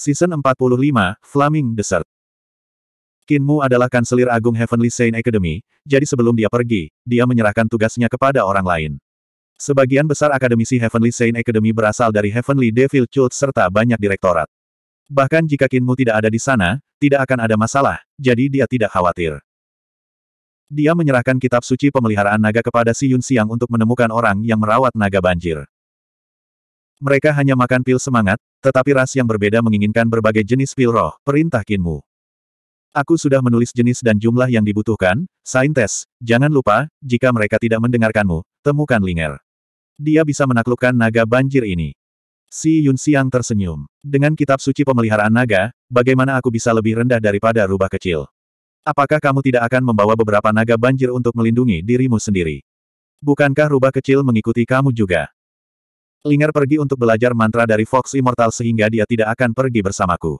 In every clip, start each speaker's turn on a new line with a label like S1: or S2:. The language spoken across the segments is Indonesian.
S1: Season 45, Flaming Desert. Kinmu adalah kanselir agung Heavenly Saint Academy, jadi sebelum dia pergi, dia menyerahkan tugasnya kepada orang lain. Sebagian besar akademisi Heavenly Saint Academy berasal dari Heavenly Devil Cult serta banyak direktorat. Bahkan jika Kinmu tidak ada di sana, tidak akan ada masalah, jadi dia tidak khawatir. Dia menyerahkan kitab suci pemeliharaan naga kepada Si Yun Siang untuk menemukan orang yang merawat naga banjir. Mereka hanya makan pil semangat, tetapi ras yang berbeda menginginkan berbagai jenis pil roh, perintah Kinmu. Aku sudah menulis jenis dan jumlah yang dibutuhkan, saintes, jangan lupa, jika mereka tidak mendengarkanmu, temukan Linger. Dia bisa menaklukkan naga banjir ini. Si Yun Xiang tersenyum. Dengan kitab suci pemeliharaan naga, bagaimana aku bisa lebih rendah daripada rubah kecil? Apakah kamu tidak akan membawa beberapa naga banjir untuk melindungi dirimu sendiri? Bukankah rubah kecil mengikuti kamu juga? Linger pergi untuk belajar mantra dari Fox Immortal sehingga dia tidak akan pergi bersamaku.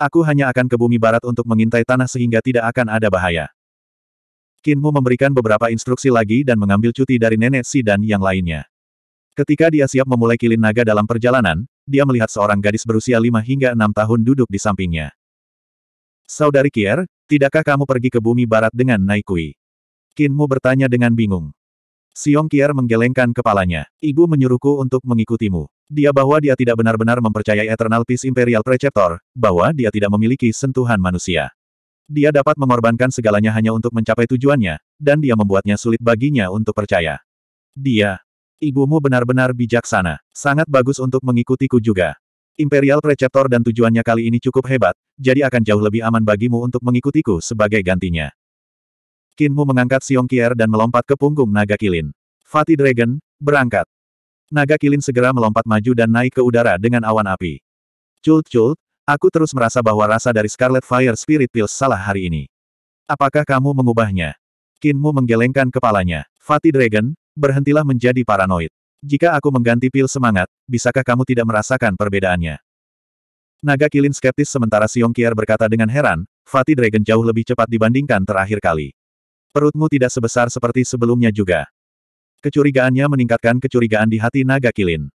S1: Aku hanya akan ke bumi barat untuk mengintai tanah sehingga tidak akan ada bahaya. Kinmu memberikan beberapa instruksi lagi dan mengambil cuti dari nenek Si dan yang lainnya. Ketika dia siap memulai kilin naga dalam perjalanan, dia melihat seorang gadis berusia 5 hingga 6 tahun duduk di sampingnya. Saudari Kier, tidakkah kamu pergi ke bumi barat dengan Naikui? Kinmu bertanya dengan bingung. Siong Kier menggelengkan kepalanya. Ibu menyuruhku untuk mengikutimu. Dia bahwa dia tidak benar-benar mempercayai Eternal Peace Imperial Preceptor, bahwa dia tidak memiliki sentuhan manusia. Dia dapat mengorbankan segalanya hanya untuk mencapai tujuannya, dan dia membuatnya sulit baginya untuk percaya. Dia. Ibumu benar-benar bijaksana. Sangat bagus untuk mengikutiku juga. Imperial Preceptor dan tujuannya kali ini cukup hebat, jadi akan jauh lebih aman bagimu untuk mengikutiku sebagai gantinya. Kinmu mengangkat Siong Kier dan melompat ke punggung naga kilin. Fatih Dragon, berangkat. Naga kilin segera melompat maju dan naik ke udara dengan awan api. Cult-cult, aku terus merasa bahwa rasa dari Scarlet Fire Spirit Pills salah hari ini. Apakah kamu mengubahnya? Kinmu menggelengkan kepalanya. Fatih Dragon, berhentilah menjadi paranoid. Jika aku mengganti pil semangat, bisakah kamu tidak merasakan perbedaannya? Naga kilin skeptis sementara Siong Kier berkata dengan heran, Fatih Dragon jauh lebih cepat dibandingkan terakhir kali. Perutmu tidak sebesar seperti sebelumnya juga. Kecurigaannya meningkatkan kecurigaan di hati naga kilin.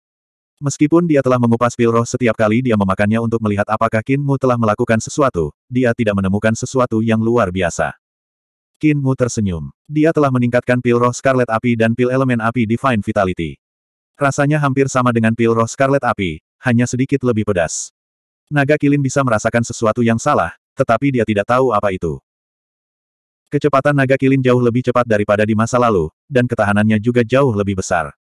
S1: Meskipun dia telah mengupas pil roh setiap kali dia memakannya untuk melihat apakah Kinmu telah melakukan sesuatu, dia tidak menemukan sesuatu yang luar biasa. Kinmu tersenyum. Dia telah meningkatkan pil roh Scarlet Api dan pil elemen api Divine Vitality. Rasanya hampir sama dengan pil roh Scarlet Api, hanya sedikit lebih pedas. Naga Kilin bisa merasakan sesuatu yang salah, tetapi dia tidak tahu apa itu. Kecepatan naga kilin jauh lebih cepat daripada di masa lalu, dan ketahanannya juga jauh lebih besar.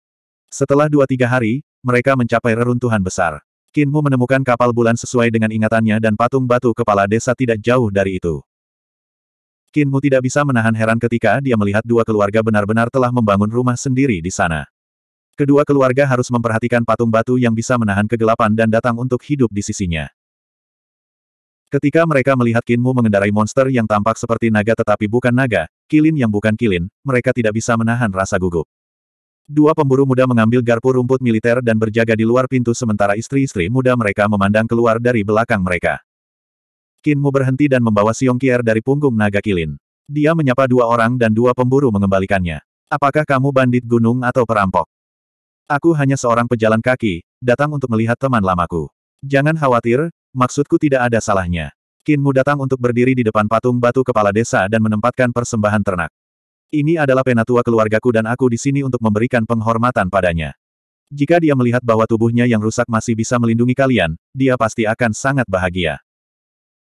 S1: Setelah dua-tiga hari, mereka mencapai reruntuhan besar. Kinmu menemukan kapal bulan sesuai dengan ingatannya dan patung batu kepala desa tidak jauh dari itu. Kinmu tidak bisa menahan heran ketika dia melihat dua keluarga benar-benar telah membangun rumah sendiri di sana. Kedua keluarga harus memperhatikan patung batu yang bisa menahan kegelapan dan datang untuk hidup di sisinya. Ketika mereka melihat Kinmu mengendarai monster yang tampak seperti naga tetapi bukan naga, kilin yang bukan kilin, mereka tidak bisa menahan rasa gugup. Dua pemburu muda mengambil garpu rumput militer dan berjaga di luar pintu sementara istri-istri muda mereka memandang keluar dari belakang mereka. Kinmu berhenti dan membawa Siong Kier dari punggung naga kilin. Dia menyapa dua orang dan dua pemburu mengembalikannya. Apakah kamu bandit gunung atau perampok? Aku hanya seorang pejalan kaki, datang untuk melihat teman lamaku. Jangan khawatir, Maksudku tidak ada salahnya. Kinmu datang untuk berdiri di depan patung batu kepala desa dan menempatkan persembahan ternak. Ini adalah penatua keluargaku dan aku di sini untuk memberikan penghormatan padanya. Jika dia melihat bahwa tubuhnya yang rusak masih bisa melindungi kalian, dia pasti akan sangat bahagia.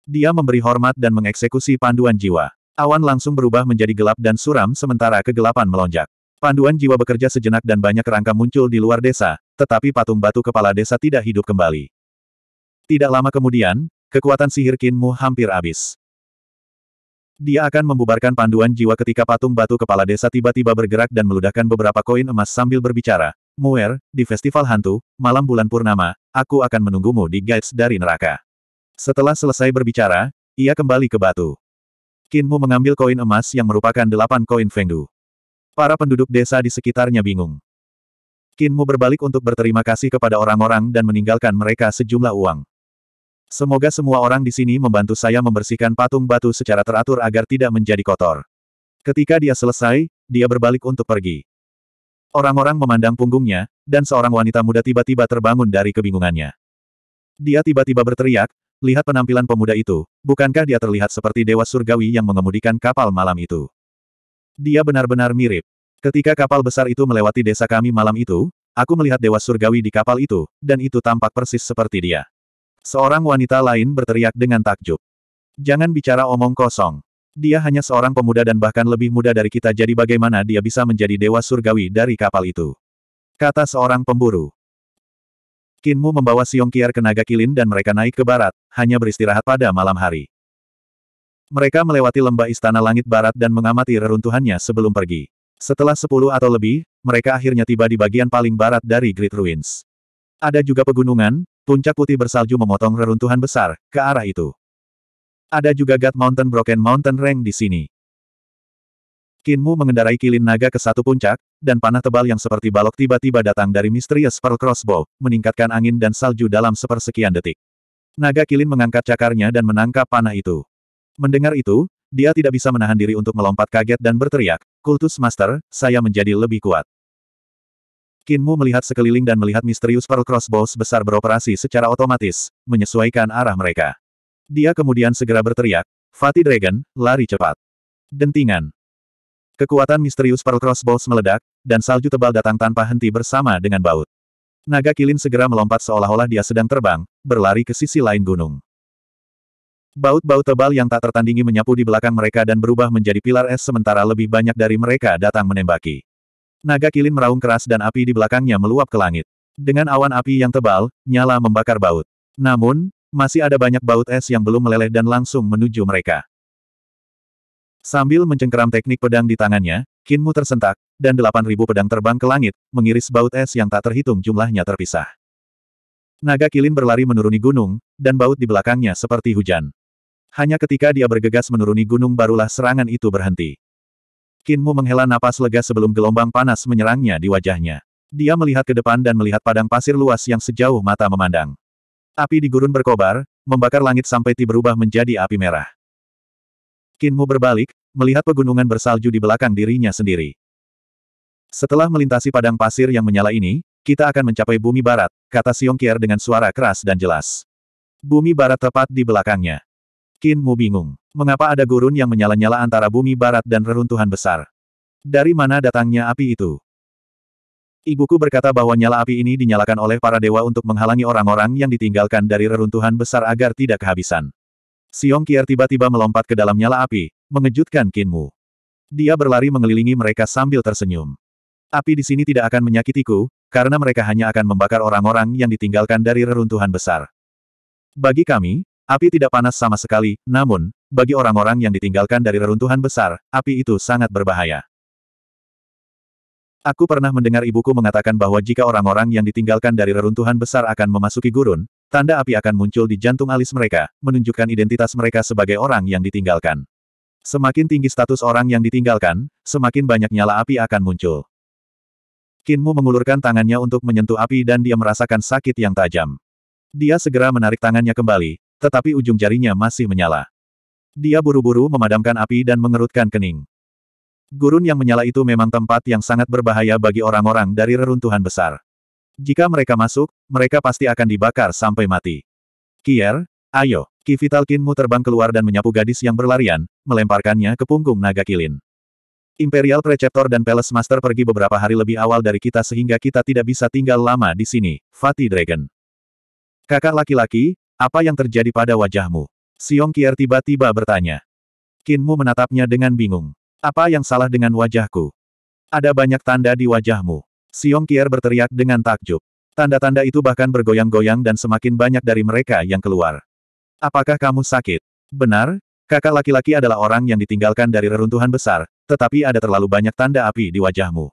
S1: Dia memberi hormat dan mengeksekusi panduan jiwa. Awan langsung berubah menjadi gelap dan suram sementara kegelapan melonjak. Panduan jiwa bekerja sejenak dan banyak rangka muncul di luar desa, tetapi patung batu kepala desa tidak hidup kembali. Tidak lama kemudian, kekuatan sihir Kinmu hampir habis. Dia akan membubarkan panduan jiwa ketika patung batu kepala desa tiba-tiba bergerak dan meludahkan beberapa koin emas sambil berbicara, Muer, di Festival Hantu, malam bulan purnama, aku akan menunggumu di gates dari neraka. Setelah selesai berbicara, ia kembali ke batu. Kinmu mengambil koin emas yang merupakan delapan koin Fengdu. Para penduduk desa di sekitarnya bingung. Kinmu berbalik untuk berterima kasih kepada orang-orang dan meninggalkan mereka sejumlah uang. Semoga semua orang di sini membantu saya membersihkan patung batu secara teratur agar tidak menjadi kotor. Ketika dia selesai, dia berbalik untuk pergi. Orang-orang memandang punggungnya, dan seorang wanita muda tiba-tiba terbangun dari kebingungannya. Dia tiba-tiba berteriak, lihat penampilan pemuda itu, bukankah dia terlihat seperti dewa surgawi yang mengemudikan kapal malam itu? Dia benar-benar mirip. Ketika kapal besar itu melewati desa kami malam itu, aku melihat dewa surgawi di kapal itu, dan itu tampak persis seperti dia. Seorang wanita lain berteriak dengan takjub. Jangan bicara omong kosong. Dia hanya seorang pemuda dan bahkan lebih muda dari kita jadi bagaimana dia bisa menjadi dewa surgawi dari kapal itu. Kata seorang pemburu. Kinmu membawa Kiar ke Naga Kilin dan mereka naik ke barat, hanya beristirahat pada malam hari. Mereka melewati lembah Istana Langit Barat dan mengamati reruntuhannya sebelum pergi. Setelah sepuluh atau lebih, mereka akhirnya tiba di bagian paling barat dari Great Ruins. Ada juga pegunungan, Puncak putih bersalju memotong reruntuhan besar, ke arah itu. Ada juga God Mountain Broken Mountain Rank di sini. Kinmu mengendarai kilin naga ke satu puncak, dan panah tebal yang seperti balok tiba-tiba datang dari misterius Pearl Crossbow, meningkatkan angin dan salju dalam sepersekian detik. Naga kilin mengangkat cakarnya dan menangkap panah itu. Mendengar itu, dia tidak bisa menahan diri untuk melompat kaget dan berteriak, Kultus Master, saya menjadi lebih kuat. Kinmu melihat sekeliling dan melihat misterius Pearl Crossbows besar beroperasi secara otomatis, menyesuaikan arah mereka. Dia kemudian segera berteriak, "Fati Dragon, lari cepat. Dentingan. Kekuatan misterius Pearl Crossbows meledak, dan salju tebal datang tanpa henti bersama dengan baut. Naga kilin segera melompat seolah-olah dia sedang terbang, berlari ke sisi lain gunung. Baut-baut tebal yang tak tertandingi menyapu di belakang mereka dan berubah menjadi pilar es sementara lebih banyak dari mereka datang menembaki. Naga kilin meraung keras dan api di belakangnya meluap ke langit. Dengan awan api yang tebal, nyala membakar baut. Namun, masih ada banyak baut es yang belum meleleh dan langsung menuju mereka. Sambil mencengkeram teknik pedang di tangannya, Kinmu tersentak, dan 8.000 pedang terbang ke langit, mengiris baut es yang tak terhitung jumlahnya terpisah. Naga kilin berlari menuruni gunung, dan baut di belakangnya seperti hujan. Hanya ketika dia bergegas menuruni gunung barulah serangan itu berhenti. Kinmu menghela napas lega sebelum gelombang panas menyerangnya di wajahnya. Dia melihat ke depan dan melihat padang pasir luas yang sejauh mata memandang. Api di gurun berkobar, membakar langit sampai ti berubah menjadi api merah. Kinmu berbalik, melihat pegunungan bersalju di belakang dirinya sendiri. Setelah melintasi padang pasir yang menyala ini, kita akan mencapai bumi barat, kata Siong Kier dengan suara keras dan jelas. Bumi barat tepat di belakangnya. Qin Mu bingung. Mengapa ada gurun yang menyala-nyala antara bumi barat dan reruntuhan besar? Dari mana datangnya api itu? Ibuku berkata bahwa nyala api ini dinyalakan oleh para dewa untuk menghalangi orang-orang yang ditinggalkan dari reruntuhan besar agar tidak kehabisan. Siong Kier tiba-tiba melompat ke dalam nyala api, mengejutkan Qin Mu. Dia berlari mengelilingi mereka sambil tersenyum. Api di sini tidak akan menyakitiku, karena mereka hanya akan membakar orang-orang yang ditinggalkan dari reruntuhan besar. Bagi kami, Api tidak panas sama sekali, namun, bagi orang-orang yang ditinggalkan dari reruntuhan besar, api itu sangat berbahaya. Aku pernah mendengar ibuku mengatakan bahwa jika orang-orang yang ditinggalkan dari reruntuhan besar akan memasuki gurun, tanda api akan muncul di jantung alis mereka, menunjukkan identitas mereka sebagai orang yang ditinggalkan. Semakin tinggi status orang yang ditinggalkan, semakin banyak nyala api akan muncul. Kinmu mengulurkan tangannya untuk menyentuh api dan dia merasakan sakit yang tajam. Dia segera menarik tangannya kembali, tetapi ujung jarinya masih menyala. Dia buru-buru memadamkan api dan mengerutkan kening. Gurun yang menyala itu memang tempat yang sangat berbahaya bagi orang-orang dari reruntuhan besar. Jika mereka masuk, mereka pasti akan dibakar sampai mati. Kier, ayo. Kivitalkinmu terbang keluar dan menyapu gadis yang berlarian, melemparkannya ke punggung naga kilin. Imperial Preceptor dan Palace Master pergi beberapa hari lebih awal dari kita sehingga kita tidak bisa tinggal lama di sini, Fatih Dragon. Kakak laki-laki, apa yang terjadi pada wajahmu? Siong Kier tiba-tiba bertanya. Kinmu menatapnya dengan bingung. Apa yang salah dengan wajahku? Ada banyak tanda di wajahmu. Siong Kier berteriak dengan takjub. Tanda-tanda itu bahkan bergoyang-goyang dan semakin banyak dari mereka yang keluar. Apakah kamu sakit? Benar, kakak laki-laki adalah orang yang ditinggalkan dari reruntuhan besar, tetapi ada terlalu banyak tanda api di wajahmu.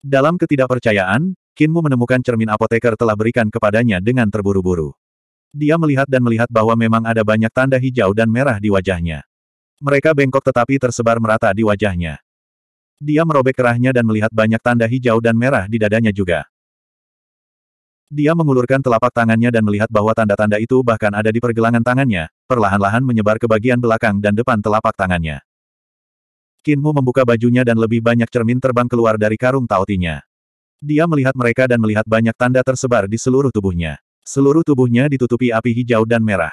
S1: Dalam ketidakpercayaan, Kinmu menemukan cermin apoteker telah berikan kepadanya dengan terburu-buru. Dia melihat dan melihat bahwa memang ada banyak tanda hijau dan merah di wajahnya. Mereka bengkok tetapi tersebar merata di wajahnya. Dia merobek kerahnya dan melihat banyak tanda hijau dan merah di dadanya juga. Dia mengulurkan telapak tangannya dan melihat bahwa tanda-tanda itu bahkan ada di pergelangan tangannya, perlahan-lahan menyebar ke bagian belakang dan depan telapak tangannya. Kinmu membuka bajunya dan lebih banyak cermin terbang keluar dari karung tautinya. Dia melihat mereka dan melihat banyak tanda tersebar di seluruh tubuhnya. Seluruh tubuhnya ditutupi api hijau dan merah.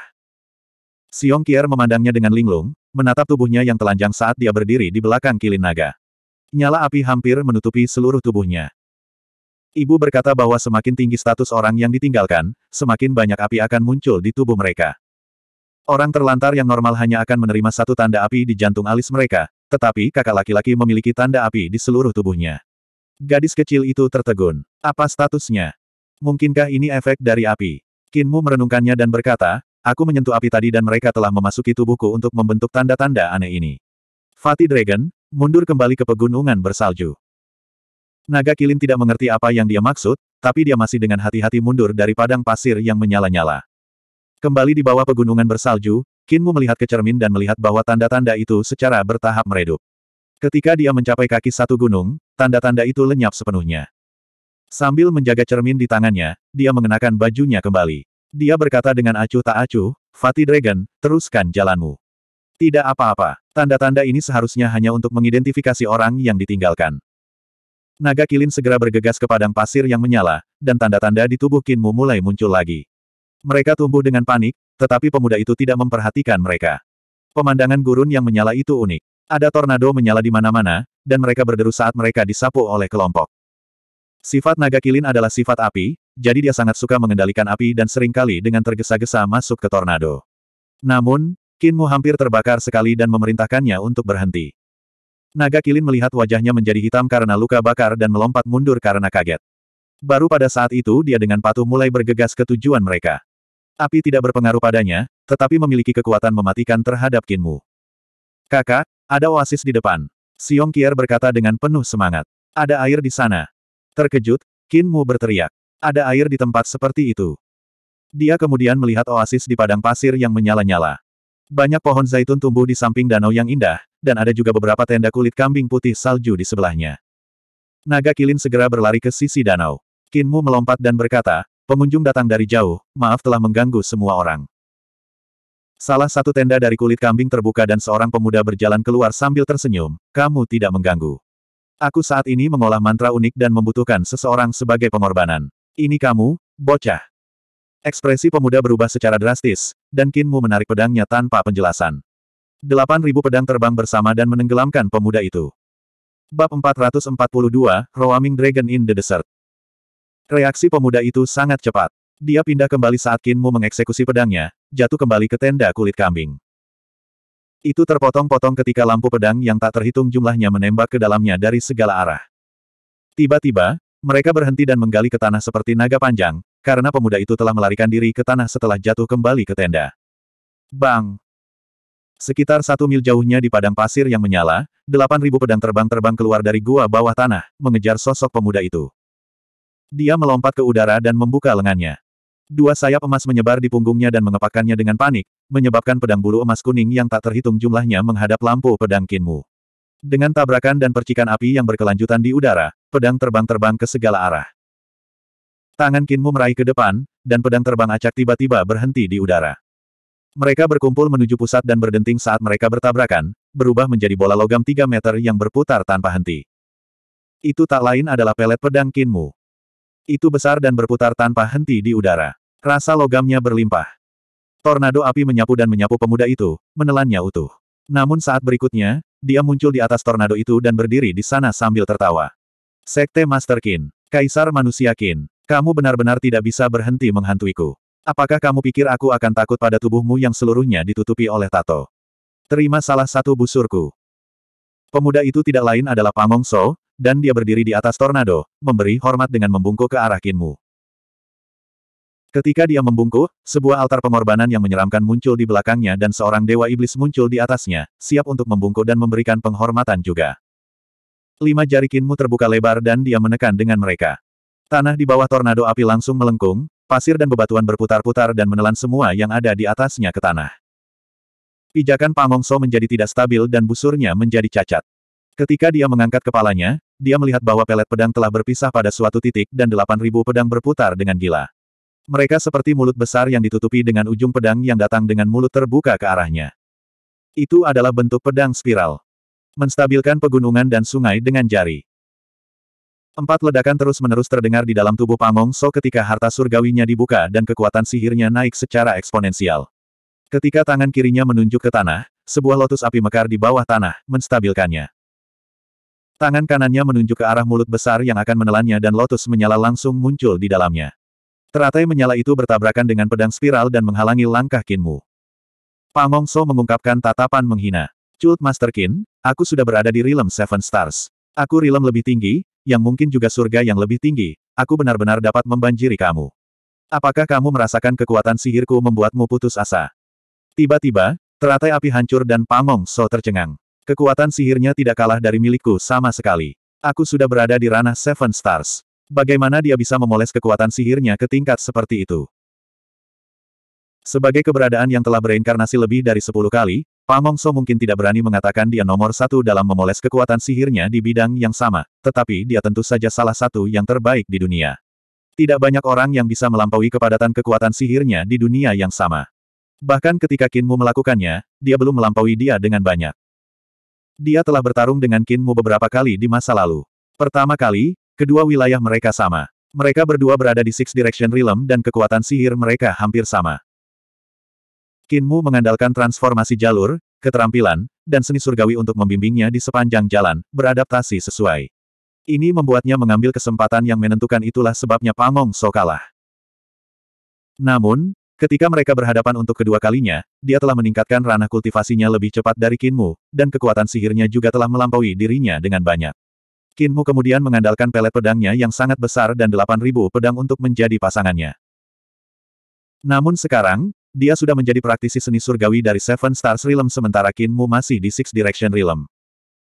S1: Siong Kier memandangnya dengan linglung, menatap tubuhnya yang telanjang saat dia berdiri di belakang kilin naga. Nyala api hampir menutupi seluruh tubuhnya. Ibu berkata bahwa semakin tinggi status orang yang ditinggalkan, semakin banyak api akan muncul di tubuh mereka. Orang terlantar yang normal hanya akan menerima satu tanda api di jantung alis mereka, tetapi kakak laki-laki memiliki tanda api di seluruh tubuhnya. Gadis kecil itu tertegun. Apa statusnya? Mungkinkah ini efek dari api? Kinmu merenungkannya dan berkata, aku menyentuh api tadi dan mereka telah memasuki tubuhku untuk membentuk tanda-tanda aneh ini. Fatih Dragon, mundur kembali ke pegunungan bersalju. Naga Kilin tidak mengerti apa yang dia maksud, tapi dia masih dengan hati-hati mundur dari padang pasir yang menyala-nyala. Kembali di bawah pegunungan bersalju, Kinmu melihat ke cermin dan melihat bahwa tanda-tanda itu secara bertahap meredup. Ketika dia mencapai kaki satu gunung, tanda-tanda itu lenyap sepenuhnya. Sambil menjaga cermin di tangannya, dia mengenakan bajunya kembali. Dia berkata dengan acuh tak acuh, Fatih Dragon, teruskan jalanmu. Tidak apa-apa, tanda-tanda ini seharusnya hanya untuk mengidentifikasi orang yang ditinggalkan. Naga kilin segera bergegas ke padang pasir yang menyala, dan tanda-tanda di tubuh Kinmu mulai muncul lagi. Mereka tumbuh dengan panik, tetapi pemuda itu tidak memperhatikan mereka. Pemandangan gurun yang menyala itu unik. Ada tornado menyala di mana-mana, dan mereka berderu saat mereka disapu oleh kelompok. Sifat naga kilin adalah sifat api, jadi dia sangat suka mengendalikan api dan seringkali dengan tergesa-gesa masuk ke tornado. Namun, Kinmu hampir terbakar sekali dan memerintahkannya untuk berhenti. Naga Kilin melihat wajahnya menjadi hitam karena luka bakar dan melompat mundur karena kaget. Baru pada saat itu dia dengan patuh mulai bergegas ke tujuan mereka. Api tidak berpengaruh padanya, tetapi memiliki kekuatan mematikan terhadap Kinmu. Kakak, ada oasis di depan. Siong Kier berkata dengan penuh semangat. Ada air di sana. Terkejut, Kinmu berteriak. Ada air di tempat seperti itu. Dia kemudian melihat oasis di padang pasir yang menyala-nyala. Banyak pohon zaitun tumbuh di samping danau yang indah, dan ada juga beberapa tenda kulit kambing putih salju di sebelahnya. Naga Kilin segera berlari ke sisi danau. Kinmu melompat dan berkata, pengunjung datang dari jauh, maaf telah mengganggu semua orang. Salah satu tenda dari kulit kambing terbuka dan seorang pemuda berjalan keluar sambil tersenyum, kamu tidak mengganggu. Aku saat ini mengolah mantra unik dan membutuhkan seseorang sebagai pengorbanan. Ini kamu, bocah. Ekspresi pemuda berubah secara drastis, dan Kinmu menarik pedangnya tanpa penjelasan. Delapan ribu pedang terbang bersama dan menenggelamkan pemuda itu. Bab 442, Roaming Dragon in the Desert. Reaksi pemuda itu sangat cepat. Dia pindah kembali saat Kinmu mengeksekusi pedangnya, jatuh kembali ke tenda kulit kambing. Itu terpotong-potong ketika lampu pedang yang tak terhitung jumlahnya menembak ke dalamnya dari segala arah. Tiba-tiba, mereka berhenti dan menggali ke tanah seperti naga panjang, karena pemuda itu telah melarikan diri ke tanah setelah jatuh kembali ke tenda. Bang! Sekitar satu mil jauhnya di padang pasir yang menyala, delapan ribu pedang terbang-terbang keluar dari gua bawah tanah, mengejar sosok pemuda itu. Dia melompat ke udara dan membuka lengannya. Dua sayap emas menyebar di punggungnya dan mengepakkannya dengan panik, menyebabkan pedang bulu emas kuning yang tak terhitung jumlahnya menghadap lampu pedang Kinmu. Dengan tabrakan dan percikan api yang berkelanjutan di udara, pedang terbang-terbang ke segala arah. Tangan Kinmu meraih ke depan, dan pedang terbang acak tiba-tiba berhenti di udara. Mereka berkumpul menuju pusat dan berdenting saat mereka bertabrakan, berubah menjadi bola logam 3 meter yang berputar tanpa henti. Itu tak lain adalah pelet pedang Kinmu. Itu besar dan berputar tanpa henti di udara. Rasa logamnya berlimpah. Tornado api menyapu dan menyapu pemuda itu, menelannya utuh. Namun saat berikutnya, dia muncul di atas tornado itu dan berdiri di sana sambil tertawa. Sekte Master Kin, Kaisar Manusia Kin, kamu benar-benar tidak bisa berhenti menghantuiku. Apakah kamu pikir aku akan takut pada tubuhmu yang seluruhnya ditutupi oleh tato? Terima salah satu busurku. Pemuda itu tidak lain adalah Pangong So, dan dia berdiri di atas tornado, memberi hormat dengan membungkuk ke arah Kinmu. Ketika dia membungkuk, sebuah altar pengorbanan yang menyeramkan muncul di belakangnya dan seorang dewa iblis muncul di atasnya, siap untuk membungkuk dan memberikan penghormatan juga. Lima jari kinmu terbuka lebar dan dia menekan dengan mereka. Tanah di bawah tornado api langsung melengkung, pasir dan bebatuan berputar-putar dan menelan semua yang ada di atasnya ke tanah. Pijakan Pamongso menjadi tidak stabil dan busurnya menjadi cacat. Ketika dia mengangkat kepalanya, dia melihat bahwa pelet pedang telah berpisah pada suatu titik dan delapan ribu pedang berputar dengan gila. Mereka seperti mulut besar yang ditutupi dengan ujung pedang yang datang dengan mulut terbuka ke arahnya. Itu adalah bentuk pedang spiral. Menstabilkan pegunungan dan sungai dengan jari. Empat ledakan terus-menerus terdengar di dalam tubuh Pamong So ketika harta surgawinya dibuka dan kekuatan sihirnya naik secara eksponensial. Ketika tangan kirinya menunjuk ke tanah, sebuah lotus api mekar di bawah tanah, menstabilkannya. Tangan kanannya menunjuk ke arah mulut besar yang akan menelannya dan lotus menyala langsung muncul di dalamnya. Teratai menyala itu bertabrakan dengan pedang spiral dan menghalangi langkah Kinmu. Pangong So mengungkapkan tatapan menghina. Cult Master Kin, aku sudah berada di realm Seven Stars. Aku realm lebih tinggi, yang mungkin juga surga yang lebih tinggi, aku benar-benar dapat membanjiri kamu. Apakah kamu merasakan kekuatan sihirku membuatmu putus asa? Tiba-tiba, teratai api hancur dan Pangong So tercengang. Kekuatan sihirnya tidak kalah dari milikku sama sekali. Aku sudah berada di ranah Seven Stars. Bagaimana dia bisa memoles kekuatan sihirnya ke tingkat seperti itu? Sebagai keberadaan yang telah bereinkarnasi lebih dari sepuluh kali, Pangongso mungkin tidak berani mengatakan dia nomor satu dalam memoles kekuatan sihirnya di bidang yang sama, tetapi dia tentu saja salah satu yang terbaik di dunia. Tidak banyak orang yang bisa melampaui kepadatan kekuatan sihirnya di dunia yang sama. Bahkan ketika Kinmu melakukannya, dia belum melampaui dia dengan banyak. Dia telah bertarung dengan Kinmu beberapa kali di masa lalu. Pertama kali, Kedua wilayah mereka sama. Mereka berdua berada di Six Direction Realm dan kekuatan sihir mereka hampir sama. Kinmu mengandalkan transformasi jalur, keterampilan, dan seni surgawi untuk membimbingnya di sepanjang jalan, beradaptasi sesuai. Ini membuatnya mengambil kesempatan yang menentukan itulah sebabnya Pangong So kalah. Namun, ketika mereka berhadapan untuk kedua kalinya, dia telah meningkatkan ranah kultivasinya lebih cepat dari Kinmu, dan kekuatan sihirnya juga telah melampaui dirinya dengan banyak. Kinmu kemudian mengandalkan pelet pedangnya yang sangat besar dan 8.000 pedang untuk menjadi pasangannya. Namun sekarang, dia sudah menjadi praktisi seni surgawi dari Seven Stars Realm sementara Kinmu masih di Six Direction Realm.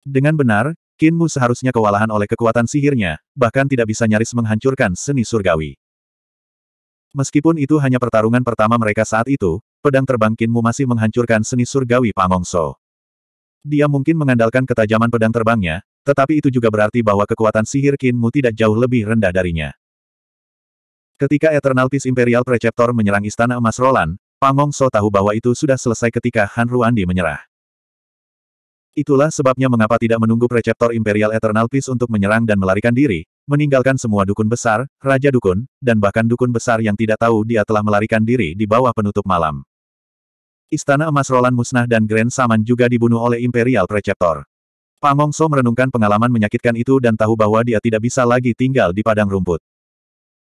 S1: Dengan benar, Kinmu seharusnya kewalahan oleh kekuatan sihirnya, bahkan tidak bisa nyaris menghancurkan seni surgawi. Meskipun itu hanya pertarungan pertama mereka saat itu, pedang terbang Kinmu masih menghancurkan seni surgawi Pangongso. Dia mungkin mengandalkan ketajaman pedang terbangnya, tetapi itu juga berarti bahwa kekuatan sihir Kinmu tidak jauh lebih rendah darinya. Ketika Eternal Peace Imperial Preceptor menyerang Istana Emas Roland, Pangong So tahu bahwa itu sudah selesai ketika Han Ruandi menyerah. Itulah sebabnya mengapa tidak menunggu Preceptor Imperial Eternal Peace untuk menyerang dan melarikan diri, meninggalkan semua dukun besar, raja dukun, dan bahkan dukun besar yang tidak tahu dia telah melarikan diri di bawah penutup malam. Istana Emas Roland musnah dan Grand Saman juga dibunuh oleh Imperial Preceptor. Pak Mongso merenungkan pengalaman menyakitkan itu dan tahu bahwa dia tidak bisa lagi tinggal di padang rumput.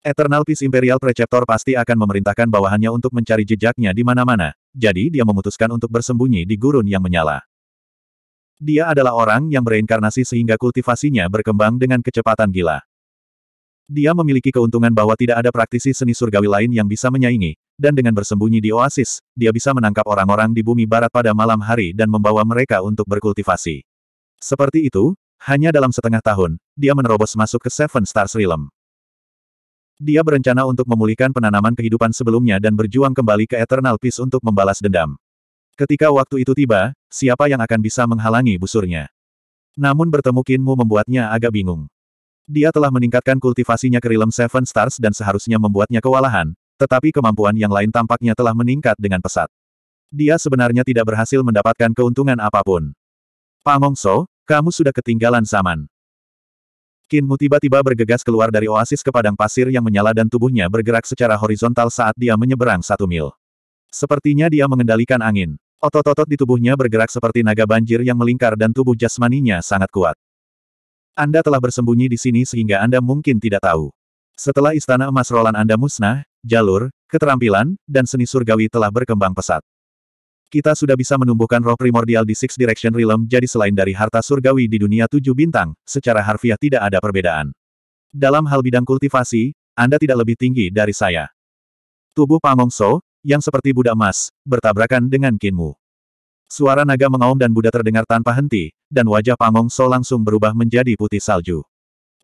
S1: Eternal Peace Imperial Preceptor pasti akan memerintahkan bawahannya untuk mencari jejaknya di mana-mana, jadi dia memutuskan untuk bersembunyi di gurun yang menyala. Dia adalah orang yang bereinkarnasi sehingga kultivasinya berkembang dengan kecepatan gila. Dia memiliki keuntungan bahwa tidak ada praktisi seni surgawi lain yang bisa menyaingi, dan dengan bersembunyi di oasis, dia bisa menangkap orang-orang di bumi barat pada malam hari dan membawa mereka untuk berkultivasi. Seperti itu, hanya dalam setengah tahun, dia menerobos masuk ke Seven Stars Realm. Dia berencana untuk memulihkan penanaman kehidupan sebelumnya dan berjuang kembali ke Eternal Peace untuk membalas dendam. Ketika waktu itu tiba, siapa yang akan bisa menghalangi busurnya? Namun bertemu Kinmu membuatnya agak bingung. Dia telah meningkatkan kultivasinya ke Realm Seven Stars dan seharusnya membuatnya kewalahan, tetapi kemampuan yang lain tampaknya telah meningkat dengan pesat. Dia sebenarnya tidak berhasil mendapatkan keuntungan apapun. Pak kamu sudah ketinggalan zaman. Kinmu tiba-tiba bergegas keluar dari oasis ke padang pasir yang menyala dan tubuhnya bergerak secara horizontal saat dia menyeberang satu mil. Sepertinya dia mengendalikan angin. Otot-otot di tubuhnya bergerak seperti naga banjir yang melingkar dan tubuh jasmaninya sangat kuat. Anda telah bersembunyi di sini sehingga Anda mungkin tidak tahu. Setelah istana emas Roland Anda musnah, jalur, keterampilan, dan seni surgawi telah berkembang pesat. Kita sudah bisa menumbuhkan roh primordial di Six Direction Realm jadi selain dari harta surgawi di dunia tujuh bintang, secara harfiah tidak ada perbedaan. Dalam hal bidang kultivasi, Anda tidak lebih tinggi dari saya. Tubuh Pangongso, yang seperti Buddha emas, bertabrakan dengan Kinmu. Suara naga mengaum dan Buddha terdengar tanpa henti, dan wajah Pangongso langsung berubah menjadi putih salju.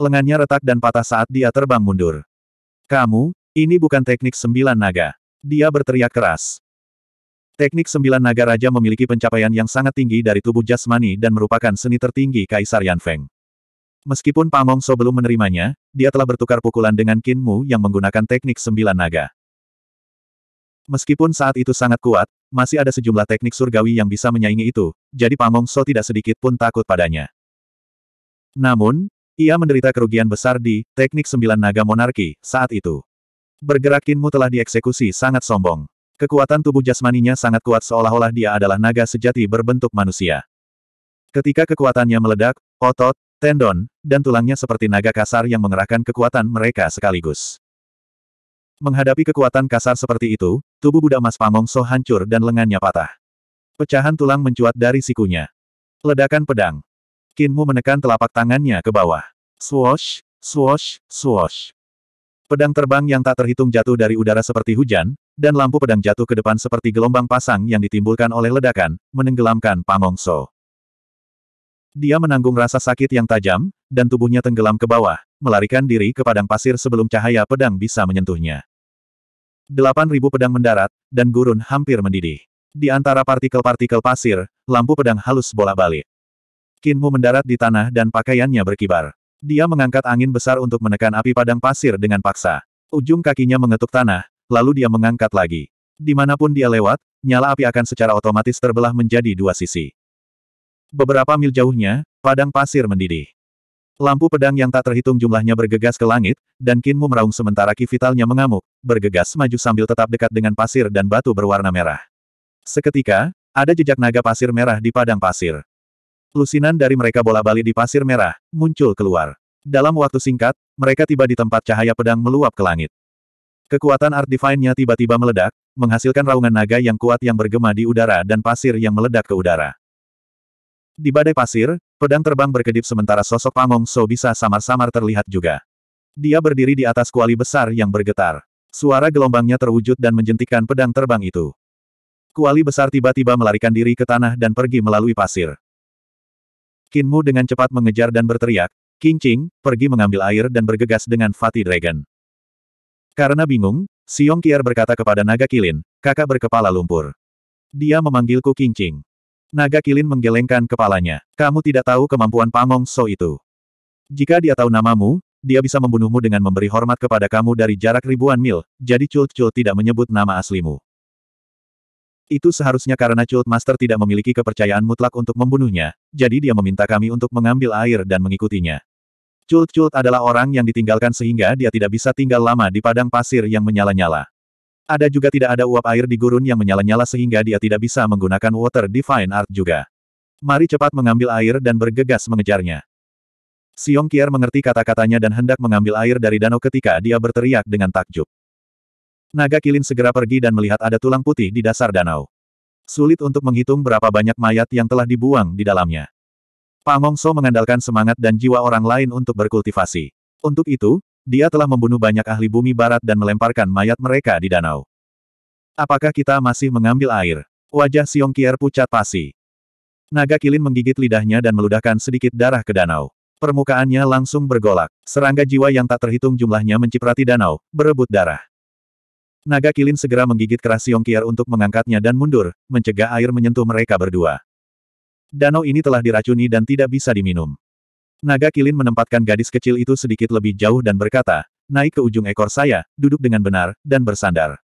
S1: Lengannya retak dan patah saat dia terbang mundur. Kamu, ini bukan teknik sembilan naga. Dia berteriak keras. Teknik sembilan naga raja memiliki pencapaian yang sangat tinggi dari tubuh jasmani dan merupakan seni tertinggi Kaisar Yan Feng. Meskipun Pamong So belum menerimanya, dia telah bertukar pukulan dengan Qin Mu yang menggunakan teknik sembilan naga. Meskipun saat itu sangat kuat, masih ada sejumlah teknik surgawi yang bisa menyaingi itu, jadi Pamong So tidak sedikit pun takut padanya. Namun, ia menderita kerugian besar di teknik sembilan naga monarki saat itu. Bergerak Qin Mu telah dieksekusi sangat sombong. Kekuatan tubuh jasmaninya sangat kuat seolah-olah dia adalah naga sejati berbentuk manusia. Ketika kekuatannya meledak, otot, tendon, dan tulangnya seperti naga kasar yang mengerahkan kekuatan mereka sekaligus. Menghadapi kekuatan kasar seperti itu, tubuh budak Mas Pamongso hancur dan lengannya patah. Pecahan tulang mencuat dari sikunya. Ledakan pedang. Kinmu menekan telapak tangannya ke bawah. Swosh, swosh, swosh. Pedang terbang yang tak terhitung jatuh dari udara seperti hujan, dan lampu pedang jatuh ke depan seperti gelombang pasang yang ditimbulkan oleh ledakan, menenggelamkan Pangong Dia menanggung rasa sakit yang tajam, dan tubuhnya tenggelam ke bawah, melarikan diri ke padang pasir sebelum cahaya pedang bisa menyentuhnya. Delapan ribu pedang mendarat, dan gurun hampir mendidih. Di antara partikel-partikel pasir, lampu pedang halus bola-balik. Kinmu mendarat di tanah dan pakaiannya berkibar. Dia mengangkat angin besar untuk menekan api padang pasir dengan paksa. Ujung kakinya mengetuk tanah, lalu dia mengangkat lagi. Dimanapun dia lewat, nyala api akan secara otomatis terbelah menjadi dua sisi. Beberapa mil jauhnya, padang pasir mendidih. Lampu pedang yang tak terhitung jumlahnya bergegas ke langit, dan Kinmu meraung sementara ki vitalnya mengamuk, bergegas maju sambil tetap dekat dengan pasir dan batu berwarna merah. Seketika, ada jejak naga pasir merah di padang pasir. Lusinan dari mereka bola bali di pasir merah, muncul keluar. Dalam waktu singkat, mereka tiba di tempat cahaya pedang meluap ke langit. Kekuatan Art Divine-nya tiba-tiba meledak, menghasilkan raungan naga yang kuat yang bergema di udara dan pasir yang meledak ke udara. Di badai pasir, pedang terbang berkedip sementara sosok Pamong So bisa samar-samar terlihat juga. Dia berdiri di atas kuali besar yang bergetar. Suara gelombangnya terwujud dan menjentikan pedang terbang itu. Kuali besar tiba-tiba melarikan diri ke tanah dan pergi melalui pasir. Kinmu dengan cepat mengejar dan berteriak, Kincing, pergi mengambil air dan bergegas dengan Fatih Dragon. Karena bingung, Siong Kier berkata kepada naga kilin, kakak berkepala lumpur. Dia memanggilku Kincing. Naga kilin menggelengkan kepalanya. Kamu tidak tahu kemampuan Pangong So itu. Jika dia tahu namamu, dia bisa membunuhmu dengan memberi hormat kepada kamu dari jarak ribuan mil, jadi Chult Chult tidak menyebut nama aslimu. Itu seharusnya karena Chult Master tidak memiliki kepercayaan mutlak untuk membunuhnya, jadi dia meminta kami untuk mengambil air dan mengikutinya. Cult-Cult adalah orang yang ditinggalkan sehingga dia tidak bisa tinggal lama di padang pasir yang menyala-nyala. Ada juga tidak ada uap air di gurun yang menyala-nyala sehingga dia tidak bisa menggunakan Water Divine Art juga. Mari cepat mengambil air dan bergegas mengejarnya. Siong Kier mengerti kata-katanya dan hendak mengambil air dari danau ketika dia berteriak dengan takjub. Naga Kilin segera pergi dan melihat ada tulang putih di dasar danau. Sulit untuk menghitung berapa banyak mayat yang telah dibuang di dalamnya. Pak mengandalkan semangat dan jiwa orang lain untuk berkultivasi. Untuk itu, dia telah membunuh banyak ahli bumi barat dan melemparkan mayat mereka di danau. Apakah kita masih mengambil air? Wajah Siong Kier pucat pasi. Naga kilin menggigit lidahnya dan meludahkan sedikit darah ke danau. Permukaannya langsung bergolak. Serangga jiwa yang tak terhitung jumlahnya menciprati danau, berebut darah. Naga kilin segera menggigit keras Siong Kier untuk mengangkatnya dan mundur, mencegah air menyentuh mereka berdua. Danau ini telah diracuni dan tidak bisa diminum. Naga Kilin menempatkan gadis kecil itu sedikit lebih jauh dan berkata, naik ke ujung ekor saya, duduk dengan benar, dan bersandar.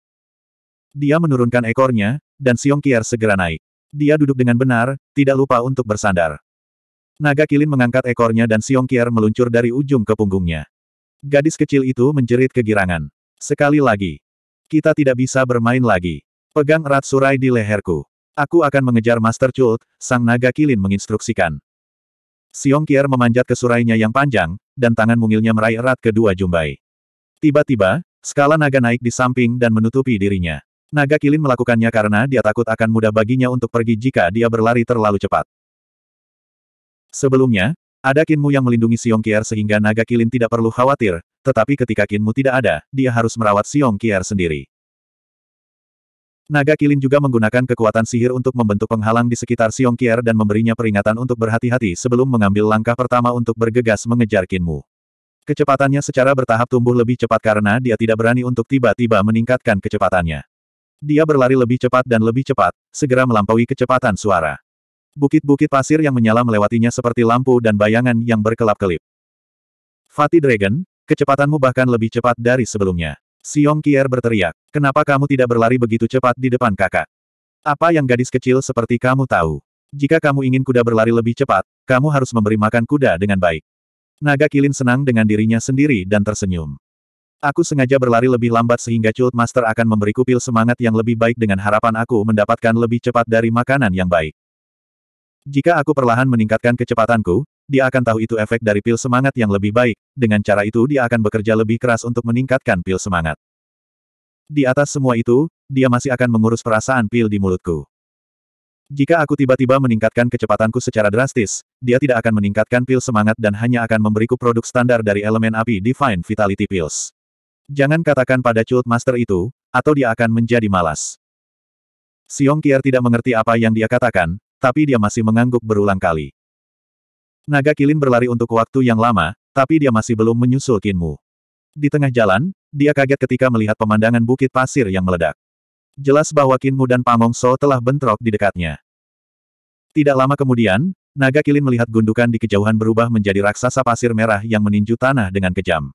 S1: Dia menurunkan ekornya, dan Siong Kier segera naik. Dia duduk dengan benar, tidak lupa untuk bersandar. Naga Kilin mengangkat ekornya dan Siong Kier meluncur dari ujung ke punggungnya. Gadis kecil itu menjerit kegirangan. Sekali lagi. Kita tidak bisa bermain lagi. Pegang erat surai di leherku. Aku akan mengejar Master Chult, sang naga kilin menginstruksikan. Siong Kier memanjat ke surainya yang panjang, dan tangan mungilnya meraih erat kedua jumbai. Tiba-tiba, skala naga naik di samping dan menutupi dirinya. Naga kilin melakukannya karena dia takut akan mudah baginya untuk pergi jika dia berlari terlalu cepat. Sebelumnya, ada Kinmu yang melindungi Siong Kier sehingga naga kilin tidak perlu khawatir, tetapi ketika Kinmu tidak ada, dia harus merawat Siong Kier sendiri. Naga Kilin juga menggunakan kekuatan sihir untuk membentuk penghalang di sekitar Siong Kier dan memberinya peringatan untuk berhati-hati sebelum mengambil langkah pertama untuk bergegas mengejar Kinmu. Kecepatannya secara bertahap tumbuh lebih cepat karena dia tidak berani untuk tiba-tiba meningkatkan kecepatannya. Dia berlari lebih cepat dan lebih cepat, segera melampaui kecepatan suara. Bukit-bukit pasir yang menyala melewatinya seperti lampu dan bayangan yang berkelap-kelip. Fatih Dragon, kecepatanmu bahkan lebih cepat dari sebelumnya. Siong Kier berteriak. Kenapa kamu tidak berlari begitu cepat di depan kakak? Apa yang gadis kecil seperti kamu tahu? Jika kamu ingin kuda berlari lebih cepat, kamu harus memberi makan kuda dengan baik. Naga Kilin senang dengan dirinya sendiri dan tersenyum. Aku sengaja berlari lebih lambat sehingga Cult Master akan memberiku pil semangat yang lebih baik dengan harapan aku mendapatkan lebih cepat dari makanan yang baik. Jika aku perlahan meningkatkan kecepatanku, dia akan tahu itu efek dari pil semangat yang lebih baik, dengan cara itu dia akan bekerja lebih keras untuk meningkatkan pil semangat. Di atas semua itu, dia masih akan mengurus perasaan pil di mulutku. Jika aku tiba-tiba meningkatkan kecepatanku secara drastis, dia tidak akan meningkatkan pil semangat dan hanya akan memberiku produk standar dari elemen api Divine Vitality Pills. Jangan katakan pada Cult Master itu, atau dia akan menjadi malas. Siong Kier tidak mengerti apa yang dia katakan, tapi dia masih mengangguk berulang kali. Naga Kilin berlari untuk waktu yang lama, tapi dia masih belum menyusul Kinmu. Di tengah jalan, dia kaget ketika melihat pemandangan bukit pasir yang meledak. Jelas bahwa Kinmu dan Pamong So telah bentrok di dekatnya. Tidak lama kemudian, Naga Kilin melihat gundukan di kejauhan berubah menjadi raksasa pasir merah yang meninju tanah dengan kejam.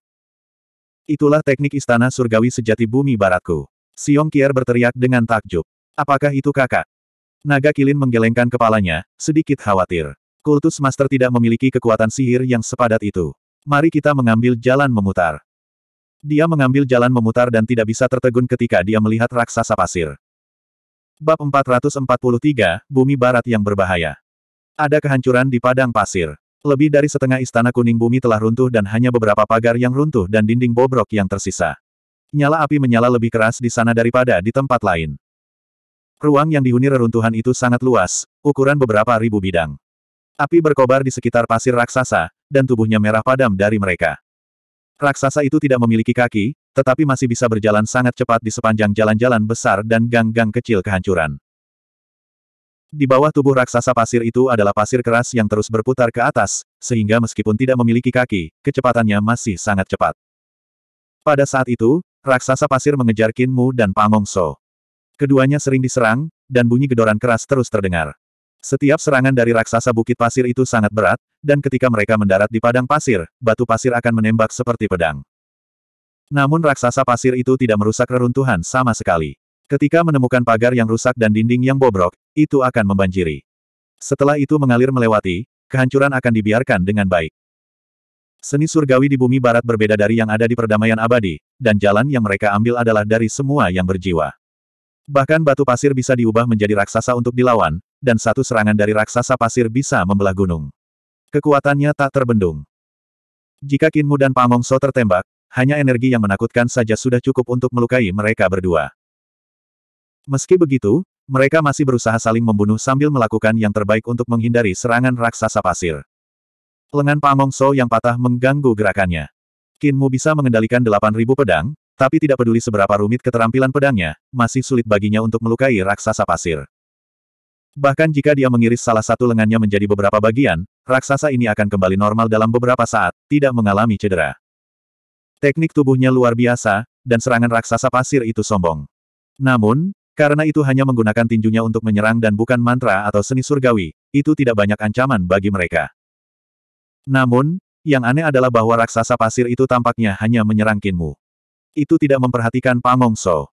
S1: Itulah teknik istana surgawi sejati bumi baratku. Siong Kier berteriak dengan takjub. Apakah itu kakak? Naga Kilin menggelengkan kepalanya, sedikit khawatir. Kultus Master tidak memiliki kekuatan sihir yang sepadat itu. Mari kita mengambil jalan memutar. Dia mengambil jalan memutar dan tidak bisa tertegun ketika dia melihat raksasa pasir. Bab 443, Bumi Barat yang Berbahaya. Ada kehancuran di padang pasir. Lebih dari setengah istana kuning bumi telah runtuh dan hanya beberapa pagar yang runtuh dan dinding bobrok yang tersisa. Nyala api menyala lebih keras di sana daripada di tempat lain. Ruang yang dihuni reruntuhan itu sangat luas, ukuran beberapa ribu bidang. Api berkobar di sekitar pasir raksasa, dan tubuhnya merah padam dari mereka. Raksasa itu tidak memiliki kaki, tetapi masih bisa berjalan sangat cepat di sepanjang jalan-jalan besar dan gang-gang kecil kehancuran. Di bawah tubuh raksasa pasir itu adalah pasir keras yang terus berputar ke atas, sehingga meskipun tidak memiliki kaki, kecepatannya masih sangat cepat. Pada saat itu, raksasa pasir mengejar Kinmu dan Pangongso. Keduanya sering diserang, dan bunyi gedoran keras terus terdengar. Setiap serangan dari raksasa bukit pasir itu sangat berat, dan ketika mereka mendarat di padang pasir, batu pasir akan menembak seperti pedang. Namun raksasa pasir itu tidak merusak reruntuhan sama sekali. Ketika menemukan pagar yang rusak dan dinding yang bobrok, itu akan membanjiri. Setelah itu mengalir melewati, kehancuran akan dibiarkan dengan baik. Seni surgawi di bumi barat berbeda dari yang ada di perdamaian abadi, dan jalan yang mereka ambil adalah dari semua yang berjiwa. Bahkan batu pasir bisa diubah menjadi raksasa untuk dilawan, dan satu serangan dari raksasa pasir bisa membelah gunung. Kekuatannya tak terbendung. Jika Kinmu dan Pamongso tertembak, hanya energi yang menakutkan saja sudah cukup untuk melukai mereka berdua. Meski begitu, mereka masih berusaha saling membunuh sambil melakukan yang terbaik untuk menghindari serangan raksasa pasir. Lengan Pamongso yang patah mengganggu gerakannya. Kinmu bisa mengendalikan 8.000 pedang, tapi tidak peduli seberapa rumit keterampilan pedangnya, masih sulit baginya untuk melukai raksasa pasir. Bahkan jika dia mengiris salah satu lengannya menjadi beberapa bagian, raksasa ini akan kembali normal dalam beberapa saat, tidak mengalami cedera. Teknik tubuhnya luar biasa, dan serangan raksasa pasir itu sombong. Namun, karena itu hanya menggunakan tinjunya untuk menyerang dan bukan mantra atau seni surgawi, itu tidak banyak ancaman bagi mereka. Namun, yang aneh adalah bahwa raksasa pasir itu tampaknya hanya menyerang Kinmu. Itu tidak memperhatikan Pamongso.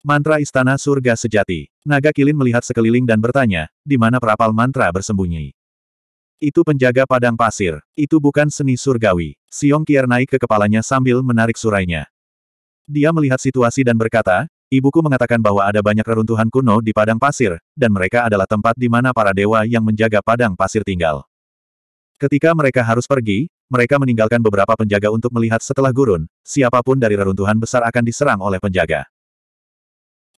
S1: Mantra Istana Surga Sejati. Naga Kilin melihat sekeliling dan bertanya, di mana perapal mantra bersembunyi? Itu penjaga padang pasir. Itu bukan seni surgawi. Siong Kier naik ke kepalanya sambil menarik surainya. Dia melihat situasi dan berkata, ibuku mengatakan bahwa ada banyak reruntuhan kuno di padang pasir, dan mereka adalah tempat di mana para dewa yang menjaga padang pasir tinggal. Ketika mereka harus pergi, mereka meninggalkan beberapa penjaga untuk melihat setelah gurun, siapapun dari reruntuhan besar akan diserang oleh penjaga.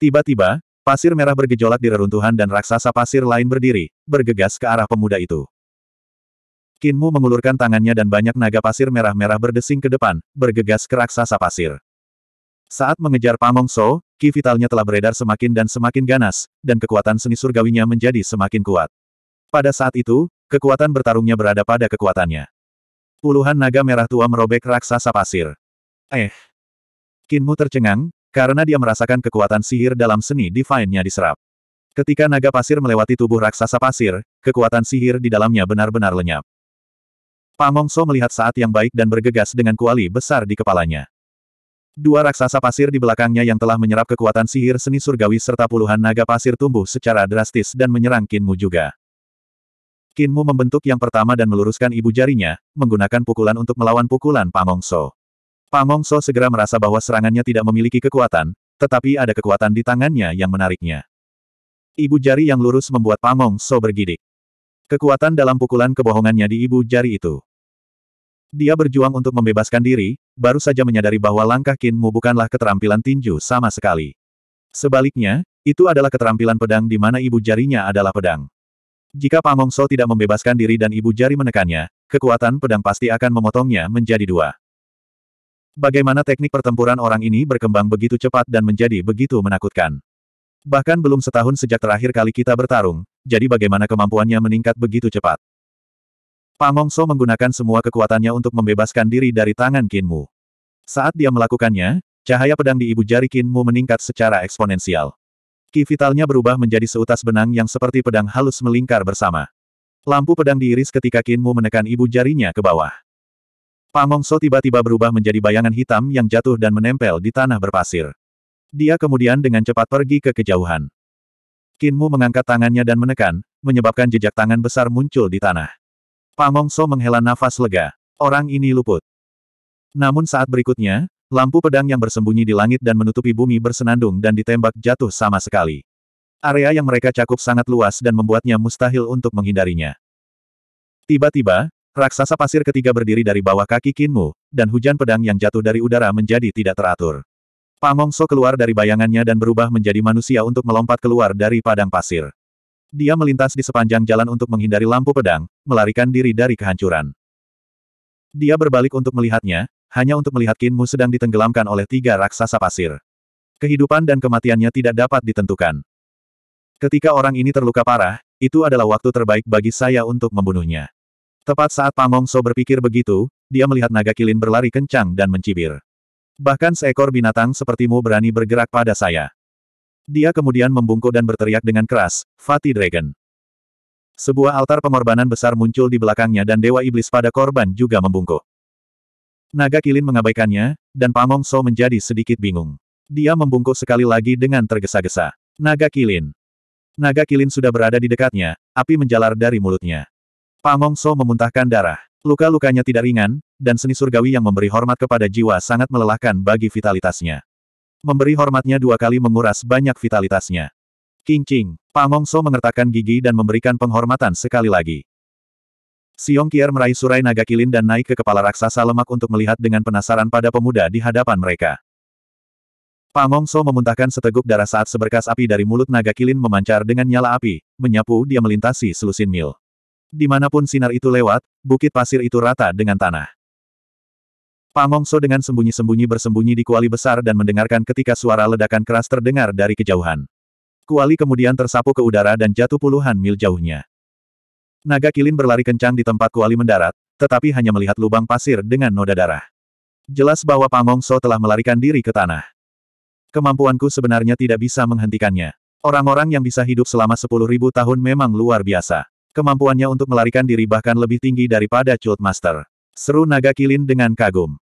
S1: Tiba-tiba, pasir merah bergejolak di reruntuhan dan raksasa pasir lain berdiri, bergegas ke arah pemuda itu. Kinmu mengulurkan tangannya dan banyak naga pasir merah-merah berdesing ke depan, bergegas ke raksasa pasir. Saat mengejar Pamong So, ki vitalnya telah beredar semakin dan semakin ganas, dan kekuatan seni surgawinya menjadi semakin kuat. Pada saat itu, kekuatan bertarungnya berada pada kekuatannya. Puluhan naga merah tua merobek raksasa pasir. Eh. Kinmu tercengang, karena dia merasakan kekuatan sihir dalam seni divine-nya diserap. Ketika naga pasir melewati tubuh raksasa pasir, kekuatan sihir di dalamnya benar-benar lenyap. Pamongso melihat saat yang baik dan bergegas dengan kuali besar di kepalanya. Dua raksasa pasir di belakangnya yang telah menyerap kekuatan sihir seni surgawi serta puluhan naga pasir tumbuh secara drastis dan menyerang Kinmu juga. Kinmu membentuk yang pertama dan meluruskan ibu jarinya, menggunakan pukulan untuk melawan pukulan Pamongso. Pamong So segera merasa bahwa serangannya tidak memiliki kekuatan, tetapi ada kekuatan di tangannya yang menariknya. Ibu jari yang lurus membuat Pamong So bergidik. Kekuatan dalam pukulan kebohongannya di ibu jari itu. Dia berjuang untuk membebaskan diri, baru saja menyadari bahwa langkah Kinmu bukanlah keterampilan tinju sama sekali. Sebaliknya, itu adalah keterampilan pedang di mana ibu jarinya adalah pedang. Jika Pamong tidak membebaskan diri dan ibu jari menekannya, kekuatan pedang pasti akan memotongnya menjadi dua. Bagaimana teknik pertempuran orang ini berkembang begitu cepat dan menjadi begitu menakutkan. Bahkan belum setahun sejak terakhir kali kita bertarung, jadi bagaimana kemampuannya meningkat begitu cepat. So menggunakan semua kekuatannya untuk membebaskan diri dari tangan Kinmu. Saat dia melakukannya, cahaya pedang di ibu jari Kinmu meningkat secara eksponensial. Ki vitalnya berubah menjadi seutas benang yang seperti pedang halus melingkar bersama. Lampu pedang diiris ketika Kinmu menekan ibu jarinya ke bawah. Pak tiba-tiba berubah menjadi bayangan hitam yang jatuh dan menempel di tanah berpasir. Dia kemudian dengan cepat pergi ke kejauhan. Kinmu mengangkat tangannya dan menekan, menyebabkan jejak tangan besar muncul di tanah. Pak menghela nafas lega. Orang ini luput. Namun saat berikutnya, lampu pedang yang bersembunyi di langit dan menutupi bumi bersenandung dan ditembak jatuh sama sekali. Area yang mereka cakup sangat luas dan membuatnya mustahil untuk menghindarinya. Tiba-tiba, Raksasa pasir ketiga berdiri dari bawah kaki Kinmu, dan hujan pedang yang jatuh dari udara menjadi tidak teratur. Pangongso keluar dari bayangannya dan berubah menjadi manusia untuk melompat keluar dari padang pasir. Dia melintas di sepanjang jalan untuk menghindari lampu pedang, melarikan diri dari kehancuran. Dia berbalik untuk melihatnya, hanya untuk melihat Kinmu sedang ditenggelamkan oleh tiga raksasa pasir. Kehidupan dan kematiannya tidak dapat ditentukan. Ketika orang ini terluka parah, itu adalah waktu terbaik bagi saya untuk membunuhnya. Tepat saat Pamongso berpikir begitu, dia melihat naga kilin berlari kencang dan mencibir. Bahkan seekor binatang sepertimu berani bergerak pada saya. Dia kemudian membungkuk dan berteriak dengan keras, Fati Dragon. Sebuah altar pengorbanan besar muncul di belakangnya dan Dewa Iblis pada korban juga membungkuk. Naga kilin mengabaikannya, dan Pamongso menjadi sedikit bingung. Dia membungkuk sekali lagi dengan tergesa-gesa. Naga kilin. Naga kilin sudah berada di dekatnya, api menjalar dari mulutnya. Pangongso memuntahkan darah. Luka-lukanya tidak ringan, dan seni surgawi yang memberi hormat kepada jiwa sangat melelahkan bagi vitalitasnya. Memberi hormatnya dua kali menguras banyak vitalitasnya. King Ching, Pangongso mengertakkan gigi dan memberikan penghormatan sekali lagi. Siong Kier meraih surai naga kilin dan naik ke kepala raksasa lemak untuk melihat dengan penasaran pada pemuda di hadapan mereka. Pangongso memuntahkan seteguk darah saat seberkas api dari mulut naga kilin memancar dengan nyala api, menyapu dia melintasi selusin mil. Dimanapun sinar itu lewat, bukit pasir itu rata dengan tanah. Pangongso dengan sembunyi-sembunyi bersembunyi di kuali besar dan mendengarkan ketika suara ledakan keras terdengar dari kejauhan. Kuali kemudian tersapu ke udara dan jatuh puluhan mil jauhnya. Naga kilin berlari kencang di tempat kuali mendarat, tetapi hanya melihat lubang pasir dengan noda darah. Jelas bahwa Pangongso telah melarikan diri ke tanah. Kemampuanku sebenarnya tidak bisa menghentikannya. Orang-orang yang bisa hidup selama sepuluh ribu tahun memang luar biasa. Kemampuannya untuk melarikan diri bahkan lebih tinggi daripada Chult Master. Seru naga kilin dengan kagum.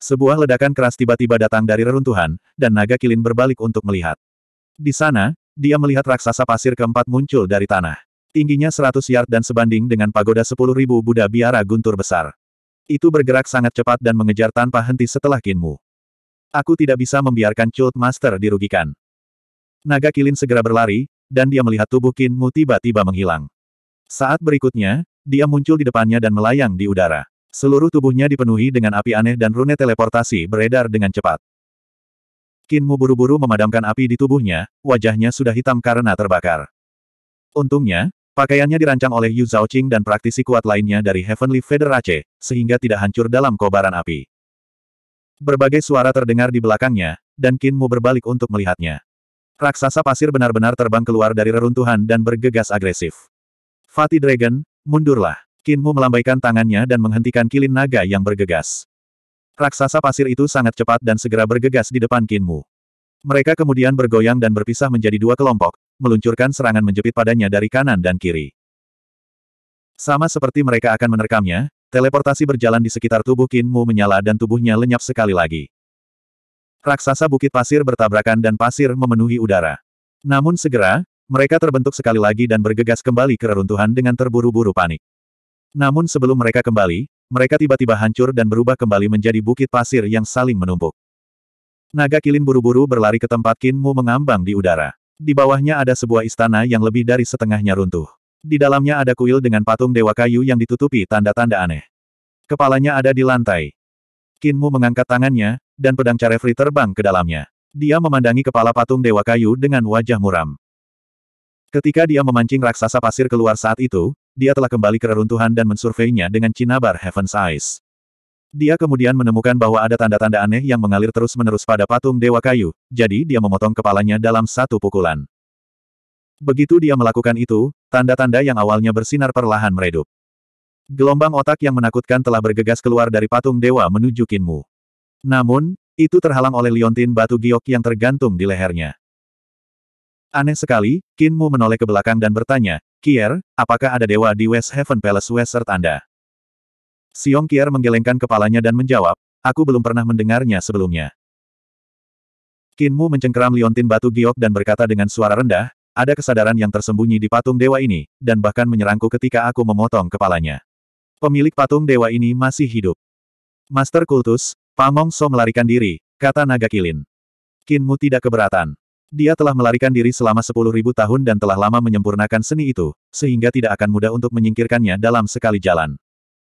S1: Sebuah ledakan keras tiba-tiba datang dari reruntuhan, dan naga kilin berbalik untuk melihat. Di sana, dia melihat raksasa pasir keempat muncul dari tanah. Tingginya 100 yard dan sebanding dengan pagoda 10.000 Buddha biara guntur besar. Itu bergerak sangat cepat dan mengejar tanpa henti setelah Kinmu. Aku tidak bisa membiarkan Chult Master dirugikan. Naga kilin segera berlari, dan dia melihat tubuh Kinmu tiba-tiba menghilang. Saat berikutnya, dia muncul di depannya dan melayang di udara. Seluruh tubuhnya dipenuhi dengan api aneh dan rune teleportasi beredar dengan cepat. Kinmu buru-buru memadamkan api di tubuhnya, wajahnya sudah hitam karena terbakar. Untungnya, pakaiannya dirancang oleh Yu Zhaoqing dan praktisi kuat lainnya dari Heavenly Federace, sehingga tidak hancur dalam kobaran api. Berbagai suara terdengar di belakangnya, dan Kinmu berbalik untuk melihatnya. Raksasa pasir benar-benar terbang keluar dari reruntuhan dan bergegas agresif. Fatih Dragon, mundurlah. Kinmu melambaikan tangannya dan menghentikan kilin naga yang bergegas. Raksasa pasir itu sangat cepat dan segera bergegas di depan Kinmu. Mereka kemudian bergoyang dan berpisah menjadi dua kelompok, meluncurkan serangan menjepit padanya dari kanan dan kiri. Sama seperti mereka akan menerkamnya, teleportasi berjalan di sekitar tubuh Kinmu menyala dan tubuhnya lenyap sekali lagi. Raksasa bukit pasir bertabrakan dan pasir memenuhi udara. Namun segera, mereka terbentuk sekali lagi dan bergegas kembali ke reruntuhan dengan terburu-buru panik. Namun sebelum mereka kembali, mereka tiba-tiba hancur dan berubah kembali menjadi bukit pasir yang saling menumpuk. Naga Kilin buru-buru berlari ke tempat Kinmu mengambang di udara. Di bawahnya ada sebuah istana yang lebih dari setengahnya runtuh. Di dalamnya ada kuil dengan patung dewa kayu yang ditutupi tanda-tanda aneh. Kepalanya ada di lantai. Kinmu mengangkat tangannya, dan pedang Carefree terbang ke dalamnya. Dia memandangi kepala patung dewa kayu dengan wajah muram. Ketika dia memancing raksasa pasir keluar saat itu, dia telah kembali ke reruntuhan dan mensurveinya dengan cinabar Heaven's Eyes. Dia kemudian menemukan bahwa ada tanda-tanda aneh yang mengalir terus-menerus pada patung Dewa Kayu, jadi dia memotong kepalanya dalam satu pukulan. Begitu dia melakukan itu, tanda-tanda yang awalnya bersinar perlahan meredup. Gelombang otak yang menakutkan telah bergegas keluar dari patung Dewa menuju Kinmu. Namun, itu terhalang oleh liontin batu giok yang tergantung di lehernya. Aneh sekali, Mu menoleh ke belakang dan bertanya, Kier, apakah ada dewa di West Heaven Palace Westert Anda? Siong Kier menggelengkan kepalanya dan menjawab, aku belum pernah mendengarnya sebelumnya. Mu mencengkeram liontin batu giok dan berkata dengan suara rendah, ada kesadaran yang tersembunyi di patung dewa ini, dan bahkan menyerangku ketika aku memotong kepalanya. Pemilik patung dewa ini masih hidup. Master Kultus, Pamong So melarikan diri, kata naga kilin. Kinmu tidak keberatan. Dia telah melarikan diri selama sepuluh ribu tahun dan telah lama menyempurnakan seni itu, sehingga tidak akan mudah untuk menyingkirkannya dalam sekali jalan.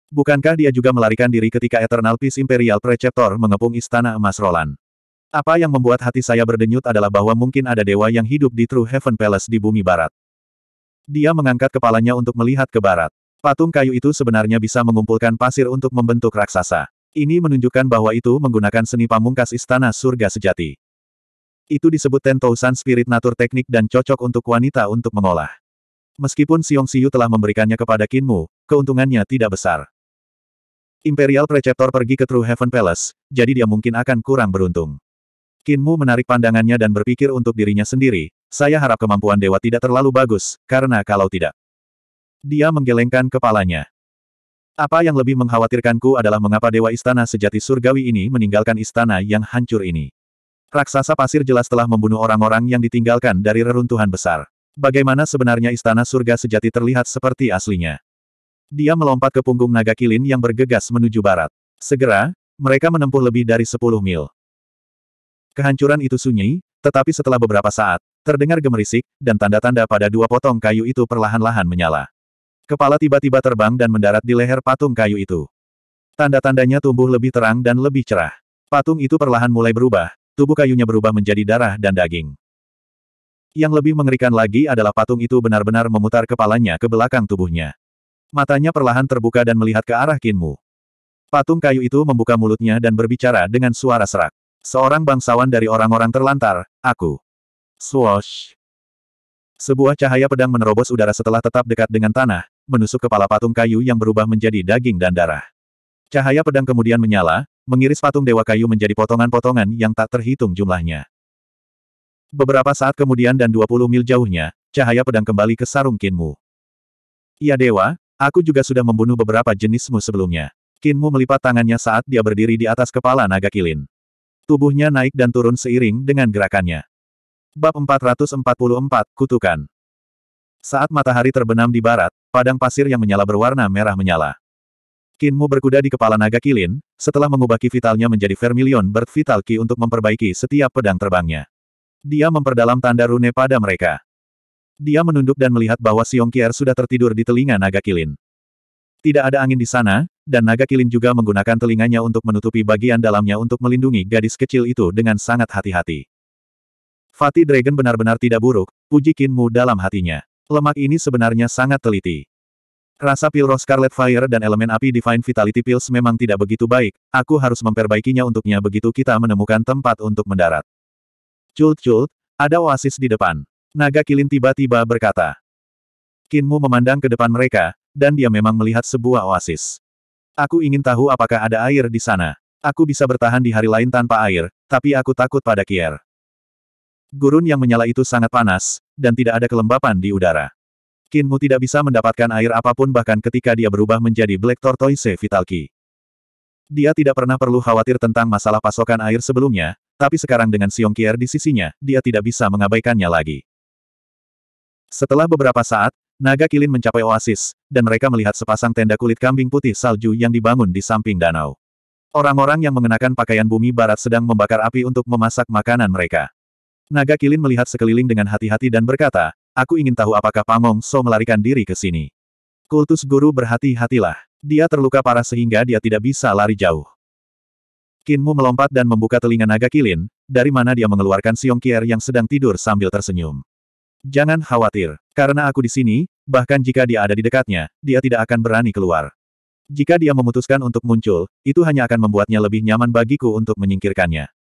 S1: Bukankah dia juga melarikan diri ketika Eternal Peace Imperial Preceptor mengepung Istana Emas Roland? Apa yang membuat hati saya berdenyut adalah bahwa mungkin ada dewa yang hidup di True Heaven Palace di bumi barat. Dia mengangkat kepalanya untuk melihat ke barat. Patung kayu itu sebenarnya bisa mengumpulkan pasir untuk membentuk raksasa. Ini menunjukkan bahwa itu menggunakan seni pamungkas istana surga sejati. Itu disebut Tentousan Spirit Natur Teknik dan cocok untuk wanita untuk mengolah. Meskipun Siung Siu telah memberikannya kepada Kinmu, keuntungannya tidak besar. Imperial Preceptor pergi ke True Heaven Palace, jadi dia mungkin akan kurang beruntung. Kinmu menarik pandangannya dan berpikir untuk dirinya sendiri, saya harap kemampuan dewa tidak terlalu bagus, karena kalau tidak. Dia menggelengkan kepalanya. Apa yang lebih mengkhawatirkanku adalah mengapa Dewa Istana Sejati Surgawi ini meninggalkan istana yang hancur ini. Raksasa pasir jelas telah membunuh orang-orang yang ditinggalkan dari reruntuhan besar. Bagaimana sebenarnya istana surga sejati terlihat seperti aslinya? Dia melompat ke punggung naga kilin yang bergegas menuju barat. Segera, mereka menempuh lebih dari 10 mil. Kehancuran itu sunyi, tetapi setelah beberapa saat, terdengar gemerisik, dan tanda-tanda pada dua potong kayu itu perlahan-lahan menyala. Kepala tiba-tiba terbang dan mendarat di leher patung kayu itu. Tanda-tandanya tumbuh lebih terang dan lebih cerah. Patung itu perlahan mulai berubah, tubuh kayunya berubah menjadi darah dan daging. Yang lebih mengerikan lagi adalah patung itu benar-benar memutar kepalanya ke belakang tubuhnya. Matanya perlahan terbuka dan melihat ke arah Kinmu. Patung kayu itu membuka mulutnya dan berbicara dengan suara serak. Seorang bangsawan dari orang-orang terlantar, aku. Swosh. Sebuah cahaya pedang menerobos udara setelah tetap dekat dengan tanah, menusuk kepala patung kayu yang berubah menjadi daging dan darah. Cahaya pedang kemudian menyala, mengiris patung dewa kayu menjadi potongan-potongan yang tak terhitung jumlahnya. Beberapa saat kemudian dan 20 mil jauhnya, cahaya pedang kembali ke sarung Kinmu. Iya dewa, aku juga sudah membunuh beberapa jenismu sebelumnya. Kinmu melipat tangannya saat dia berdiri di atas kepala naga kilin. Tubuhnya naik dan turun seiring dengan gerakannya. Bab 444, Kutukan Saat matahari terbenam di barat, padang pasir yang menyala berwarna merah menyala. Kinmu berkuda di kepala naga kilin, setelah mengubah ki vitalnya menjadi vermilion bird vital ki untuk memperbaiki setiap pedang terbangnya. Dia memperdalam tanda rune pada mereka. Dia menunduk dan melihat bahwa Siong Kier sudah tertidur di telinga naga kilin. Tidak ada angin di sana, dan naga kilin juga menggunakan telinganya untuk menutupi bagian dalamnya untuk melindungi gadis kecil itu dengan sangat hati-hati. Fatih Dragon benar-benar tidak buruk, puji Kinmu dalam hatinya. Lemak ini sebenarnya sangat teliti. Rasa pil Rose Scarlet Fire dan elemen api Divine Vitality Pills memang tidak begitu baik, aku harus memperbaikinya untuknya begitu kita menemukan tempat untuk mendarat. Cult-cult, ada oasis di depan. Naga Kilin tiba-tiba berkata. Kinmu memandang ke depan mereka, dan dia memang melihat sebuah oasis. Aku ingin tahu apakah ada air di sana. Aku bisa bertahan di hari lain tanpa air, tapi aku takut pada Kier. Gurun yang menyala itu sangat panas, dan tidak ada kelembapan di udara. Kinmu tidak bisa mendapatkan air apapun bahkan ketika dia berubah menjadi Black Tortoise Vital Dia tidak pernah perlu khawatir tentang masalah pasokan air sebelumnya, tapi sekarang dengan Siong Kier di sisinya, dia tidak bisa mengabaikannya lagi. Setelah beberapa saat, naga kilin mencapai oasis, dan mereka melihat sepasang tenda kulit kambing putih salju yang dibangun di samping danau. Orang-orang yang mengenakan pakaian bumi barat sedang membakar api untuk memasak makanan mereka. Naga Kilin melihat sekeliling dengan hati-hati dan berkata, aku ingin tahu apakah Pamong So melarikan diri ke sini. Kultus guru berhati-hatilah. Dia terluka parah sehingga dia tidak bisa lari jauh. Kinmu melompat dan membuka telinga naga kilin, dari mana dia mengeluarkan Siong Kier yang sedang tidur sambil tersenyum. Jangan khawatir, karena aku di sini, bahkan jika dia ada di dekatnya, dia tidak akan berani keluar. Jika dia memutuskan untuk muncul, itu hanya akan membuatnya lebih nyaman bagiku untuk menyingkirkannya.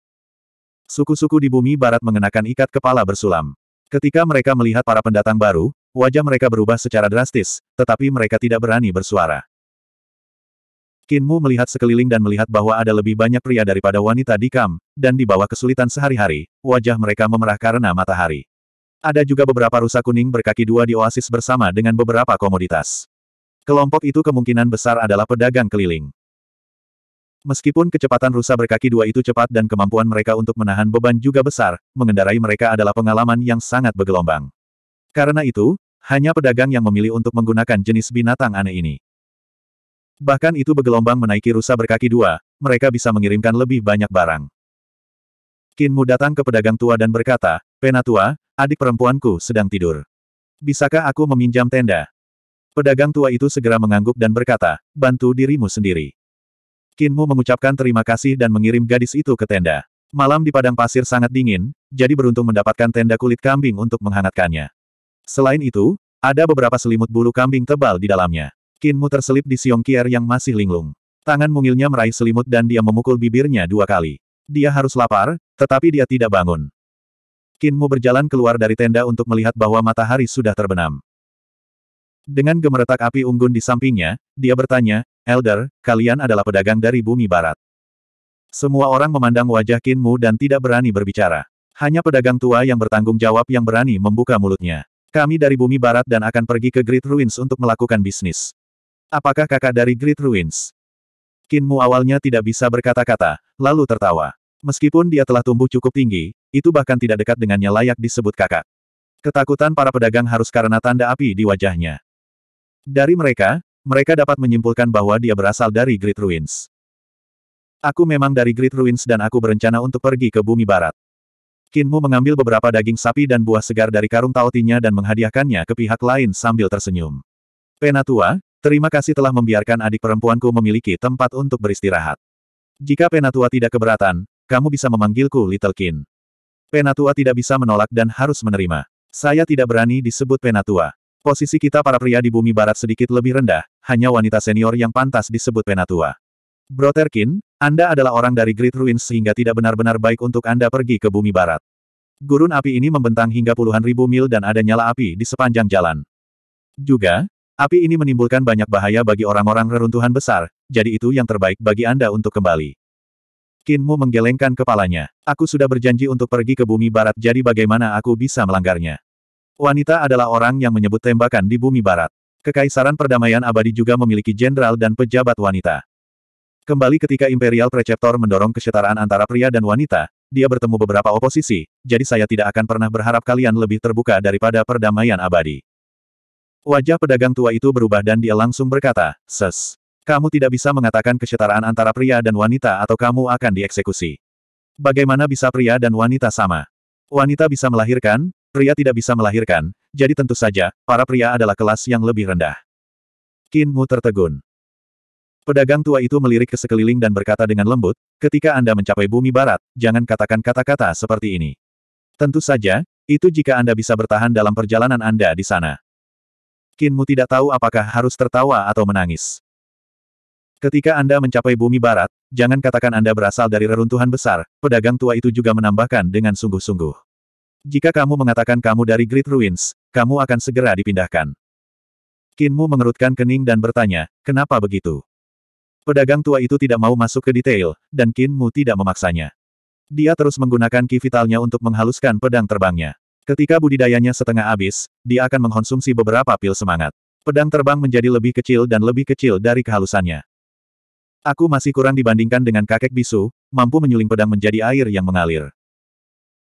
S1: Suku-suku di bumi barat mengenakan ikat kepala bersulam. Ketika mereka melihat para pendatang baru, wajah mereka berubah secara drastis, tetapi mereka tidak berani bersuara. Kinmu melihat sekeliling dan melihat bahwa ada lebih banyak pria daripada wanita di Kam, dan di bawah kesulitan sehari-hari, wajah mereka memerah karena matahari. Ada juga beberapa rusa kuning berkaki dua di oasis bersama dengan beberapa komoditas. Kelompok itu kemungkinan besar adalah pedagang keliling. Meskipun kecepatan rusa berkaki dua itu cepat dan kemampuan mereka untuk menahan beban juga besar, mengendarai mereka adalah pengalaman yang sangat bergelombang. Karena itu, hanya pedagang yang memilih untuk menggunakan jenis binatang aneh ini. Bahkan itu bergelombang menaiki rusa berkaki dua, mereka bisa mengirimkan lebih banyak barang. Kinmu datang ke pedagang tua dan berkata, Penatua, adik perempuanku sedang tidur. Bisakah aku meminjam tenda? Pedagang tua itu segera mengangguk dan berkata, bantu dirimu sendiri. Kinmu mengucapkan terima kasih dan mengirim gadis itu ke tenda. Malam di padang pasir sangat dingin, jadi beruntung mendapatkan tenda kulit kambing untuk menghangatkannya. Selain itu, ada beberapa selimut bulu kambing tebal di dalamnya. Kinmu terselip di siong kier yang masih linglung. Tangan mungilnya meraih selimut dan dia memukul bibirnya dua kali. Dia harus lapar, tetapi dia tidak bangun. Kinmu berjalan keluar dari tenda untuk melihat bahwa matahari sudah terbenam. Dengan gemeretak api unggun di sampingnya, dia bertanya, Elder, kalian adalah pedagang dari bumi barat. Semua orang memandang wajah Kinmu dan tidak berani berbicara. Hanya pedagang tua yang bertanggung jawab yang berani membuka mulutnya. Kami dari bumi barat dan akan pergi ke Great Ruins untuk melakukan bisnis. Apakah kakak dari Great Ruins? Kinmu awalnya tidak bisa berkata-kata, lalu tertawa. Meskipun dia telah tumbuh cukup tinggi, itu bahkan tidak dekat dengannya layak disebut kakak. Ketakutan para pedagang harus karena tanda api di wajahnya. Dari mereka, mereka dapat menyimpulkan bahwa dia berasal dari Great Ruins. Aku memang dari Great Ruins dan aku berencana untuk pergi ke bumi barat. Kinmu mengambil beberapa daging sapi dan buah segar dari karung taotinya dan menghadiahkannya ke pihak lain sambil tersenyum. Penatua, terima kasih telah membiarkan adik perempuanku memiliki tempat untuk beristirahat. Jika Penatua tidak keberatan, kamu bisa memanggilku Little Kin. Penatua tidak bisa menolak dan harus menerima. Saya tidak berani disebut Penatua. Posisi kita para pria di bumi barat sedikit lebih rendah, hanya wanita senior yang pantas disebut penatua. Broterkin, Anda adalah orang dari Great Ruins sehingga tidak benar-benar baik untuk Anda pergi ke bumi barat. Gurun api ini membentang hingga puluhan ribu mil dan ada nyala api di sepanjang jalan. Juga, api ini menimbulkan banyak bahaya bagi orang-orang reruntuhan besar, jadi itu yang terbaik bagi Anda untuk kembali. Kinmu menggelengkan kepalanya. Aku sudah berjanji untuk pergi ke bumi barat jadi bagaimana aku bisa melanggarnya? Wanita adalah orang yang menyebut tembakan di bumi barat. Kekaisaran perdamaian abadi juga memiliki jenderal dan pejabat wanita. Kembali ketika Imperial Preceptor mendorong kesetaraan antara pria dan wanita, dia bertemu beberapa oposisi, jadi saya tidak akan pernah berharap kalian lebih terbuka daripada perdamaian abadi. Wajah pedagang tua itu berubah dan dia langsung berkata, Ses. Kamu tidak bisa mengatakan kesetaraan antara pria dan wanita atau kamu akan dieksekusi. Bagaimana bisa pria dan wanita sama? Wanita bisa melahirkan, Pria tidak bisa melahirkan, jadi tentu saja, para pria adalah kelas yang lebih rendah. Qin Mu tertegun. Pedagang tua itu melirik ke sekeliling dan berkata dengan lembut, ketika Anda mencapai bumi barat, jangan katakan kata-kata seperti ini. Tentu saja, itu jika Anda bisa bertahan dalam perjalanan Anda di sana. Kinmu tidak tahu apakah harus tertawa atau menangis. Ketika Anda mencapai bumi barat, jangan katakan Anda berasal dari reruntuhan besar, pedagang tua itu juga menambahkan dengan sungguh-sungguh. Jika kamu mengatakan kamu dari Great Ruins, kamu akan segera dipindahkan. Kinmu mengerutkan kening dan bertanya, kenapa begitu? Pedagang tua itu tidak mau masuk ke detail, dan Kinmu tidak memaksanya. Dia terus menggunakan ki vitalnya untuk menghaluskan pedang terbangnya. Ketika budidayanya setengah habis, dia akan mengkonsumsi beberapa pil semangat. Pedang terbang menjadi lebih kecil dan lebih kecil dari kehalusannya. Aku masih kurang dibandingkan dengan kakek bisu, mampu menyuling pedang menjadi air yang mengalir.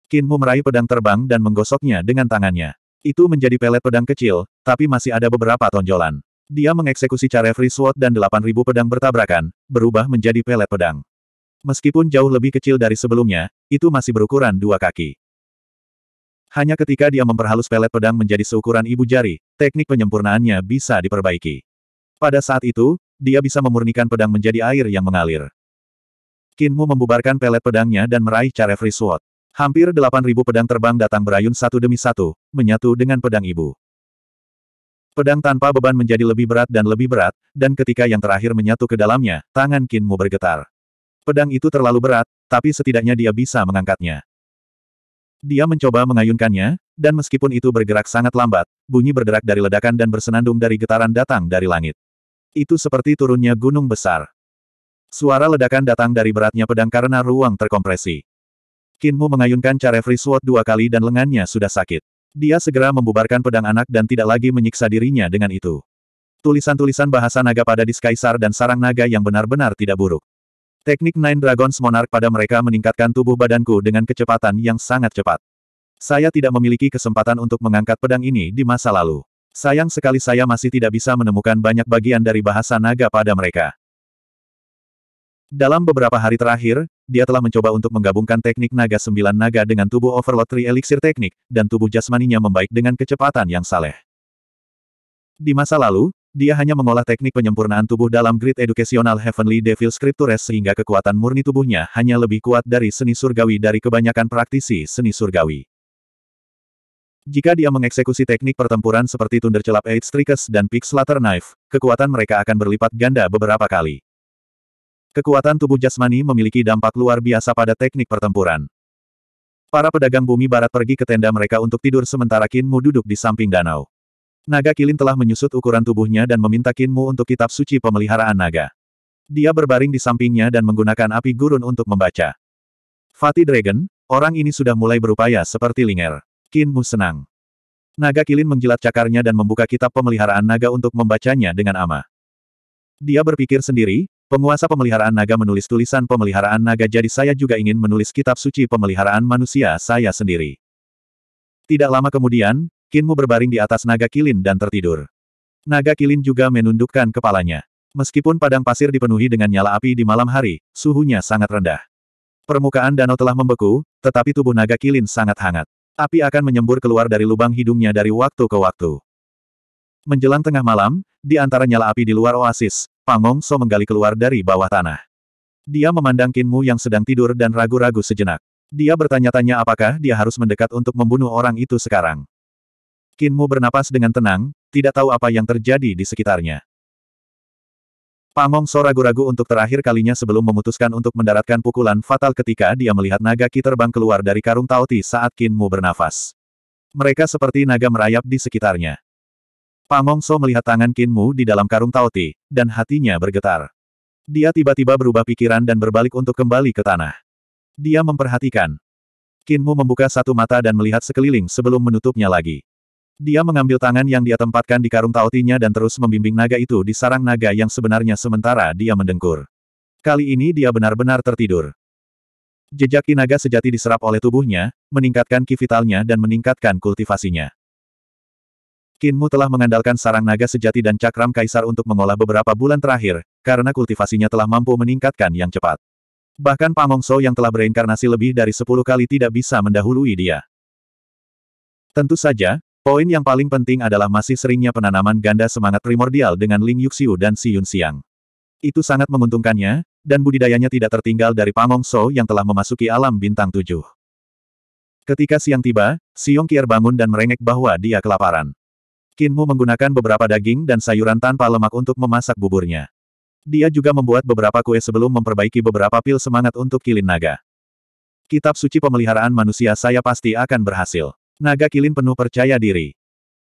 S1: Kinmu meraih pedang terbang dan menggosoknya dengan tangannya. Itu menjadi pelet pedang kecil, tapi masih ada beberapa tonjolan. Dia mengeksekusi cara free sword dan 8.000 pedang bertabrakan, berubah menjadi pelet pedang. Meskipun jauh lebih kecil dari sebelumnya, itu masih berukuran dua kaki. Hanya ketika dia memperhalus pelet pedang menjadi seukuran ibu jari, teknik penyempurnaannya bisa diperbaiki. Pada saat itu, dia bisa memurnikan pedang menjadi air yang mengalir. Kinmu membubarkan pelet pedangnya dan meraih cara free sword. Hampir ribu pedang terbang datang berayun satu demi satu, menyatu dengan pedang ibu. Pedang tanpa beban menjadi lebih berat dan lebih berat, dan ketika yang terakhir menyatu ke dalamnya, tangan Kinmu bergetar. Pedang itu terlalu berat, tapi setidaknya dia bisa mengangkatnya. Dia mencoba mengayunkannya, dan meskipun itu bergerak sangat lambat, bunyi berderak dari ledakan dan bersenandung dari getaran datang dari langit. Itu seperti turunnya gunung besar. Suara ledakan datang dari beratnya pedang karena ruang terkompresi. Kinmu mengayunkan Carefree Sword dua kali dan lengannya sudah sakit. Dia segera membubarkan pedang anak dan tidak lagi menyiksa dirinya dengan itu. Tulisan-tulisan bahasa naga pada diskaisar dan sarang naga yang benar-benar tidak buruk. Teknik Nine Dragons Monarch pada mereka meningkatkan tubuh badanku dengan kecepatan yang sangat cepat. Saya tidak memiliki kesempatan untuk mengangkat pedang ini di masa lalu. Sayang sekali saya masih tidak bisa menemukan banyak bagian dari bahasa naga pada mereka. Dalam beberapa hari terakhir, dia telah mencoba untuk menggabungkan teknik naga sembilan naga dengan tubuh overload tri elixir teknik, dan tubuh jasmaninya membaik dengan kecepatan yang saleh. Di masa lalu, dia hanya mengolah teknik penyempurnaan tubuh dalam grid educational Heavenly Devil Scriptures sehingga kekuatan murni tubuhnya hanya lebih kuat dari seni surgawi dari kebanyakan praktisi seni surgawi. Jika dia mengeksekusi teknik pertempuran seperti Thunder Celap Eight strikes dan Pig Slaughter Knife, kekuatan mereka akan berlipat ganda beberapa kali. Kekuatan tubuh jasmani memiliki dampak luar biasa pada teknik pertempuran. Para pedagang bumi barat pergi ke tenda mereka untuk tidur sementara Kinmu duduk di samping danau. Naga Kilin telah menyusut ukuran tubuhnya dan meminta Kinmu untuk kitab suci pemeliharaan naga. Dia berbaring di sampingnya dan menggunakan api gurun untuk membaca. Fatih Dragon, orang ini sudah mulai berupaya seperti Linger. Kinmu senang. Naga Kilin menjilat cakarnya dan membuka kitab pemeliharaan naga untuk membacanya dengan amah. Dia berpikir sendiri, Penguasa pemeliharaan naga menulis tulisan pemeliharaan naga jadi saya juga ingin menulis kitab suci pemeliharaan manusia saya sendiri. Tidak lama kemudian, Kinmu berbaring di atas naga kilin dan tertidur. Naga kilin juga menundukkan kepalanya. Meskipun padang pasir dipenuhi dengan nyala api di malam hari, suhunya sangat rendah. Permukaan danau telah membeku, tetapi tubuh naga kilin sangat hangat. Api akan menyembur keluar dari lubang hidungnya dari waktu ke waktu. Menjelang tengah malam, di antara nyala api di luar oasis, Pangong So menggali keluar dari bawah tanah. Dia memandang Kinmu yang sedang tidur dan ragu-ragu sejenak. Dia bertanya-tanya apakah dia harus mendekat untuk membunuh orang itu sekarang. Kinmu bernapas dengan tenang, tidak tahu apa yang terjadi di sekitarnya. Pangong So ragu-ragu untuk terakhir kalinya sebelum memutuskan untuk mendaratkan pukulan fatal ketika dia melihat naga Ki terbang keluar dari karung Tauti saat Kinmu bernafas. Mereka seperti naga merayap di sekitarnya. Pamongso melihat tangan Kinmu di dalam karung Taoti, dan hatinya bergetar. Dia tiba-tiba berubah pikiran dan berbalik untuk kembali ke tanah. Dia memperhatikan. Kinmu membuka satu mata dan melihat sekeliling sebelum menutupnya lagi. Dia mengambil tangan yang dia tempatkan di karung Taotinya dan terus membimbing naga itu di sarang naga yang sebenarnya sementara dia mendengkur. Kali ini dia benar-benar tertidur. Jejak naga sejati diserap oleh tubuhnya, meningkatkan kivitalnya dan meningkatkan kultivasinya. Kinmu telah mengandalkan sarang naga sejati dan cakram kaisar untuk mengolah beberapa bulan terakhir, karena kultivasinya telah mampu meningkatkan yang cepat. Bahkan Pamongso yang telah bereinkarnasi lebih dari 10 kali tidak bisa mendahului dia. Tentu saja, poin yang paling penting adalah masih seringnya penanaman ganda semangat primordial dengan Ling Yuxiu dan Si Yun Xiang. Itu sangat menguntungkannya, dan budidayanya tidak tertinggal dari Pamongso yang telah memasuki alam bintang tujuh. Ketika siang tiba, Si Kier bangun dan merengek bahwa dia kelaparan. Kinmu menggunakan beberapa daging dan sayuran tanpa lemak untuk memasak buburnya. Dia juga membuat beberapa kue sebelum memperbaiki beberapa pil semangat untuk kilin naga. Kitab suci pemeliharaan manusia saya pasti akan berhasil. Naga kilin penuh percaya diri.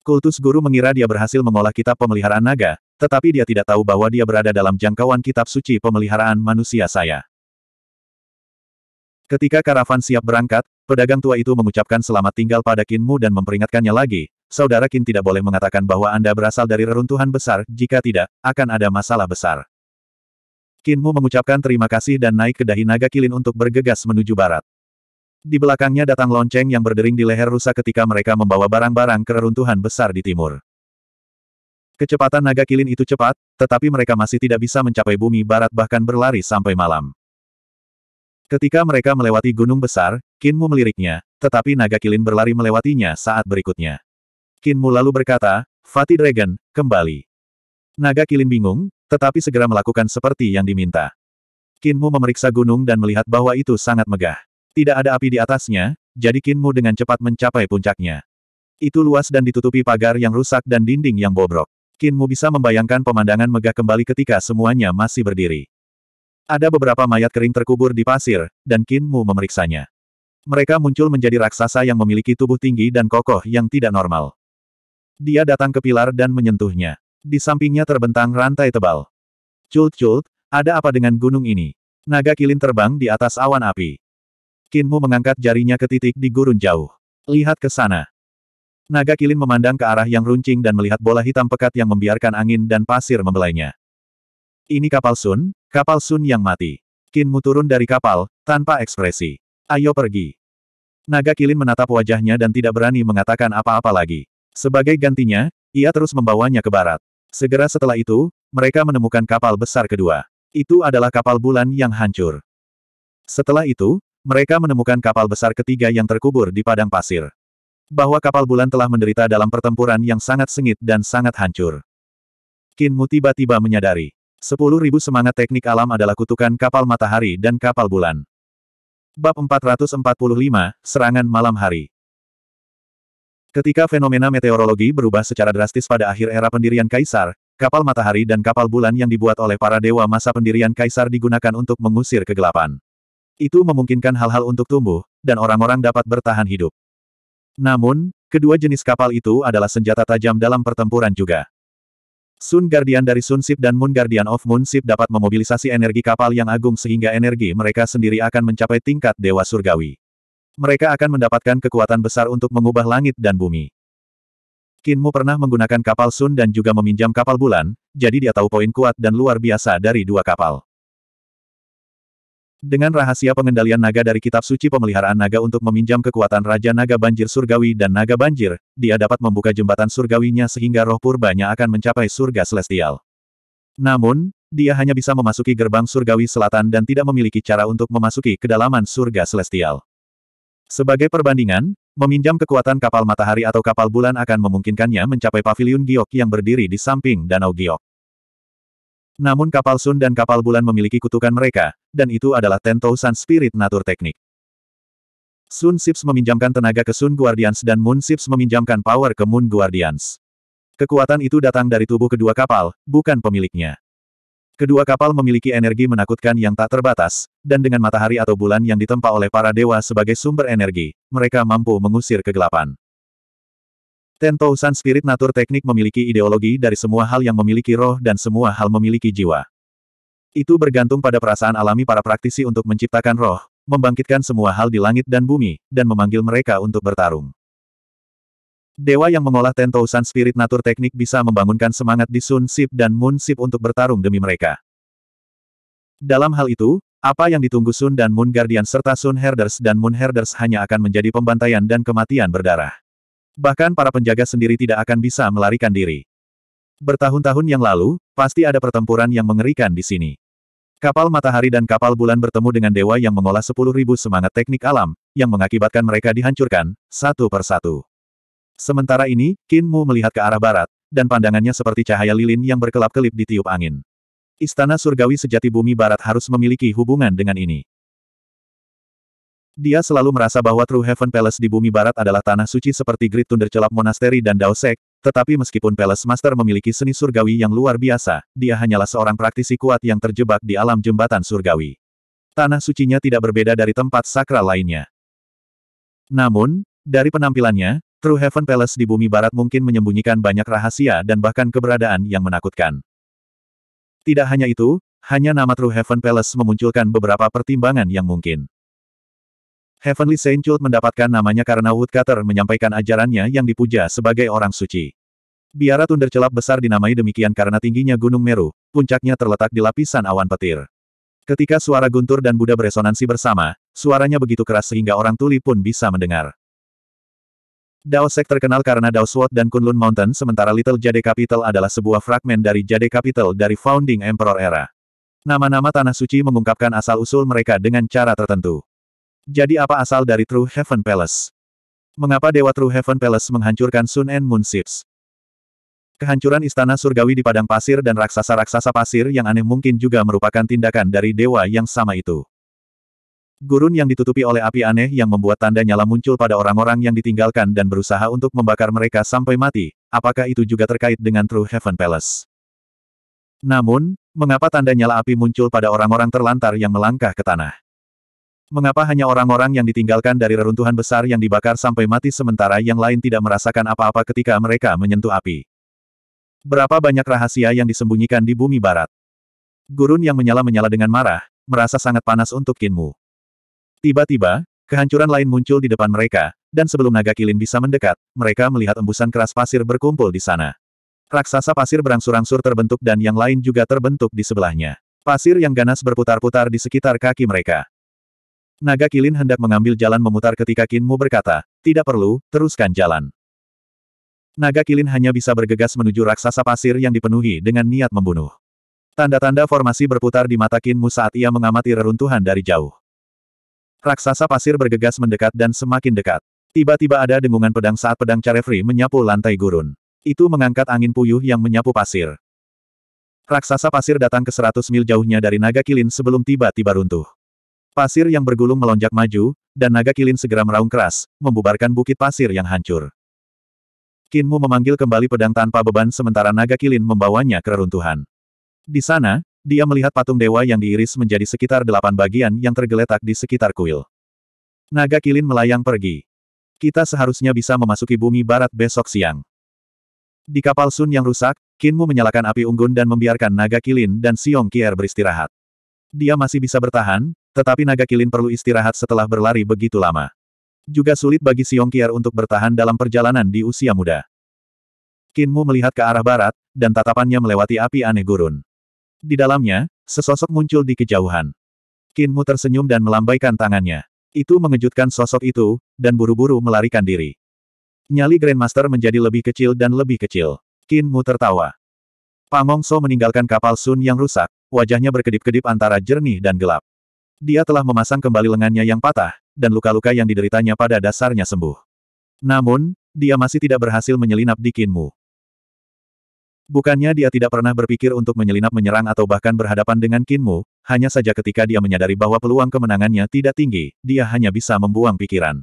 S1: Kultus guru mengira dia berhasil mengolah kitab pemeliharaan naga, tetapi dia tidak tahu bahwa dia berada dalam jangkauan kitab suci pemeliharaan manusia saya. Ketika karavan siap berangkat, pedagang tua itu mengucapkan selamat tinggal pada Kinmu dan memperingatkannya lagi, Saudara Qin tidak boleh mengatakan bahwa Anda berasal dari reruntuhan besar, jika tidak, akan ada masalah besar. Kinmu mengucapkan terima kasih dan naik ke dahi naga kilin untuk bergegas menuju barat. Di belakangnya datang lonceng yang berdering di leher rusa ketika mereka membawa barang-barang ke reruntuhan besar di timur. Kecepatan naga kilin itu cepat, tetapi mereka masih tidak bisa mencapai bumi barat bahkan berlari sampai malam. Ketika mereka melewati gunung besar, Kinmu meliriknya, tetapi naga kilin berlari melewatinya saat berikutnya. Kinmu lalu berkata, Fatih Dragon, kembali. Naga Kilin bingung, tetapi segera melakukan seperti yang diminta. Kinmu memeriksa gunung dan melihat bahwa itu sangat megah. Tidak ada api di atasnya, jadi Kinmu dengan cepat mencapai puncaknya. Itu luas dan ditutupi pagar yang rusak dan dinding yang bobrok. Kinmu bisa membayangkan pemandangan megah kembali ketika semuanya masih berdiri. Ada beberapa mayat kering terkubur di pasir, dan Kinmu memeriksanya. Mereka muncul menjadi raksasa yang memiliki tubuh tinggi dan kokoh yang tidak normal. Dia datang ke pilar dan menyentuhnya. Di sampingnya terbentang rantai tebal. Cult-cult, ada apa dengan gunung ini? Naga kilin terbang di atas awan api. Kinmu mengangkat jarinya ke titik di gurun jauh. Lihat ke sana. Naga kilin memandang ke arah yang runcing dan melihat bola hitam pekat yang membiarkan angin dan pasir membelainya. Ini kapal Sun, kapal Sun yang mati. Kinmu turun dari kapal, tanpa ekspresi. Ayo pergi. Naga kilin menatap wajahnya dan tidak berani mengatakan apa-apa lagi. Sebagai gantinya, ia terus membawanya ke barat. Segera setelah itu, mereka menemukan kapal besar kedua. Itu adalah kapal bulan yang hancur. Setelah itu, mereka menemukan kapal besar ketiga yang terkubur di padang pasir. Bahwa kapal bulan telah menderita dalam pertempuran yang sangat sengit dan sangat hancur. Kinmu tiba-tiba menyadari. Sepuluh ribu semangat teknik alam adalah kutukan kapal matahari dan kapal bulan. Bab 445, Serangan Malam Hari Ketika fenomena meteorologi berubah secara drastis pada akhir era pendirian kaisar, kapal matahari dan kapal bulan yang dibuat oleh para dewa masa pendirian kaisar digunakan untuk mengusir kegelapan. Itu memungkinkan hal-hal untuk tumbuh, dan orang-orang dapat bertahan hidup. Namun, kedua jenis kapal itu adalah senjata tajam dalam pertempuran juga. Sun Guardian dari Sun Ship dan Moon Guardian of Moon Ship dapat memobilisasi energi kapal yang agung sehingga energi mereka sendiri akan mencapai tingkat Dewa Surgawi mereka akan mendapatkan kekuatan besar untuk mengubah langit dan bumi. Kinmu pernah menggunakan kapal Sun dan juga meminjam kapal bulan, jadi dia tahu poin kuat dan luar biasa dari dua kapal. Dengan rahasia pengendalian naga dari kitab suci pemeliharaan naga untuk meminjam kekuatan Raja Naga Banjir Surgawi dan Naga Banjir, dia dapat membuka jembatan surgawinya sehingga roh purbanya akan mencapai surga celestial. Namun, dia hanya bisa memasuki gerbang surgawi selatan dan tidak memiliki cara untuk memasuki kedalaman surga celestial. Sebagai perbandingan, meminjam kekuatan kapal matahari atau kapal bulan akan memungkinkannya mencapai paviliun Giok yang berdiri di samping Danau Giok. Namun kapal Sun dan kapal bulan memiliki kutukan mereka, dan itu adalah Tento Spirit Natur Teknik. Sun Sips meminjamkan tenaga ke Sun Guardians dan Moon Sips meminjamkan power ke Moon Guardians. Kekuatan itu datang dari tubuh kedua kapal, bukan pemiliknya. Kedua kapal memiliki energi menakutkan yang tak terbatas, dan dengan matahari atau bulan yang ditempa oleh para dewa sebagai sumber energi, mereka mampu mengusir kegelapan. Tentu, San Spirit Natur Teknik memiliki ideologi dari semua hal yang memiliki roh dan semua hal memiliki jiwa. Itu bergantung pada perasaan alami para praktisi untuk menciptakan roh, membangkitkan semua hal di langit dan bumi, dan memanggil mereka untuk bertarung. Dewa yang mengolah Tentousan Spirit natur Teknik bisa membangunkan semangat di Sun Sip dan Moon Sip untuk bertarung demi mereka. Dalam hal itu, apa yang ditunggu Sun dan Moon Guardian serta Sun Herders dan Moon Herders hanya akan menjadi pembantaian dan kematian berdarah. Bahkan para penjaga sendiri tidak akan bisa melarikan diri. Bertahun-tahun yang lalu, pasti ada pertempuran yang mengerikan di sini. Kapal matahari dan kapal bulan bertemu dengan dewa yang mengolah 10.000 semangat teknik alam, yang mengakibatkan mereka dihancurkan, satu per satu. Sementara ini, Qin Mu melihat ke arah barat, dan pandangannya seperti cahaya lilin yang berkelap-kelip di tiup angin. Istana surgawi sejati bumi barat harus memiliki hubungan dengan ini. Dia selalu merasa bahwa True Heaven Palace di bumi barat adalah tanah suci seperti Great Thunder Celap Monastery dan Dao Sek, tetapi meskipun Palace Master memiliki seni surgawi yang luar biasa, dia hanyalah seorang praktisi kuat yang terjebak di alam jembatan surgawi. Tanah sucinya tidak berbeda dari tempat sakral lainnya. Namun, dari penampilannya, True Heaven Palace di bumi barat mungkin menyembunyikan banyak rahasia dan bahkan keberadaan yang menakutkan. Tidak hanya itu, hanya nama True Heaven Palace memunculkan beberapa pertimbangan yang mungkin. Heavenly Saint Jude mendapatkan namanya karena Woodcutter menyampaikan ajarannya yang dipuja sebagai orang suci. Biara Tundercelap Celap besar dinamai demikian karena tingginya Gunung Meru, puncaknya terletak di lapisan awan petir. Ketika suara guntur dan Buddha beresonansi bersama, suaranya begitu keras sehingga orang tuli pun bisa mendengar. Dao Sek terkenal karena Dao Sword dan Kunlun Mountain sementara Little Jade Capital adalah sebuah fragmen dari Jade Capital dari Founding Emperor Era. Nama-nama Tanah Suci mengungkapkan asal-usul mereka dengan cara tertentu. Jadi apa asal dari True Heaven Palace? Mengapa Dewa True Heaven Palace menghancurkan Sun and Moon Ships? Kehancuran istana surgawi di padang pasir dan raksasa-raksasa pasir yang aneh mungkin juga merupakan tindakan dari dewa yang sama itu. Gurun yang ditutupi oleh api aneh yang membuat tanda nyala muncul pada orang-orang yang ditinggalkan dan berusaha untuk membakar mereka sampai mati, apakah itu juga terkait dengan True Heaven Palace? Namun, mengapa tanda nyala api muncul pada orang-orang terlantar yang melangkah ke tanah? Mengapa hanya orang-orang yang ditinggalkan dari reruntuhan besar yang dibakar sampai mati sementara yang lain tidak merasakan apa-apa ketika mereka menyentuh api? Berapa banyak rahasia yang disembunyikan di bumi barat? Gurun yang menyala-menyala dengan marah, merasa sangat panas untuk Kinmu. Tiba-tiba, kehancuran lain muncul di depan mereka, dan sebelum naga kilin bisa mendekat, mereka melihat embusan keras pasir berkumpul di sana. Raksasa pasir berangsur-angsur terbentuk dan yang lain juga terbentuk di sebelahnya. Pasir yang ganas berputar-putar di sekitar kaki mereka. Naga kilin hendak mengambil jalan memutar ketika Kinmu berkata, tidak perlu, teruskan jalan. Naga kilin hanya bisa bergegas menuju raksasa pasir yang dipenuhi dengan niat membunuh. Tanda-tanda formasi berputar di mata Kinmu saat ia mengamati reruntuhan dari jauh. Raksasa pasir bergegas mendekat dan semakin dekat. Tiba-tiba ada dengungan pedang saat pedang Carefree menyapu lantai gurun. Itu mengangkat angin puyuh yang menyapu pasir. Raksasa pasir datang ke seratus mil jauhnya dari naga kilin sebelum tiba-tiba runtuh. Pasir yang bergulung melonjak maju, dan naga kilin segera meraung keras, membubarkan bukit pasir yang hancur. Kinmu memanggil kembali pedang tanpa beban sementara naga kilin membawanya ke reruntuhan. Di sana, dia melihat patung dewa yang diiris menjadi sekitar delapan bagian yang tergeletak di sekitar kuil. Naga kilin melayang pergi. Kita seharusnya bisa memasuki bumi barat besok siang. Di kapal Sun yang rusak, Kinmu menyalakan api unggun dan membiarkan naga kilin dan Siong Kier beristirahat. Dia masih bisa bertahan, tetapi naga kilin perlu istirahat setelah berlari begitu lama. Juga sulit bagi Siong Kier untuk bertahan dalam perjalanan di usia muda. Kinmu melihat ke arah barat, dan tatapannya melewati api aneh gurun. Di dalamnya, sesosok muncul di kejauhan. Kinmu tersenyum dan melambaikan tangannya. Itu mengejutkan sosok itu, dan buru-buru melarikan diri. Nyali Grandmaster menjadi lebih kecil dan lebih kecil. Kinmu tertawa. Pamongso meninggalkan kapal Sun yang rusak, wajahnya berkedip-kedip antara jernih dan gelap. Dia telah memasang kembali lengannya yang patah, dan luka-luka yang dideritanya pada dasarnya sembuh. Namun, dia masih tidak berhasil menyelinap di Kinmu. Bukannya dia tidak pernah berpikir untuk menyelinap menyerang atau bahkan berhadapan dengan Kinmu, hanya saja ketika dia menyadari bahwa peluang kemenangannya tidak tinggi, dia hanya bisa membuang pikiran.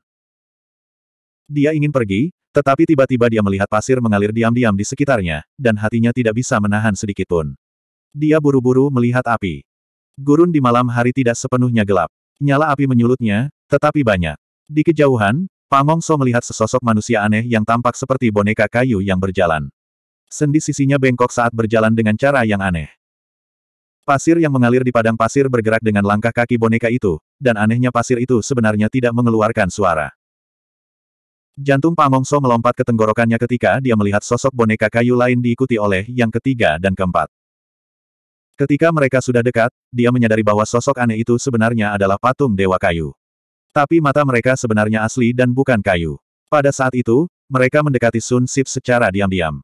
S1: Dia ingin pergi, tetapi tiba-tiba dia melihat pasir mengalir diam-diam di sekitarnya, dan hatinya tidak bisa menahan sedikitpun. Dia buru-buru melihat api. Gurun di malam hari tidak sepenuhnya gelap. Nyala api menyulutnya, tetapi banyak. Di kejauhan, Pangongso melihat sesosok manusia aneh yang tampak seperti boneka kayu yang berjalan. Sendi sisinya bengkok saat berjalan dengan cara yang aneh. Pasir yang mengalir di padang pasir bergerak dengan langkah kaki boneka itu, dan anehnya pasir itu sebenarnya tidak mengeluarkan suara. Jantung Pangongso melompat ke tenggorokannya ketika dia melihat sosok boneka kayu lain diikuti oleh yang ketiga dan keempat. Ketika mereka sudah dekat, dia menyadari bahwa sosok aneh itu sebenarnya adalah patung dewa kayu. Tapi mata mereka sebenarnya asli dan bukan kayu. Pada saat itu, mereka mendekati Sun Sip secara diam-diam.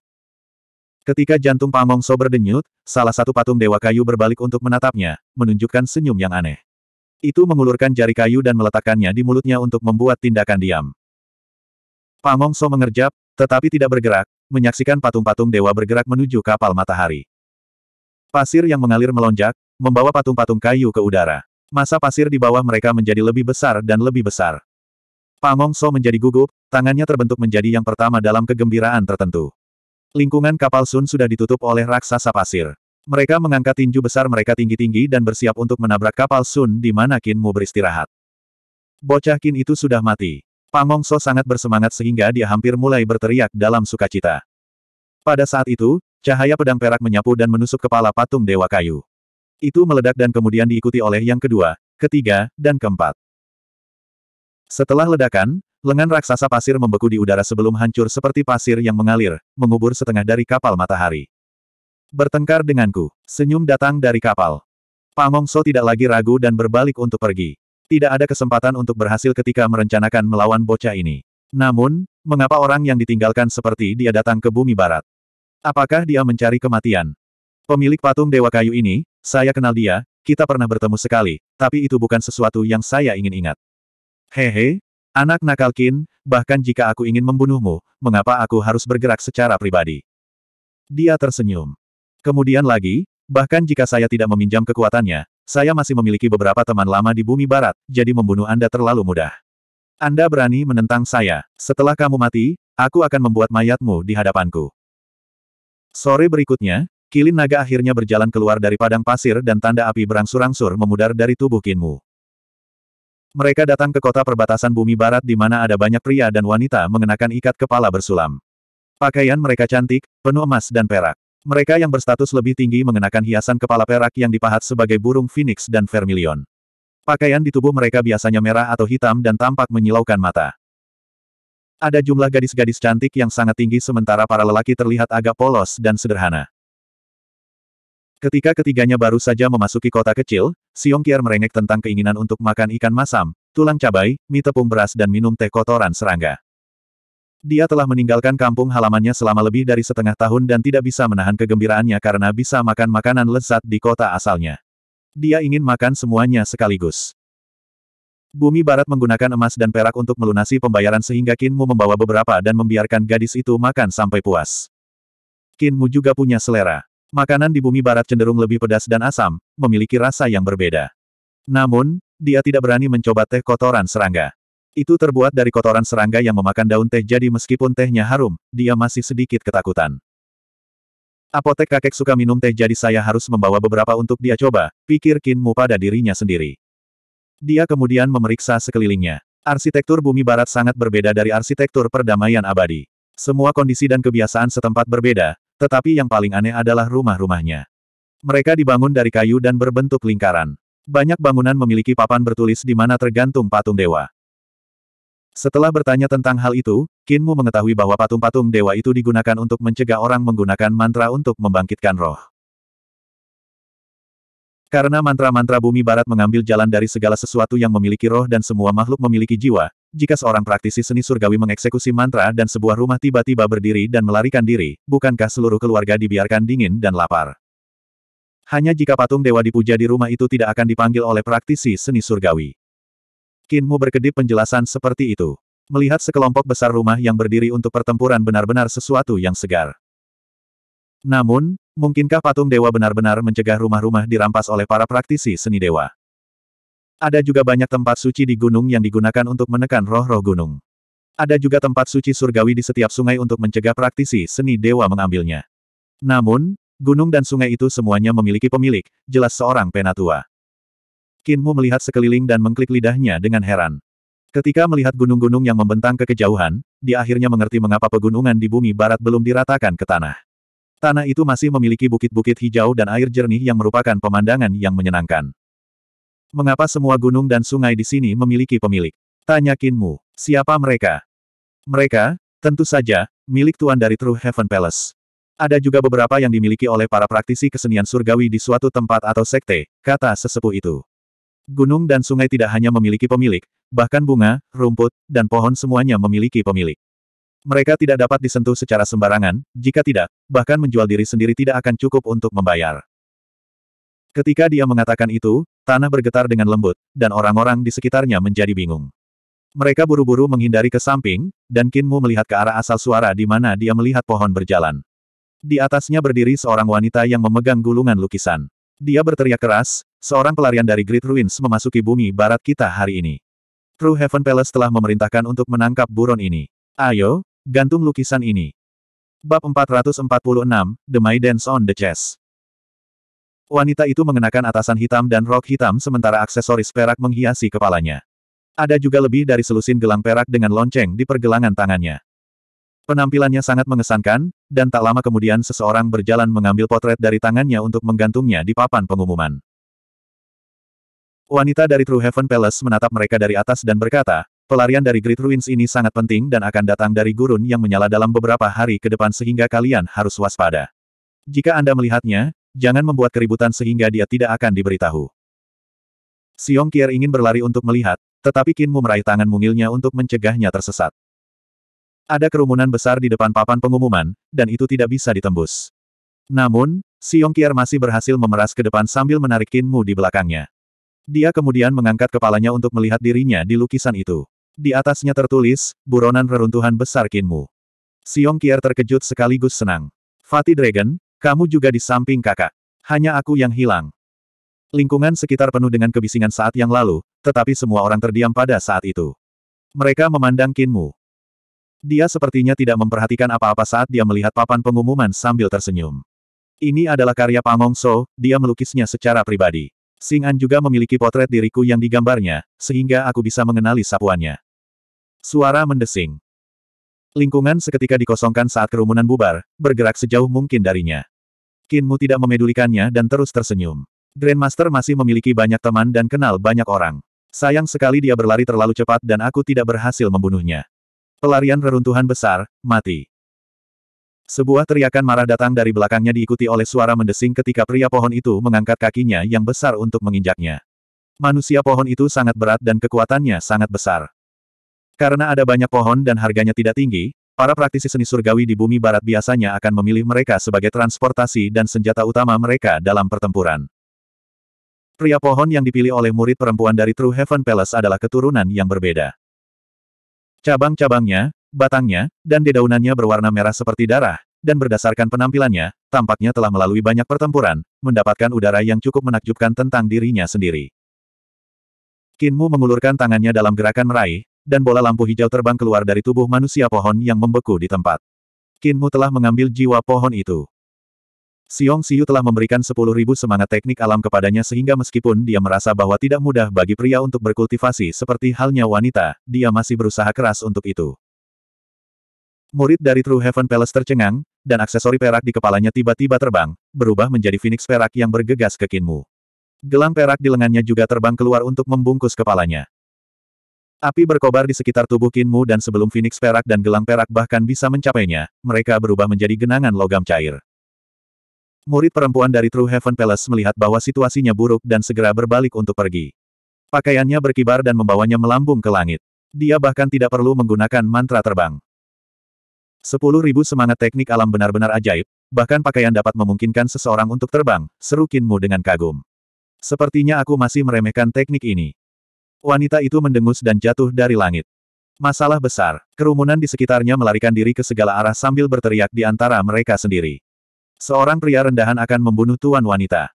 S1: Ketika jantung So berdenyut, salah satu patung dewa kayu berbalik untuk menatapnya, menunjukkan senyum yang aneh. Itu mengulurkan jari kayu dan meletakkannya di mulutnya untuk membuat tindakan diam. So mengerjap, tetapi tidak bergerak, menyaksikan patung-patung dewa bergerak menuju kapal matahari. Pasir yang mengalir melonjak, membawa patung-patung kayu ke udara. Masa pasir di bawah mereka menjadi lebih besar dan lebih besar. So menjadi gugup, tangannya terbentuk menjadi yang pertama dalam kegembiraan tertentu. Lingkungan kapal Sun sudah ditutup oleh raksasa pasir. Mereka mengangkat tinju besar mereka tinggi-tinggi dan bersiap untuk menabrak kapal Sun di mana Qin Mu beristirahat. Bocah Qin itu sudah mati. Pangongso sangat bersemangat sehingga dia hampir mulai berteriak dalam sukacita. Pada saat itu, cahaya pedang perak menyapu dan menusuk kepala patung Dewa Kayu. Itu meledak dan kemudian diikuti oleh yang kedua, ketiga, dan keempat. Setelah ledakan, Lengan raksasa pasir membeku di udara sebelum hancur seperti pasir yang mengalir, mengubur setengah dari kapal matahari. Bertengkar denganku. Senyum datang dari kapal. Pangongso tidak lagi ragu dan berbalik untuk pergi. Tidak ada kesempatan untuk berhasil ketika merencanakan melawan bocah ini. Namun, mengapa orang yang ditinggalkan seperti dia datang ke bumi barat? Apakah dia mencari kematian? Pemilik patung Dewa Kayu ini, saya kenal dia, kita pernah bertemu sekali, tapi itu bukan sesuatu yang saya ingin ingat. Hehe, Anak nakal Kin, bahkan jika aku ingin membunuhmu, mengapa aku harus bergerak secara pribadi? Dia tersenyum. Kemudian lagi, bahkan jika saya tidak meminjam kekuatannya, saya masih memiliki beberapa teman lama di bumi barat, jadi membunuh Anda terlalu mudah. Anda berani menentang saya. Setelah kamu mati, aku akan membuat mayatmu di hadapanku. Sore berikutnya, kilin naga akhirnya berjalan keluar dari padang pasir dan tanda api berangsur-angsur memudar dari tubuh Kinmu. Mereka datang ke kota perbatasan bumi barat di mana ada banyak pria dan wanita mengenakan ikat kepala bersulam. Pakaian mereka cantik, penuh emas dan perak. Mereka yang berstatus lebih tinggi mengenakan hiasan kepala perak yang dipahat sebagai burung phoenix dan vermilion. Pakaian di tubuh mereka biasanya merah atau hitam dan tampak menyilaukan mata. Ada jumlah gadis-gadis cantik yang sangat tinggi sementara para lelaki terlihat agak polos dan sederhana. Ketika ketiganya baru saja memasuki kota kecil, Siong Kier merengek tentang keinginan untuk makan ikan masam, tulang cabai, mie tepung beras dan minum teh kotoran serangga. Dia telah meninggalkan kampung halamannya selama lebih dari setengah tahun dan tidak bisa menahan kegembiraannya karena bisa makan makanan lezat di kota asalnya. Dia ingin makan semuanya sekaligus. Bumi Barat menggunakan emas dan perak untuk melunasi pembayaran sehingga Kinmu membawa beberapa dan membiarkan gadis itu makan sampai puas. Kinmu juga punya selera. Makanan di bumi barat cenderung lebih pedas dan asam, memiliki rasa yang berbeda. Namun, dia tidak berani mencoba teh kotoran serangga. Itu terbuat dari kotoran serangga yang memakan daun teh jadi meskipun tehnya harum, dia masih sedikit ketakutan. Apotek kakek suka minum teh jadi saya harus membawa beberapa untuk dia coba, pikir Kinmu pada dirinya sendiri. Dia kemudian memeriksa sekelilingnya. Arsitektur bumi barat sangat berbeda dari arsitektur perdamaian abadi. Semua kondisi dan kebiasaan setempat berbeda, tetapi yang paling aneh adalah rumah-rumahnya. Mereka dibangun dari kayu dan berbentuk lingkaran. Banyak bangunan memiliki papan bertulis di mana tergantung patung dewa. Setelah bertanya tentang hal itu, Kinmu mengetahui bahwa patung-patung dewa itu digunakan untuk mencegah orang menggunakan mantra untuk membangkitkan roh. Karena mantra-mantra bumi barat mengambil jalan dari segala sesuatu yang memiliki roh dan semua makhluk memiliki jiwa, jika seorang praktisi seni surgawi mengeksekusi mantra dan sebuah rumah tiba-tiba berdiri dan melarikan diri, bukankah seluruh keluarga dibiarkan dingin dan lapar? Hanya jika patung dewa dipuja di rumah itu tidak akan dipanggil oleh praktisi seni surgawi. Kinmu berkedip penjelasan seperti itu. Melihat sekelompok besar rumah yang berdiri untuk pertempuran benar-benar sesuatu yang segar. Namun, Mungkinkah patung dewa benar-benar mencegah rumah-rumah dirampas oleh para praktisi seni dewa? Ada juga banyak tempat suci di gunung yang digunakan untuk menekan roh-roh gunung. Ada juga tempat suci surgawi di setiap sungai untuk mencegah praktisi seni dewa mengambilnya. Namun, gunung dan sungai itu semuanya memiliki pemilik, jelas seorang penatua. Kinmu melihat sekeliling dan mengklik lidahnya dengan heran. Ketika melihat gunung-gunung yang membentang ke kejauhan, dia akhirnya mengerti mengapa pegunungan di bumi barat belum diratakan ke tanah. Tanah itu masih memiliki bukit-bukit hijau dan air jernih yang merupakan pemandangan yang menyenangkan. Mengapa semua gunung dan sungai di sini memiliki pemilik? Tanya Kinmu, siapa mereka? Mereka, tentu saja, milik tuan dari True Heaven Palace. Ada juga beberapa yang dimiliki oleh para praktisi kesenian surgawi di suatu tempat atau sekte, kata sesepuh itu. Gunung dan sungai tidak hanya memiliki pemilik, bahkan bunga, rumput, dan pohon semuanya memiliki pemilik. Mereka tidak dapat disentuh secara sembarangan, jika tidak, bahkan menjual diri sendiri tidak akan cukup untuk membayar. Ketika dia mengatakan itu, tanah bergetar dengan lembut, dan orang-orang di sekitarnya menjadi bingung. Mereka buru-buru menghindari ke samping, dan Kinmu melihat ke arah asal suara di mana dia melihat pohon berjalan. Di atasnya berdiri seorang wanita yang memegang gulungan lukisan. Dia berteriak keras, seorang pelarian dari Great Ruins memasuki bumi barat kita hari ini. True Heaven Palace telah memerintahkan untuk menangkap buron ini. Ayo, gantung lukisan ini. Bab 446, The Maidens on the Chess. Wanita itu mengenakan atasan hitam dan rok hitam sementara aksesoris perak menghiasi kepalanya. Ada juga lebih dari selusin gelang perak dengan lonceng di pergelangan tangannya. Penampilannya sangat mengesankan, dan tak lama kemudian seseorang berjalan mengambil potret dari tangannya untuk menggantungnya di papan pengumuman. Wanita dari True Heaven Palace menatap mereka dari atas dan berkata, Pelarian dari Great Ruins ini sangat penting dan akan datang dari gurun yang menyala dalam beberapa hari ke depan sehingga kalian harus waspada. Jika Anda melihatnya, jangan membuat keributan sehingga dia tidak akan diberitahu. Siong Kier ingin berlari untuk melihat, tetapi Kinmu meraih tangan mungilnya untuk mencegahnya tersesat. Ada kerumunan besar di depan papan pengumuman, dan itu tidak bisa ditembus. Namun, Siong Kier masih berhasil memeras ke depan sambil menarik Kinmu di belakangnya. Dia kemudian mengangkat kepalanya untuk melihat dirinya di lukisan itu. Di atasnya tertulis, buronan reruntuhan besar Kinmu. Siong Kier terkejut sekaligus senang. Fatih Dragon, kamu juga di samping kakak. Hanya aku yang hilang. Lingkungan sekitar penuh dengan kebisingan saat yang lalu, tetapi semua orang terdiam pada saat itu. Mereka memandang Kinmu. Dia sepertinya tidak memperhatikan apa-apa saat dia melihat papan pengumuman sambil tersenyum. Ini adalah karya Pangong So, dia melukisnya secara pribadi. Singan juga memiliki potret diriku yang digambarnya, sehingga aku bisa mengenali sapuannya. Suara mendesing. Lingkungan seketika dikosongkan saat kerumunan bubar, bergerak sejauh mungkin darinya. Kinmu tidak memedulikannya dan terus tersenyum. Grandmaster masih memiliki banyak teman dan kenal banyak orang. Sayang sekali dia berlari terlalu cepat dan aku tidak berhasil membunuhnya. Pelarian reruntuhan besar, mati. Sebuah teriakan marah datang dari belakangnya diikuti oleh suara mendesing ketika pria pohon itu mengangkat kakinya yang besar untuk menginjaknya. Manusia pohon itu sangat berat dan kekuatannya sangat besar. Karena ada banyak pohon dan harganya tidak tinggi, para praktisi seni surgawi di bumi barat biasanya akan memilih mereka sebagai transportasi dan senjata utama mereka dalam pertempuran. Pria pohon yang dipilih oleh murid perempuan dari True Heaven Palace adalah keturunan yang berbeda. Cabang-cabangnya, batangnya, dan dedaunannya berwarna merah seperti darah, dan berdasarkan penampilannya, tampaknya telah melalui banyak pertempuran, mendapatkan udara yang cukup menakjubkan tentang dirinya sendiri. Kinmu mengulurkan tangannya dalam gerakan meraih, dan bola lampu hijau terbang keluar dari tubuh manusia pohon yang membeku di tempat. Kinmu telah mengambil jiwa pohon itu. Siong Siu telah memberikan 10.000 semangat teknik alam kepadanya sehingga meskipun dia merasa bahwa tidak mudah bagi pria untuk berkultivasi seperti halnya wanita, dia masih berusaha keras untuk itu. Murid dari True Heaven Palace tercengang, dan aksesori perak di kepalanya tiba-tiba terbang, berubah menjadi phoenix perak yang bergegas ke Kinmu. Gelang perak di lengannya juga terbang keluar untuk membungkus kepalanya. Api berkobar di sekitar tubuh Kinmu dan sebelum Phoenix perak dan gelang perak bahkan bisa mencapainya, mereka berubah menjadi genangan logam cair. Murid perempuan dari True Heaven Palace melihat bahwa situasinya buruk dan segera berbalik untuk pergi. Pakaiannya berkibar dan membawanya melambung ke langit. Dia bahkan tidak perlu menggunakan mantra terbang. Sepuluh semangat teknik alam benar-benar ajaib, bahkan pakaian dapat memungkinkan seseorang untuk terbang, seru Kinmu dengan kagum. Sepertinya aku masih meremehkan teknik ini. Wanita itu mendengus dan jatuh dari langit. Masalah besar, kerumunan di sekitarnya melarikan diri ke segala arah sambil berteriak di antara mereka sendiri. Seorang pria rendahan akan membunuh tuan wanita.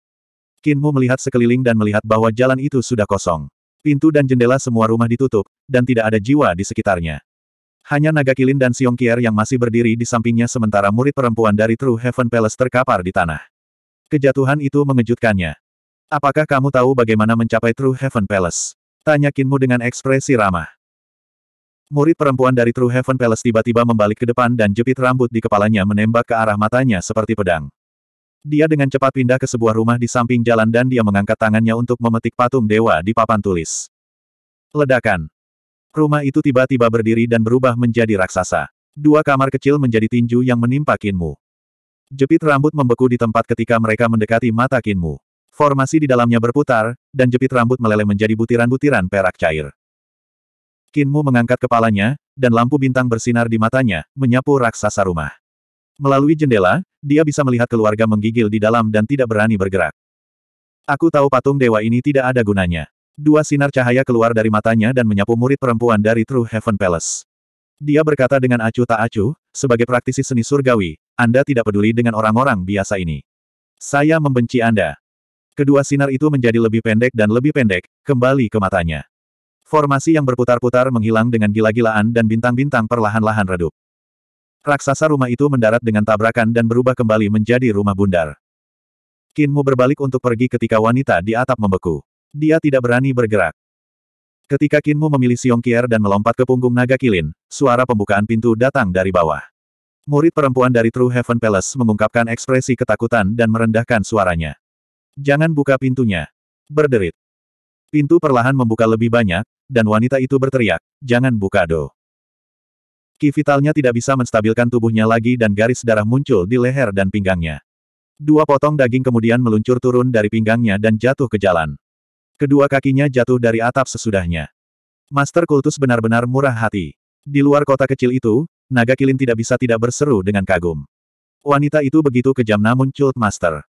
S1: Kinmu melihat sekeliling dan melihat bahwa jalan itu sudah kosong. Pintu dan jendela semua rumah ditutup, dan tidak ada jiwa di sekitarnya. Hanya naga kilin dan Siong Kier yang masih berdiri di sampingnya sementara murid perempuan dari True Heaven Palace terkapar di tanah. Kejatuhan itu mengejutkannya. Apakah kamu tahu bagaimana mencapai True Heaven Palace? Tanya Kinmu dengan ekspresi ramah. Murid perempuan dari True Heaven Palace tiba-tiba membalik ke depan dan jepit rambut di kepalanya menembak ke arah matanya seperti pedang. Dia dengan cepat pindah ke sebuah rumah di samping jalan dan dia mengangkat tangannya untuk memetik patung dewa di papan tulis. Ledakan. Rumah itu tiba-tiba berdiri dan berubah menjadi raksasa. Dua kamar kecil menjadi tinju yang menimpa Kinmu. Jepit rambut membeku di tempat ketika mereka mendekati mata Kinmu. Formasi di dalamnya berputar, dan jepit rambut meleleh menjadi butiran-butiran perak cair. Kinmu mengangkat kepalanya, dan lampu bintang bersinar di matanya, menyapu raksasa rumah. Melalui jendela, dia bisa melihat keluarga menggigil di dalam dan tidak berani bergerak. Aku tahu patung dewa ini tidak ada gunanya. Dua sinar cahaya keluar dari matanya dan menyapu murid perempuan dari True Heaven Palace. Dia berkata dengan acuh tak acuh, sebagai praktisi seni surgawi, Anda tidak peduli dengan orang-orang biasa ini. Saya membenci Anda. Kedua sinar itu menjadi lebih pendek dan lebih pendek, kembali ke matanya. Formasi yang berputar-putar menghilang dengan gila-gilaan dan bintang-bintang perlahan-lahan redup. Raksasa rumah itu mendarat dengan tabrakan dan berubah kembali menjadi rumah bundar. Kinmu berbalik untuk pergi ketika wanita di atap membeku. Dia tidak berani bergerak. Ketika Kinmu memilih Siong Kier dan melompat ke punggung naga kilin, suara pembukaan pintu datang dari bawah. Murid perempuan dari True Heaven Palace mengungkapkan ekspresi ketakutan dan merendahkan suaranya. Jangan buka pintunya. Berderit. Pintu perlahan membuka lebih banyak, dan wanita itu berteriak, jangan buka do. Ki vitalnya tidak bisa menstabilkan tubuhnya lagi dan garis darah muncul di leher dan pinggangnya. Dua potong daging kemudian meluncur turun dari pinggangnya dan jatuh ke jalan. Kedua kakinya jatuh dari atap sesudahnya. Master kultus benar-benar murah hati. Di luar kota kecil itu, naga kilin tidak bisa tidak berseru dengan kagum. Wanita itu begitu kejam namun cult master.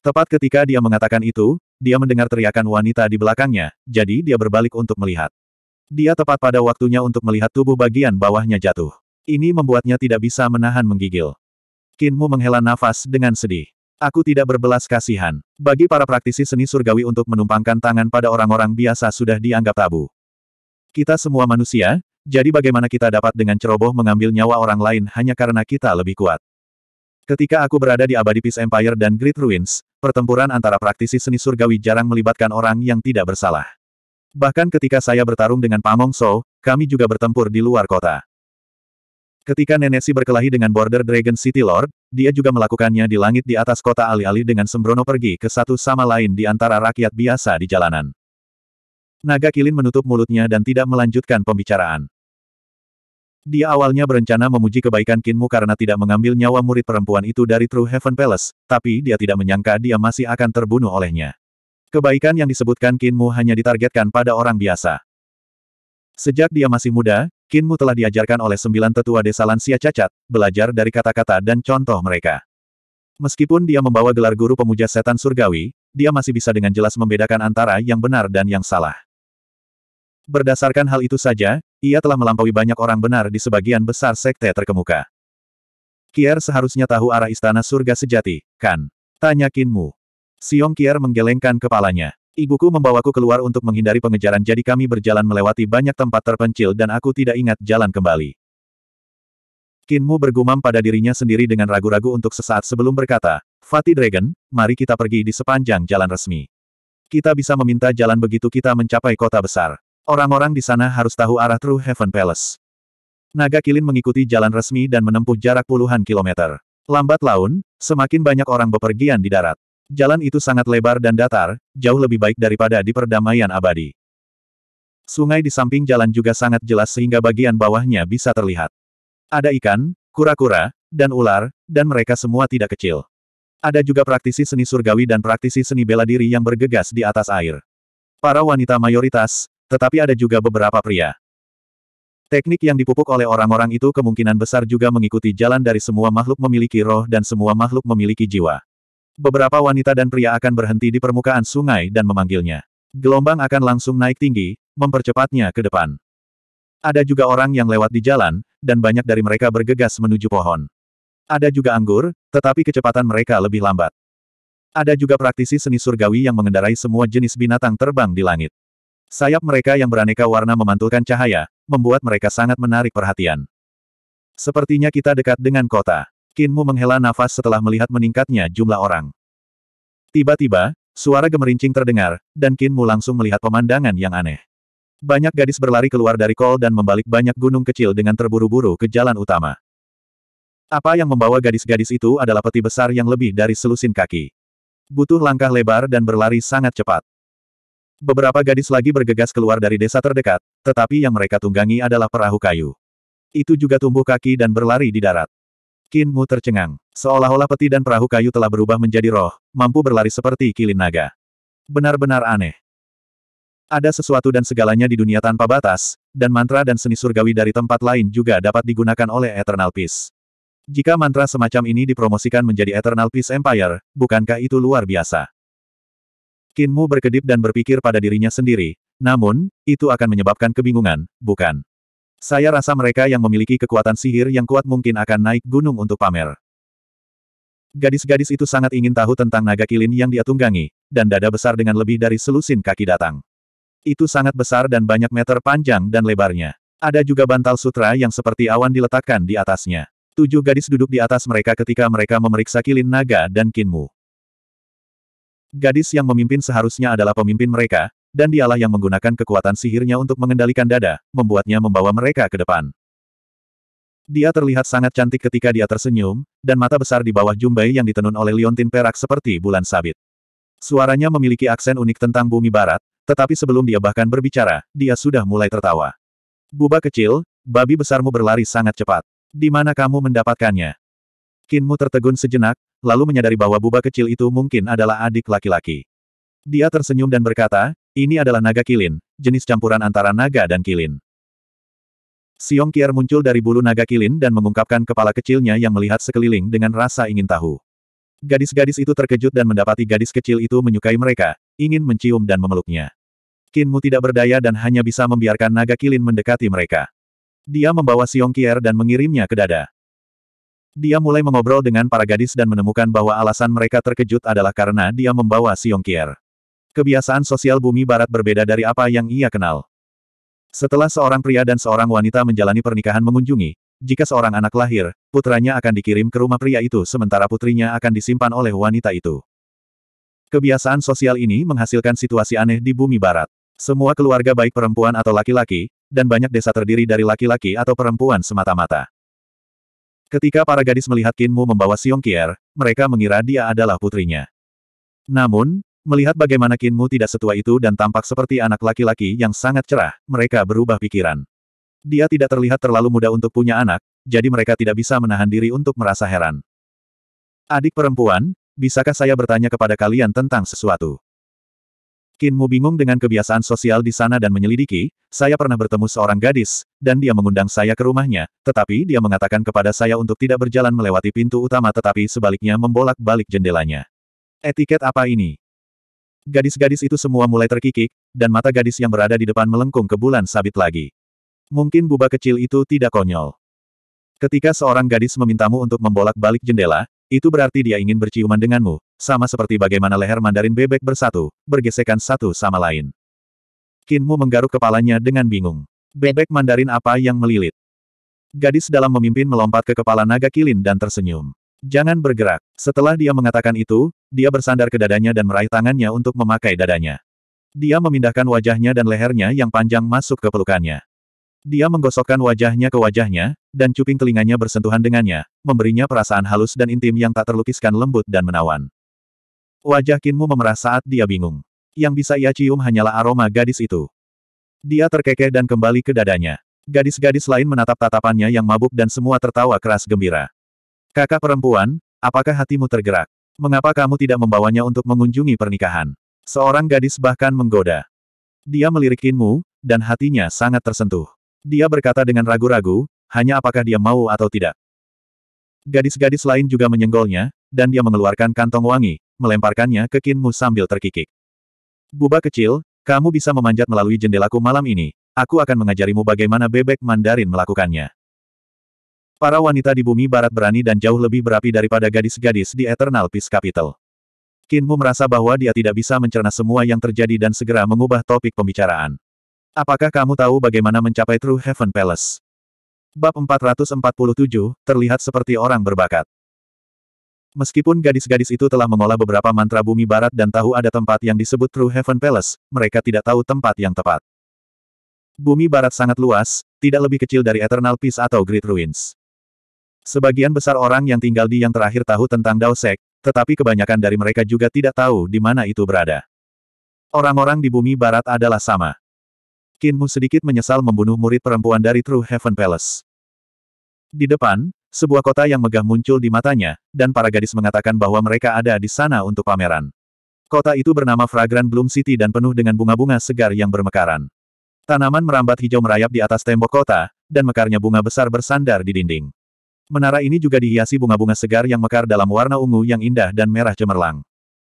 S1: Tepat ketika dia mengatakan itu, dia mendengar teriakan wanita di belakangnya, jadi dia berbalik untuk melihat. Dia tepat pada waktunya untuk melihat tubuh bagian bawahnya jatuh. Ini membuatnya tidak bisa menahan menggigil. Kinmu menghela nafas dengan sedih. Aku tidak berbelas kasihan. Bagi para praktisi seni surgawi untuk menumpangkan tangan pada orang-orang biasa sudah dianggap tabu. Kita semua manusia, jadi bagaimana kita dapat dengan ceroboh mengambil nyawa orang lain hanya karena kita lebih kuat? Ketika aku berada di abadi Peace Empire dan Great Ruins, pertempuran antara praktisi seni surgawi jarang melibatkan orang yang tidak bersalah. Bahkan ketika saya bertarung dengan Pamong So, kami juga bertempur di luar kota. Ketika Nenesi berkelahi dengan Border Dragon City Lord, dia juga melakukannya di langit di atas kota alih-alih dengan sembrono pergi ke satu sama lain di antara rakyat biasa di jalanan. Naga Kilin menutup mulutnya dan tidak melanjutkan pembicaraan. Dia awalnya berencana memuji kebaikan Kinmu karena tidak mengambil nyawa murid perempuan itu dari True Heaven Palace, tapi dia tidak menyangka dia masih akan terbunuh olehnya. Kebaikan yang disebutkan Kinmu hanya ditargetkan pada orang biasa. Sejak dia masih muda, Kinmu telah diajarkan oleh sembilan tetua desa lansia cacat, belajar dari kata-kata dan contoh mereka. Meskipun dia membawa gelar guru pemuja setan surgawi, dia masih bisa dengan jelas membedakan antara yang benar dan yang salah. Berdasarkan hal itu saja, ia telah melampaui banyak orang benar di sebagian besar sekte terkemuka. Kier seharusnya tahu arah istana surga sejati, kan? Tanya Kinmu. Siong Kier menggelengkan kepalanya. Ibuku membawaku keluar untuk menghindari pengejaran jadi kami berjalan melewati banyak tempat terpencil dan aku tidak ingat jalan kembali. Kinmu bergumam pada dirinya sendiri dengan ragu-ragu untuk sesaat sebelum berkata, Fatih Dragon, mari kita pergi di sepanjang jalan resmi. Kita bisa meminta jalan begitu kita mencapai kota besar. Orang-orang di sana harus tahu arah True Heaven Palace. Naga Kilin mengikuti jalan resmi dan menempuh jarak puluhan kilometer. Lambat laun, semakin banyak orang bepergian di darat. Jalan itu sangat lebar dan datar, jauh lebih baik daripada di perdamaian abadi. Sungai di samping jalan juga sangat jelas sehingga bagian bawahnya bisa terlihat. Ada ikan, kura-kura, dan ular, dan mereka semua tidak kecil. Ada juga praktisi seni surgawi dan praktisi seni bela diri yang bergegas di atas air. Para wanita mayoritas, tetapi ada juga beberapa pria. Teknik yang dipupuk oleh orang-orang itu kemungkinan besar juga mengikuti jalan dari semua makhluk memiliki roh dan semua makhluk memiliki jiwa. Beberapa wanita dan pria akan berhenti di permukaan sungai dan memanggilnya. Gelombang akan langsung naik tinggi, mempercepatnya ke depan. Ada juga orang yang lewat di jalan, dan banyak dari mereka bergegas menuju pohon. Ada juga anggur, tetapi kecepatan mereka lebih lambat. Ada juga praktisi seni surgawi yang mengendarai semua jenis binatang terbang di langit. Sayap mereka yang beraneka warna memantulkan cahaya, membuat mereka sangat menarik perhatian. Sepertinya kita dekat dengan kota. Kinmu menghela nafas setelah melihat meningkatnya jumlah orang. Tiba-tiba, suara gemerincing terdengar, dan Kinmu langsung melihat pemandangan yang aneh. Banyak gadis berlari keluar dari kol dan membalik banyak gunung kecil dengan terburu-buru ke jalan utama. Apa yang membawa gadis-gadis itu adalah peti besar yang lebih dari selusin kaki. Butuh langkah lebar dan berlari sangat cepat. Beberapa gadis lagi bergegas keluar dari desa terdekat, tetapi yang mereka tunggangi adalah perahu kayu. Itu juga tumbuh kaki dan berlari di darat. Qin Mu tercengang. Seolah-olah peti dan perahu kayu telah berubah menjadi roh, mampu berlari seperti kilin naga. Benar-benar aneh. Ada sesuatu dan segalanya di dunia tanpa batas, dan mantra dan seni surgawi dari tempat lain juga dapat digunakan oleh Eternal Peace. Jika mantra semacam ini dipromosikan menjadi Eternal Peace Empire, bukankah itu luar biasa? Kinmu berkedip dan berpikir pada dirinya sendiri, namun, itu akan menyebabkan kebingungan, bukan? Saya rasa mereka yang memiliki kekuatan sihir yang kuat mungkin akan naik gunung untuk pamer. Gadis-gadis itu sangat ingin tahu tentang naga kilin yang dia tunggangi, dan dada besar dengan lebih dari selusin kaki datang. Itu sangat besar dan banyak meter panjang dan lebarnya. Ada juga bantal sutra yang seperti awan diletakkan di atasnya. Tujuh gadis duduk di atas mereka ketika mereka memeriksa kilin naga dan kinmu. Gadis yang memimpin seharusnya adalah pemimpin mereka, dan dialah yang menggunakan kekuatan sihirnya untuk mengendalikan dada, membuatnya membawa mereka ke depan. Dia terlihat sangat cantik ketika dia tersenyum, dan mata besar di bawah jumbai yang ditenun oleh liontin perak seperti bulan sabit. Suaranya memiliki aksen unik tentang bumi barat, tetapi sebelum dia bahkan berbicara, dia sudah mulai tertawa. Buba kecil, babi besarmu berlari sangat cepat. Di mana kamu mendapatkannya? Kinmu tertegun sejenak, lalu menyadari bahwa buba kecil itu mungkin adalah adik laki-laki. Dia tersenyum dan berkata, ini adalah naga kilin, jenis campuran antara naga dan kilin. Siong Kier muncul dari bulu naga kilin dan mengungkapkan kepala kecilnya yang melihat sekeliling dengan rasa ingin tahu. Gadis-gadis itu terkejut dan mendapati gadis kecil itu menyukai mereka, ingin mencium dan memeluknya. Kinmu tidak berdaya dan hanya bisa membiarkan naga kilin mendekati mereka. Dia membawa Siong Kier dan mengirimnya ke dada. Dia mulai mengobrol dengan para gadis dan menemukan bahwa alasan mereka terkejut adalah karena dia membawa Siong Kier. Kebiasaan sosial bumi barat berbeda dari apa yang ia kenal. Setelah seorang pria dan seorang wanita menjalani pernikahan mengunjungi, jika seorang anak lahir, putranya akan dikirim ke rumah pria itu sementara putrinya akan disimpan oleh wanita itu. Kebiasaan sosial ini menghasilkan situasi aneh di bumi barat. Semua keluarga baik perempuan atau laki-laki, dan banyak desa terdiri dari laki-laki atau perempuan semata-mata. Ketika para gadis melihat Kinmu membawa Siong Kier, mereka mengira dia adalah putrinya. Namun, melihat bagaimana Kinmu tidak setua itu dan tampak seperti anak laki-laki yang sangat cerah, mereka berubah pikiran. Dia tidak terlihat terlalu muda untuk punya anak, jadi mereka tidak bisa menahan diri untuk merasa heran. Adik perempuan, bisakah saya bertanya kepada kalian tentang sesuatu? mu bingung dengan kebiasaan sosial di sana dan menyelidiki, saya pernah bertemu seorang gadis, dan dia mengundang saya ke rumahnya, tetapi dia mengatakan kepada saya untuk tidak berjalan melewati pintu utama tetapi sebaliknya membolak-balik jendelanya. Etiket apa ini? Gadis-gadis itu semua mulai terkikik, dan mata gadis yang berada di depan melengkung ke bulan sabit lagi. Mungkin buba kecil itu tidak konyol. Ketika seorang gadis memintamu untuk membolak-balik jendela, itu berarti dia ingin berciuman denganmu, sama seperti bagaimana leher mandarin bebek bersatu, bergesekan satu sama lain. Kinmu menggaruk kepalanya dengan bingung. Bebek mandarin apa yang melilit? Gadis dalam memimpin melompat ke kepala naga kilin dan tersenyum. Jangan bergerak. Setelah dia mengatakan itu, dia bersandar ke dadanya dan meraih tangannya untuk memakai dadanya. Dia memindahkan wajahnya dan lehernya yang panjang masuk ke pelukannya. Dia menggosokkan wajahnya ke wajahnya, dan cuping telinganya bersentuhan dengannya, memberinya perasaan halus dan intim yang tak terlukiskan lembut dan menawan. Wajah Kinmu memerah saat dia bingung. Yang bisa ia cium hanyalah aroma gadis itu. Dia terkekeh dan kembali ke dadanya. Gadis-gadis lain menatap tatapannya yang mabuk dan semua tertawa keras gembira. Kakak perempuan, apakah hatimu tergerak? Mengapa kamu tidak membawanya untuk mengunjungi pernikahan? Seorang gadis bahkan menggoda. Dia melirik Kinmu, dan hatinya sangat tersentuh. Dia berkata dengan ragu-ragu, hanya apakah dia mau atau tidak. Gadis-gadis lain juga menyenggolnya, dan dia mengeluarkan kantong wangi, melemparkannya ke Kinmu sambil terkikik. Buba kecil, kamu bisa memanjat melalui jendelaku malam ini, aku akan mengajarimu bagaimana bebek Mandarin melakukannya. Para wanita di bumi barat berani dan jauh lebih berapi daripada gadis-gadis di Eternal Peace Capital. Kinmu merasa bahwa dia tidak bisa mencerna semua yang terjadi dan segera mengubah topik pembicaraan. Apakah kamu tahu bagaimana mencapai True Heaven Palace? Bab 447, terlihat seperti orang berbakat. Meskipun gadis-gadis itu telah mengolah beberapa mantra bumi barat dan tahu ada tempat yang disebut True Heaven Palace, mereka tidak tahu tempat yang tepat. Bumi barat sangat luas, tidak lebih kecil dari Eternal Peace atau Great Ruins. Sebagian besar orang yang tinggal di yang terakhir tahu tentang Dao tetapi kebanyakan dari mereka juga tidak tahu di mana itu berada. Orang-orang di bumi barat adalah sama. Kinmu sedikit menyesal membunuh murid perempuan dari True Heaven Palace. Di depan, sebuah kota yang megah muncul di matanya, dan para gadis mengatakan bahwa mereka ada di sana untuk pameran. Kota itu bernama Fragrant Bloom City dan penuh dengan bunga-bunga segar yang bermekaran. Tanaman merambat hijau merayap di atas tembok kota, dan mekarnya bunga besar bersandar di dinding. Menara ini juga dihiasi bunga-bunga segar yang mekar dalam warna ungu yang indah dan merah cemerlang.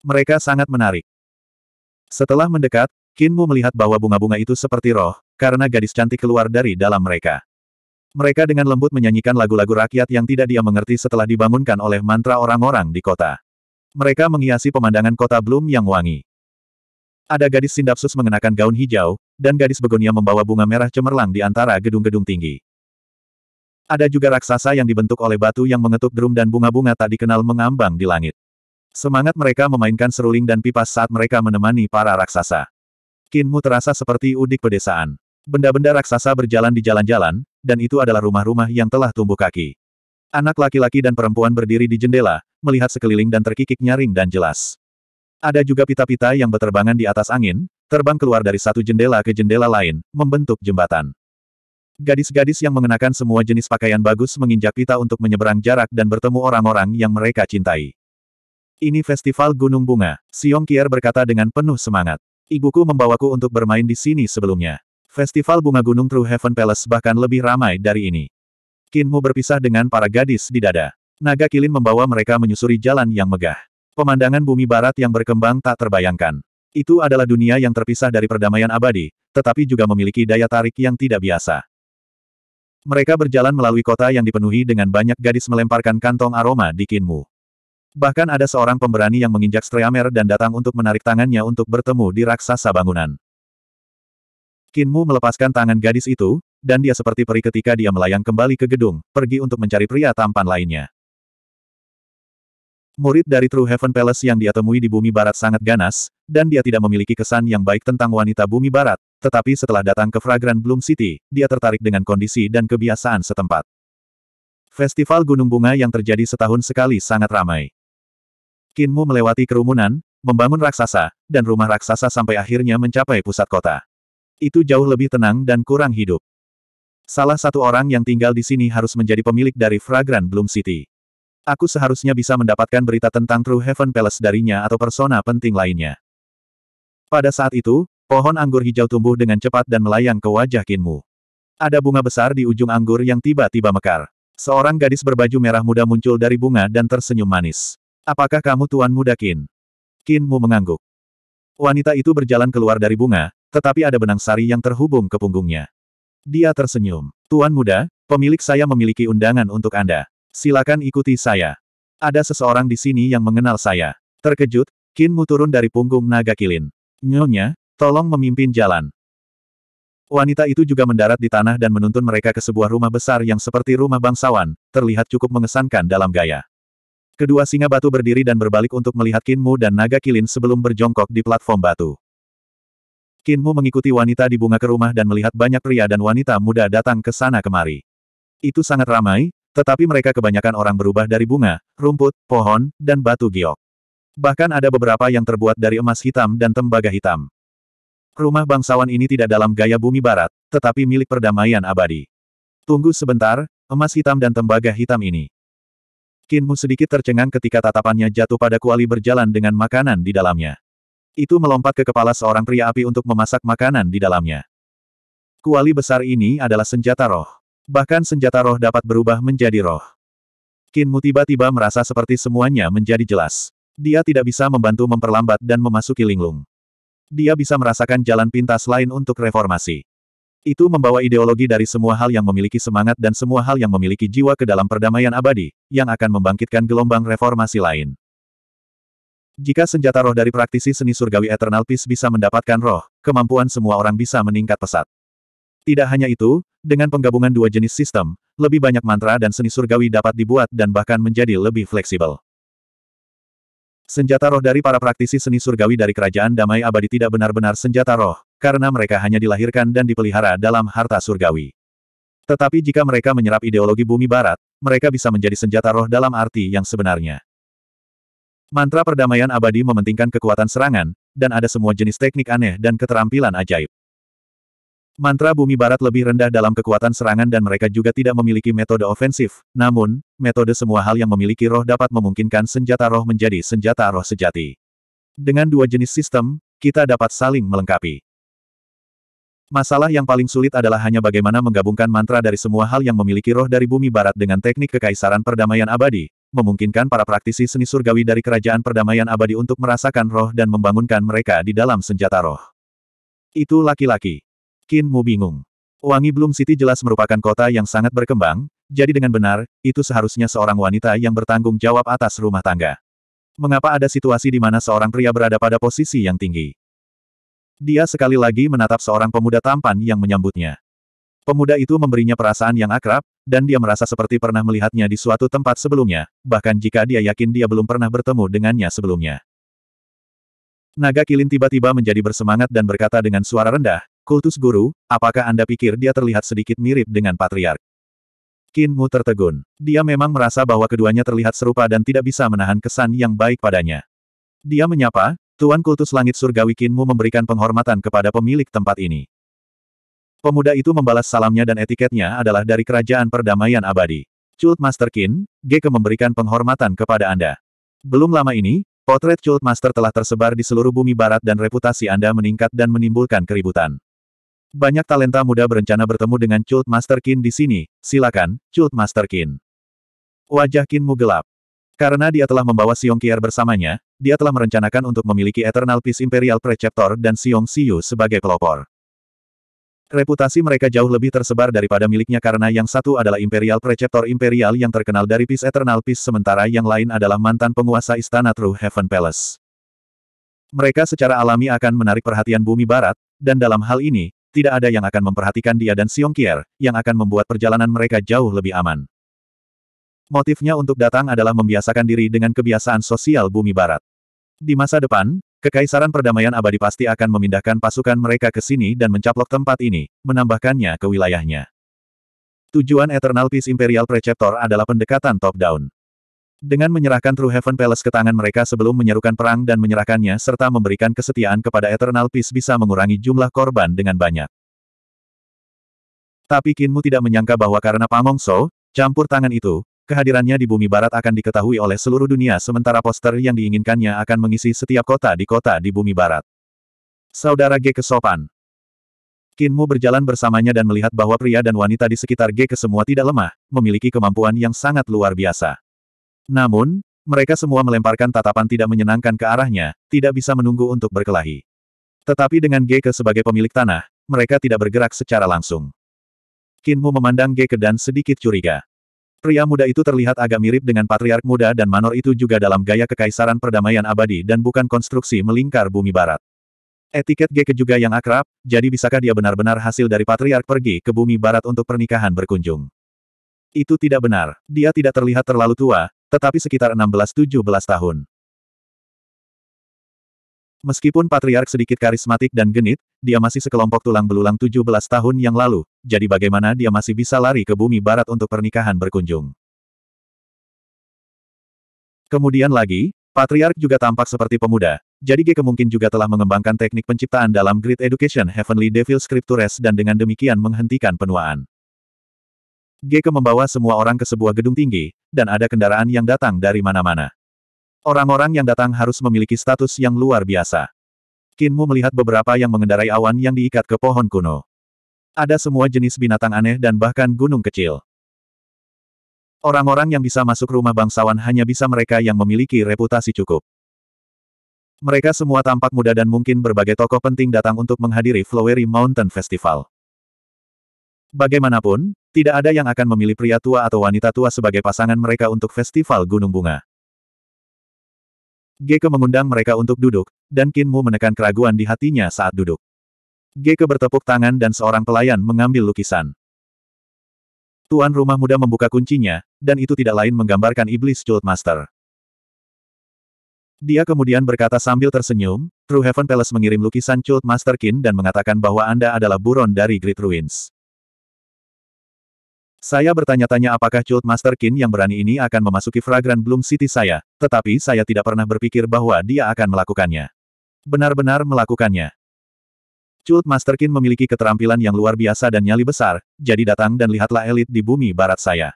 S1: Mereka sangat menarik. Setelah mendekat, Kinmu melihat bahwa bunga-bunga itu seperti roh, karena gadis cantik keluar dari dalam mereka. Mereka dengan lembut menyanyikan lagu-lagu rakyat yang tidak dia mengerti setelah dibangunkan oleh mantra orang-orang di kota. Mereka menghiasi pemandangan kota Bloom yang wangi. Ada gadis Sindapsus mengenakan gaun hijau, dan gadis begonia membawa bunga merah cemerlang di antara gedung-gedung tinggi. Ada juga raksasa yang dibentuk oleh batu yang mengetuk drum dan bunga-bunga tak dikenal mengambang di langit. Semangat mereka memainkan seruling dan pipa saat mereka menemani para raksasa. Kinmu terasa seperti udik pedesaan. Benda-benda raksasa berjalan di jalan-jalan, dan itu adalah rumah-rumah yang telah tumbuh kaki. Anak laki-laki dan perempuan berdiri di jendela, melihat sekeliling dan terkikik nyaring dan jelas. Ada juga pita-pita yang berterbangan di atas angin, terbang keluar dari satu jendela ke jendela lain, membentuk jembatan. Gadis-gadis yang mengenakan semua jenis pakaian bagus menginjak pita untuk menyeberang jarak dan bertemu orang-orang yang mereka cintai. Ini festival Gunung Bunga, Siong Kier berkata dengan penuh semangat. Ibuku membawaku untuk bermain di sini sebelumnya. Festival Bunga Gunung True Heaven Palace bahkan lebih ramai dari ini. Kinmu berpisah dengan para gadis di dada. Naga Kilin membawa mereka menyusuri jalan yang megah. Pemandangan bumi barat yang berkembang tak terbayangkan. Itu adalah dunia yang terpisah dari perdamaian abadi, tetapi juga memiliki daya tarik yang tidak biasa. Mereka berjalan melalui kota yang dipenuhi dengan banyak gadis melemparkan kantong aroma di Kinmu. Bahkan ada seorang pemberani yang menginjak Streamer dan datang untuk menarik tangannya untuk bertemu di raksasa bangunan. Kinmu melepaskan tangan gadis itu, dan dia seperti peri ketika dia melayang kembali ke gedung, pergi untuk mencari pria tampan lainnya. Murid dari True Heaven Palace yang dia temui di bumi barat sangat ganas, dan dia tidak memiliki kesan yang baik tentang wanita bumi barat, tetapi setelah datang ke Fragrant Bloom City, dia tertarik dengan kondisi dan kebiasaan setempat. Festival Gunung Bunga yang terjadi setahun sekali sangat ramai. Kinmu melewati kerumunan, membangun raksasa, dan rumah raksasa sampai akhirnya mencapai pusat kota itu jauh lebih tenang dan kurang hidup. Salah satu orang yang tinggal di sini harus menjadi pemilik dari Fragrant Bloom City. Aku seharusnya bisa mendapatkan berita tentang True Heaven Palace darinya atau persona penting lainnya. Pada saat itu, pohon anggur hijau tumbuh dengan cepat dan melayang ke wajah Kinmu. Ada bunga besar di ujung anggur yang tiba-tiba mekar. Seorang gadis berbaju merah muda muncul dari bunga dan tersenyum manis. Apakah kamu Tuan Muda Kin? Kinmu mengangguk. Wanita itu berjalan keluar dari bunga, tetapi ada benang sari yang terhubung ke punggungnya. Dia tersenyum. Tuan muda, pemilik saya memiliki undangan untuk Anda. Silakan ikuti saya. Ada seseorang di sini yang mengenal saya. Terkejut, Kinmu turun dari punggung naga kilin. Nyonya, tolong memimpin jalan. Wanita itu juga mendarat di tanah dan menuntun mereka ke sebuah rumah besar yang seperti rumah bangsawan, terlihat cukup mengesankan dalam gaya. Kedua singa batu berdiri dan berbalik untuk melihat Kinmu dan Naga Kilin sebelum berjongkok di platform batu. Kinmu mengikuti wanita di bunga ke rumah dan melihat banyak pria dan wanita muda datang ke sana kemari. Itu sangat ramai, tetapi mereka kebanyakan orang berubah dari bunga, rumput, pohon, dan batu giok. Bahkan ada beberapa yang terbuat dari emas hitam dan tembaga hitam. Rumah bangsawan ini tidak dalam gaya bumi barat, tetapi milik perdamaian abadi. Tunggu sebentar, emas hitam dan tembaga hitam ini. Kinmu sedikit tercengang ketika tatapannya jatuh pada kuali berjalan dengan makanan di dalamnya. Itu melompat ke kepala seorang pria api untuk memasak makanan di dalamnya. Kuali besar ini adalah senjata roh. Bahkan senjata roh dapat berubah menjadi roh. Kinmu tiba-tiba merasa seperti semuanya menjadi jelas. Dia tidak bisa membantu memperlambat dan memasuki linglung. Dia bisa merasakan jalan pintas lain untuk reformasi. Itu membawa ideologi dari semua hal yang memiliki semangat dan semua hal yang memiliki jiwa ke dalam perdamaian abadi, yang akan membangkitkan gelombang reformasi lain. Jika senjata roh dari praktisi seni surgawi Eternal Peace bisa mendapatkan roh, kemampuan semua orang bisa meningkat pesat. Tidak hanya itu, dengan penggabungan dua jenis sistem, lebih banyak mantra dan seni surgawi dapat dibuat dan bahkan menjadi lebih fleksibel. Senjata roh dari para praktisi seni surgawi dari kerajaan damai abadi tidak benar-benar senjata roh, karena mereka hanya dilahirkan dan dipelihara dalam harta surgawi. Tetapi jika mereka menyerap ideologi bumi barat, mereka bisa menjadi senjata roh dalam arti yang sebenarnya. Mantra perdamaian abadi mementingkan kekuatan serangan, dan ada semua jenis teknik aneh dan keterampilan ajaib. Mantra bumi barat lebih rendah dalam kekuatan serangan dan mereka juga tidak memiliki metode ofensif, namun, metode semua hal yang memiliki roh dapat memungkinkan senjata roh menjadi senjata roh sejati. Dengan dua jenis sistem, kita dapat saling melengkapi. Masalah yang paling sulit adalah hanya bagaimana menggabungkan mantra dari semua hal yang memiliki roh dari bumi barat dengan teknik kekaisaran perdamaian abadi, memungkinkan para praktisi seni surgawi dari kerajaan perdamaian abadi untuk merasakan roh dan membangunkan mereka di dalam senjata roh. Itu laki-laki. Qin Mu bingung. Wangi Bloom City jelas merupakan kota yang sangat berkembang, jadi dengan benar, itu seharusnya seorang wanita yang bertanggung jawab atas rumah tangga. Mengapa ada situasi di mana seorang pria berada pada posisi yang tinggi? Dia sekali lagi menatap seorang pemuda tampan yang menyambutnya. Pemuda itu memberinya perasaan yang akrab, dan dia merasa seperti pernah melihatnya di suatu tempat sebelumnya, bahkan jika dia yakin dia belum pernah bertemu dengannya sebelumnya. Naga Kilin tiba-tiba menjadi bersemangat dan berkata dengan suara rendah, Kultus Guru, apakah Anda pikir dia terlihat sedikit mirip dengan Patriark? Qin Mu tertegun. Dia memang merasa bahwa keduanya terlihat serupa dan tidak bisa menahan kesan yang baik padanya. Dia menyapa, Tuan Kultus Langit Surgawi Qin Mu memberikan penghormatan kepada pemilik tempat ini. Pemuda itu membalas salamnya dan etiketnya adalah dari Kerajaan Perdamaian Abadi. Cult Master Qin, Geke memberikan penghormatan kepada Anda. Belum lama ini, potret Cult Master telah tersebar di seluruh bumi barat dan reputasi Anda meningkat dan menimbulkan keributan. Banyak talenta muda berencana bertemu dengan Cult Master Qin di sini, silakan, Cult Master Qin. Wajah Kinmu gelap. Karena dia telah membawa Siong Kier bersamanya, dia telah merencanakan untuk memiliki Eternal Peace Imperial Preceptor dan Siong Siyu sebagai pelopor. Reputasi mereka jauh lebih tersebar daripada miliknya karena yang satu adalah Imperial Preceptor Imperial yang terkenal dari Peace Eternal Peace sementara yang lain adalah mantan penguasa Istana True Heaven Palace. Mereka secara alami akan menarik perhatian bumi barat, dan dalam hal ini, tidak ada yang akan memperhatikan dia dan Siong Kier, yang akan membuat perjalanan mereka jauh lebih aman. Motifnya untuk datang adalah membiasakan diri dengan kebiasaan sosial bumi barat. Di masa depan, Kekaisaran perdamaian abadi pasti akan memindahkan pasukan mereka ke sini dan mencaplok tempat ini, menambahkannya ke wilayahnya. Tujuan Eternal Peace Imperial Preceptor adalah pendekatan top-down. Dengan menyerahkan True Heaven Palace ke tangan mereka sebelum menyerukan perang dan menyerahkannya serta memberikan kesetiaan kepada Eternal Peace bisa mengurangi jumlah korban dengan banyak. Tapi Kinmu tidak menyangka bahwa karena Pamongso, campur tangan itu, kehadirannya di bumi barat akan diketahui oleh seluruh dunia sementara poster yang diinginkannya akan mengisi setiap kota di kota di bumi barat. Saudara G kesopan. Kinmu berjalan bersamanya dan melihat bahwa pria dan wanita di sekitar G kesemua tidak lemah, memiliki kemampuan yang sangat luar biasa. Namun, mereka semua melemparkan tatapan tidak menyenangkan ke arahnya, tidak bisa menunggu untuk berkelahi. Tetapi dengan Geke sebagai pemilik tanah, mereka tidak bergerak secara langsung. Kinmu memandang Geke dan sedikit curiga. Pria muda itu terlihat agak mirip dengan patriark muda dan manor itu juga dalam gaya kekaisaran perdamaian abadi dan bukan konstruksi melingkar bumi barat. Etiket Geke juga yang akrab, jadi bisakah dia benar-benar hasil dari patriark pergi ke bumi barat untuk pernikahan berkunjung? Itu tidak benar, dia tidak terlihat terlalu tua, tetapi sekitar 16-17 tahun. Meskipun patriark sedikit karismatik dan genit, dia masih sekelompok tulang belulang 17 tahun yang lalu, jadi bagaimana dia masih bisa lari ke bumi barat untuk pernikahan berkunjung. Kemudian lagi, patriark juga tampak seperti pemuda, jadi G kemungkin juga telah mengembangkan teknik penciptaan dalam Great Education Heavenly Devil Scriptures dan dengan demikian menghentikan penuaan. Geke membawa semua orang ke sebuah gedung tinggi, dan ada kendaraan yang datang dari mana-mana. Orang-orang yang datang harus memiliki status yang luar biasa. Kinmu melihat beberapa yang mengendarai awan yang diikat ke pohon kuno. Ada semua jenis binatang aneh dan bahkan gunung kecil. Orang-orang yang bisa masuk rumah bangsawan hanya bisa mereka yang memiliki reputasi cukup. Mereka semua tampak muda dan mungkin berbagai tokoh penting datang untuk menghadiri Flowery Mountain Festival. Bagaimanapun, tidak ada yang akan memilih pria tua atau wanita tua sebagai pasangan mereka untuk festival gunung bunga. Geke mengundang mereka untuk duduk, dan Kinmu menekan keraguan di hatinya saat duduk. Geke bertepuk tangan dan seorang pelayan mengambil lukisan. Tuan rumah muda membuka kuncinya, dan itu tidak lain menggambarkan iblis Jolt Master. Dia kemudian berkata sambil tersenyum, True Heaven Palace mengirim lukisan Chult Master Kin dan mengatakan bahwa Anda adalah buron dari Great Ruins. Saya bertanya-tanya apakah Cult Master Qin yang berani ini akan memasuki Fragrant Bloom City saya, tetapi saya tidak pernah berpikir bahwa dia akan melakukannya. Benar-benar melakukannya. Cult Master Qin memiliki keterampilan yang luar biasa dan nyali besar, jadi datang dan lihatlah elit di bumi barat saya.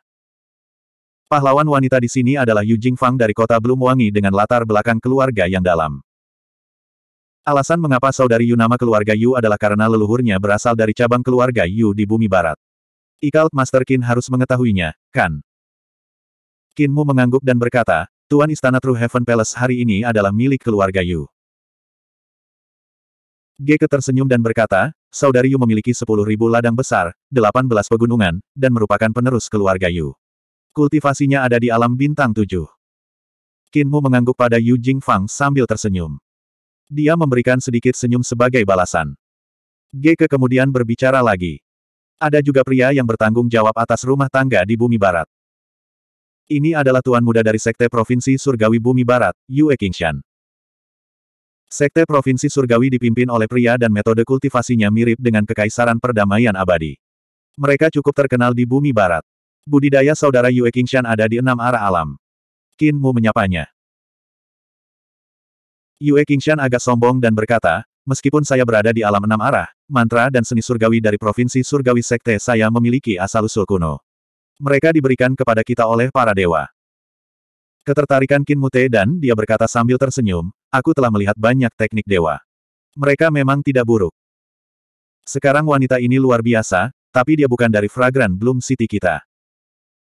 S1: Pahlawan wanita di sini adalah Yu Jingfang dari kota Wangi dengan latar belakang keluarga yang dalam. Alasan mengapa saudari Yu nama keluarga Yu adalah karena leluhurnya berasal dari cabang keluarga Yu di bumi barat. Ikal Master Qin harus mengetahuinya, kan? Mu mengangguk dan berkata, Tuan Istana True Heaven Palace hari ini adalah milik keluarga Yu. Geke tersenyum dan berkata, Saudari Yu memiliki 10.000 ladang besar, 18 pegunungan, dan merupakan penerus keluarga Yu. Kultivasinya ada di alam bintang tujuh. Mu mengangguk pada Yu Jingfang sambil tersenyum. Dia memberikan sedikit senyum sebagai balasan. Geke kemudian berbicara lagi. Ada juga pria yang bertanggung jawab atas rumah tangga di bumi barat. Ini adalah tuan muda dari Sekte Provinsi Surgawi Bumi Barat, Yue Qingshan. Sekte Provinsi Surgawi dipimpin oleh pria dan metode kultivasinya mirip dengan Kekaisaran Perdamaian Abadi. Mereka cukup terkenal di bumi barat. Budidaya saudara Yue Qingshan ada di enam arah alam. Qin Mu menyapanya. Yue Qingshan agak sombong dan berkata, Meskipun saya berada di alam enam arah, mantra dan seni surgawi dari provinsi surgawi sekte saya memiliki asal-usul kuno. Mereka diberikan kepada kita oleh para dewa. Ketertarikan Kin Mute dan dia berkata sambil tersenyum, aku telah melihat banyak teknik dewa. Mereka memang tidak buruk. Sekarang wanita ini luar biasa, tapi dia bukan dari Fragrant Bloom City kita.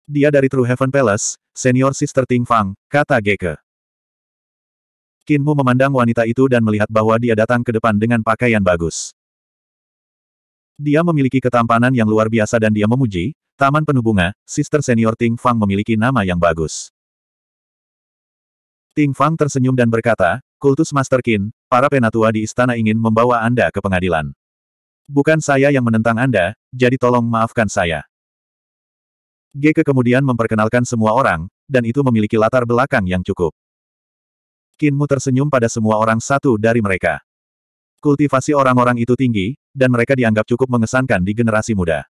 S1: Dia dari True Heaven Palace, senior sister Ting Fang, kata Geke. Kinmu memandang wanita itu dan melihat bahwa dia datang ke depan dengan pakaian bagus. Dia memiliki ketampanan yang luar biasa dan dia memuji, Taman Penuh Bunga, Sister Senior Ting Fang memiliki nama yang bagus. Ting Fang tersenyum dan berkata, Kultus Master Kin, para penatua di istana ingin membawa Anda ke pengadilan. Bukan saya yang menentang Anda, jadi tolong maafkan saya. Geke kemudian memperkenalkan semua orang, dan itu memiliki latar belakang yang cukup. Kinmu tersenyum pada semua orang satu dari mereka. Kultivasi orang-orang itu tinggi, dan mereka dianggap cukup mengesankan di generasi muda.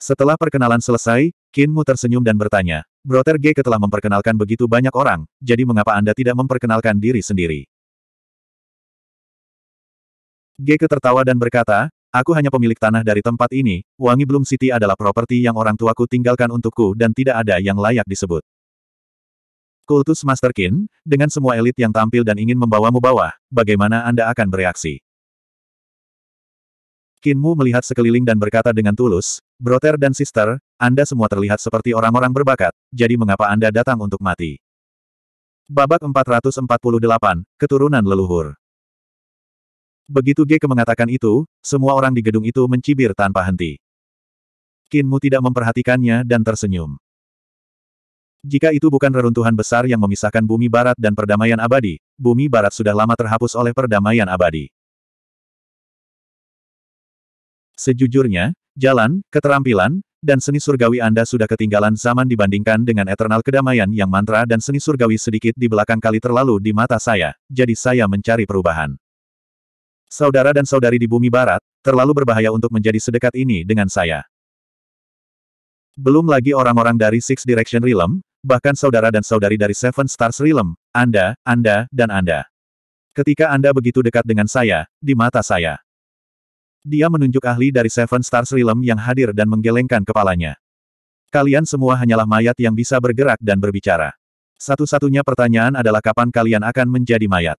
S1: Setelah perkenalan selesai, Kinmu tersenyum dan bertanya, Brother Geke telah memperkenalkan begitu banyak orang, jadi mengapa Anda tidak memperkenalkan diri sendiri? Geke tertawa dan berkata, Aku hanya pemilik tanah dari tempat ini, Wangi Bloom City adalah properti yang orang tuaku tinggalkan untukku dan tidak ada yang layak disebut. Kultus Master Qin, dengan semua elit yang tampil dan ingin membawamu bawah, bagaimana Anda akan bereaksi? Kinmu melihat sekeliling dan berkata dengan tulus, "Brother dan Sister, Anda semua terlihat seperti orang-orang berbakat, jadi mengapa Anda datang untuk mati? Babak 448, Keturunan Leluhur Begitu Geke mengatakan itu, semua orang di gedung itu mencibir tanpa henti. Kinmu tidak memperhatikannya dan tersenyum. Jika itu bukan reruntuhan besar yang memisahkan bumi barat dan perdamaian abadi, bumi barat sudah lama terhapus oleh perdamaian abadi. Sejujurnya, jalan, keterampilan, dan seni surgawi Anda sudah ketinggalan zaman dibandingkan dengan eternal kedamaian yang mantra dan seni surgawi sedikit di belakang kali terlalu di mata saya, jadi saya mencari perubahan. Saudara dan saudari di bumi barat, terlalu berbahaya untuk menjadi sedekat ini dengan saya. Belum lagi orang-orang dari Six Direction Realm, bahkan saudara dan saudari dari Seven Stars Realm, Anda, Anda, dan Anda. Ketika Anda begitu dekat dengan saya, di mata saya. Dia menunjuk ahli dari Seven Stars Realm yang hadir dan menggelengkan kepalanya. Kalian semua hanyalah mayat yang bisa bergerak dan berbicara. Satu-satunya pertanyaan adalah kapan kalian akan menjadi mayat.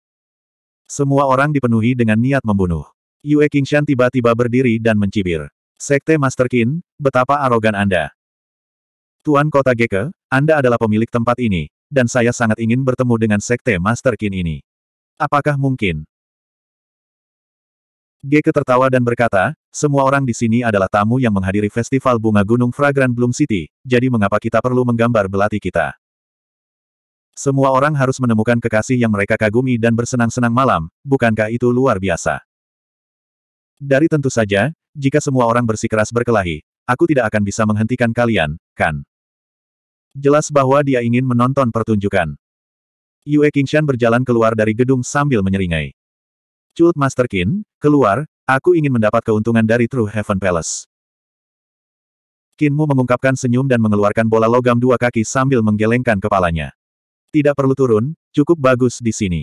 S1: Semua orang dipenuhi dengan niat membunuh. Yue Qingshan tiba-tiba berdiri dan mencibir. Sekte Master Qin, betapa arogan Anda. Tuan Kota Geke, Anda adalah pemilik tempat ini, dan saya sangat ingin bertemu dengan Sekte Master Kin ini. Apakah mungkin? Geke tertawa dan berkata, semua orang di sini adalah tamu yang menghadiri Festival Bunga Gunung Fragrant Bloom City, jadi mengapa kita perlu menggambar belati kita? Semua orang harus menemukan kekasih yang mereka kagumi dan bersenang-senang malam, bukankah itu luar biasa? Dari tentu saja, jika semua orang bersikeras berkelahi, aku tidak akan bisa menghentikan kalian, kan? Jelas bahwa dia ingin menonton pertunjukan. Yue Qingshan berjalan keluar dari gedung sambil menyeringai. Cult Master Qin, keluar, aku ingin mendapat keuntungan dari True Heaven Palace. Kinmu mengungkapkan senyum dan mengeluarkan bola logam dua kaki sambil menggelengkan kepalanya. Tidak perlu turun, cukup bagus di sini.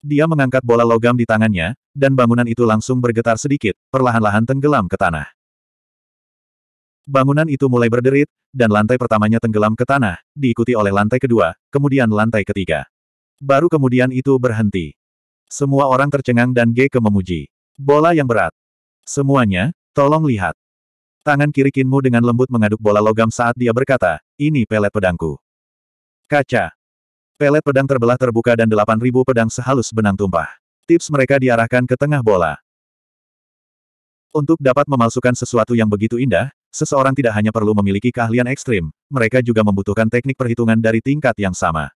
S1: Dia mengangkat bola logam di tangannya, dan bangunan itu langsung bergetar sedikit, perlahan-lahan tenggelam ke tanah. Bangunan itu mulai berderit, dan lantai pertamanya tenggelam ke tanah, diikuti oleh lantai kedua, kemudian lantai ketiga. Baru kemudian itu berhenti. Semua orang tercengang dan Geke memuji. Bola yang berat. Semuanya, tolong lihat. Tangan kiri Kinmu dengan lembut mengaduk bola logam saat dia berkata, ini pelet pedangku. Kaca. Pelet pedang terbelah terbuka dan 8.000 pedang sehalus benang tumpah. Tips mereka diarahkan ke tengah bola. Untuk dapat memalsukan sesuatu yang begitu indah, Seseorang tidak hanya perlu memiliki keahlian ekstrim, mereka juga membutuhkan teknik perhitungan dari tingkat yang sama.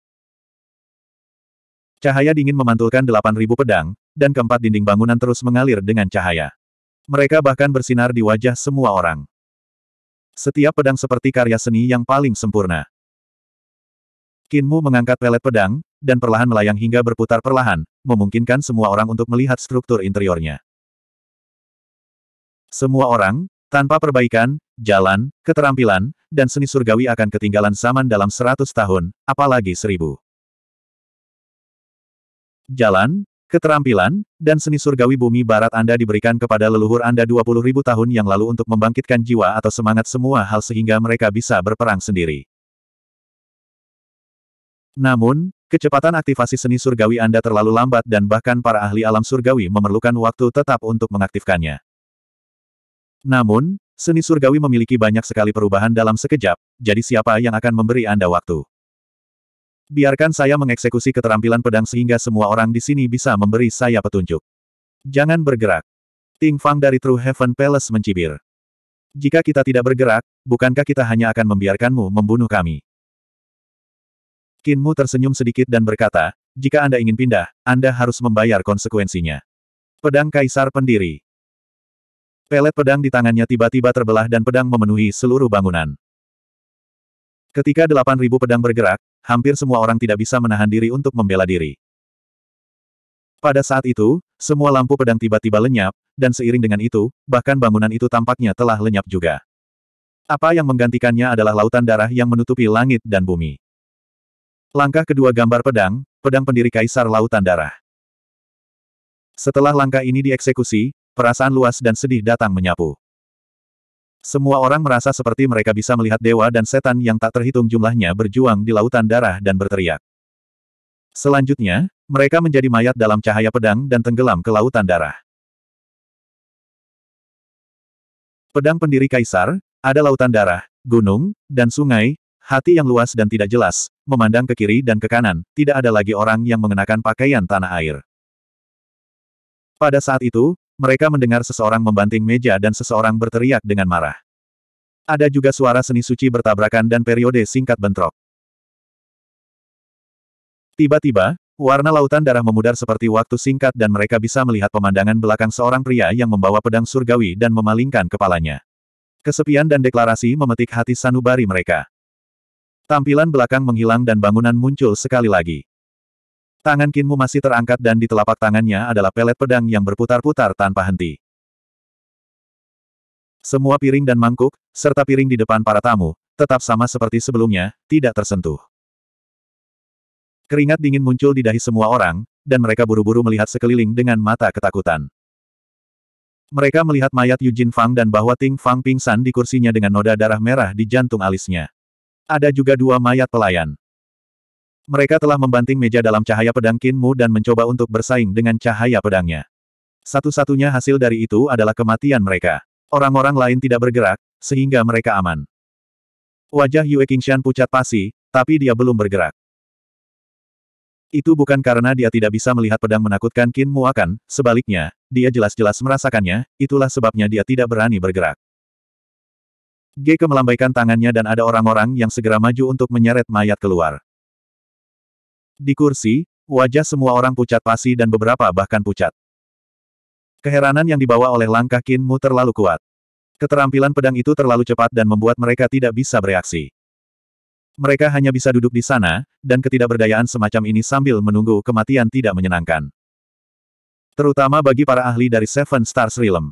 S1: Cahaya dingin memantulkan 8.000 pedang, dan keempat dinding bangunan terus mengalir dengan cahaya. Mereka bahkan bersinar di wajah semua orang. Setiap pedang seperti karya seni yang paling sempurna. Kinmu mengangkat pelet pedang, dan perlahan melayang hingga berputar perlahan, memungkinkan semua orang untuk melihat struktur interiornya. Semua orang, tanpa perbaikan, jalan, keterampilan, dan seni surgawi akan ketinggalan zaman dalam seratus tahun, apalagi seribu. Jalan, keterampilan, dan seni surgawi bumi barat Anda diberikan kepada leluhur Anda dua puluh ribu tahun yang lalu untuk membangkitkan jiwa atau semangat semua hal sehingga mereka bisa berperang sendiri. Namun, kecepatan aktivasi seni surgawi Anda terlalu lambat dan bahkan para ahli alam surgawi memerlukan waktu tetap untuk mengaktifkannya. Namun, seni surgawi memiliki banyak sekali perubahan dalam sekejap, jadi siapa yang akan memberi Anda waktu? Biarkan saya mengeksekusi keterampilan pedang sehingga semua orang di sini bisa memberi saya petunjuk. Jangan bergerak. Ting Fang dari True Heaven Palace mencibir. Jika kita tidak bergerak, bukankah kita hanya akan membiarkanmu membunuh kami? Kinmu tersenyum sedikit dan berkata, jika Anda ingin pindah, Anda harus membayar konsekuensinya. Pedang Kaisar Pendiri Pelet pedang di tangannya tiba-tiba terbelah dan pedang memenuhi seluruh bangunan. Ketika 8.000 pedang bergerak, hampir semua orang tidak bisa menahan diri untuk membela diri. Pada saat itu, semua lampu pedang tiba-tiba lenyap, dan seiring dengan itu, bahkan bangunan itu tampaknya telah lenyap juga. Apa yang menggantikannya adalah lautan darah yang menutupi langit dan bumi. Langkah kedua gambar pedang, pedang pendiri kaisar lautan darah. Setelah langkah ini dieksekusi, Perasaan luas dan sedih datang menyapu. Semua orang merasa seperti mereka bisa melihat dewa dan setan yang tak terhitung jumlahnya berjuang di lautan darah dan berteriak. Selanjutnya, mereka menjadi mayat dalam cahaya pedang dan tenggelam ke lautan darah. Pedang pendiri kaisar, ada lautan darah, gunung, dan sungai, hati yang luas dan tidak jelas, memandang ke kiri dan ke kanan, tidak ada lagi orang yang mengenakan pakaian tanah air. Pada saat itu, mereka mendengar seseorang membanting meja dan seseorang berteriak dengan marah. Ada juga suara seni suci bertabrakan dan periode singkat bentrok. Tiba-tiba, warna lautan darah memudar seperti waktu singkat dan mereka bisa melihat pemandangan belakang seorang pria yang membawa pedang surgawi dan memalingkan kepalanya. Kesepian dan deklarasi memetik hati sanubari mereka. Tampilan belakang menghilang dan bangunan muncul sekali lagi. Tangan Kinmu masih terangkat dan di telapak tangannya adalah pelet pedang yang berputar-putar tanpa henti. Semua piring dan mangkuk, serta piring di depan para tamu, tetap sama seperti sebelumnya, tidak tersentuh. Keringat dingin muncul di dahi semua orang, dan mereka buru-buru melihat sekeliling dengan mata ketakutan. Mereka melihat mayat Yu Jin Fang dan bahwa Ting Fang pingsan di kursinya dengan noda darah merah di jantung alisnya. Ada juga dua mayat pelayan. Mereka telah membanting meja dalam cahaya pedang Kinmu dan mencoba untuk bersaing dengan cahaya pedangnya. Satu-satunya hasil dari itu adalah kematian mereka. Orang-orang lain tidak bergerak, sehingga mereka aman. Wajah Yue Qingshan pucat pasi, tapi dia belum bergerak. Itu bukan karena dia tidak bisa melihat pedang menakutkan Qin akan, sebaliknya, dia jelas-jelas merasakannya, itulah sebabnya dia tidak berani bergerak. Geke melambaikan tangannya dan ada orang-orang yang segera maju untuk menyeret mayat keluar. Di kursi, wajah semua orang pucat pasi dan beberapa bahkan pucat. Keheranan yang dibawa oleh langkah Kinmu terlalu kuat. Keterampilan pedang itu terlalu cepat dan membuat mereka tidak bisa bereaksi. Mereka hanya bisa duduk di sana, dan ketidakberdayaan semacam ini sambil menunggu kematian tidak menyenangkan. Terutama bagi para ahli dari Seven Stars Realm.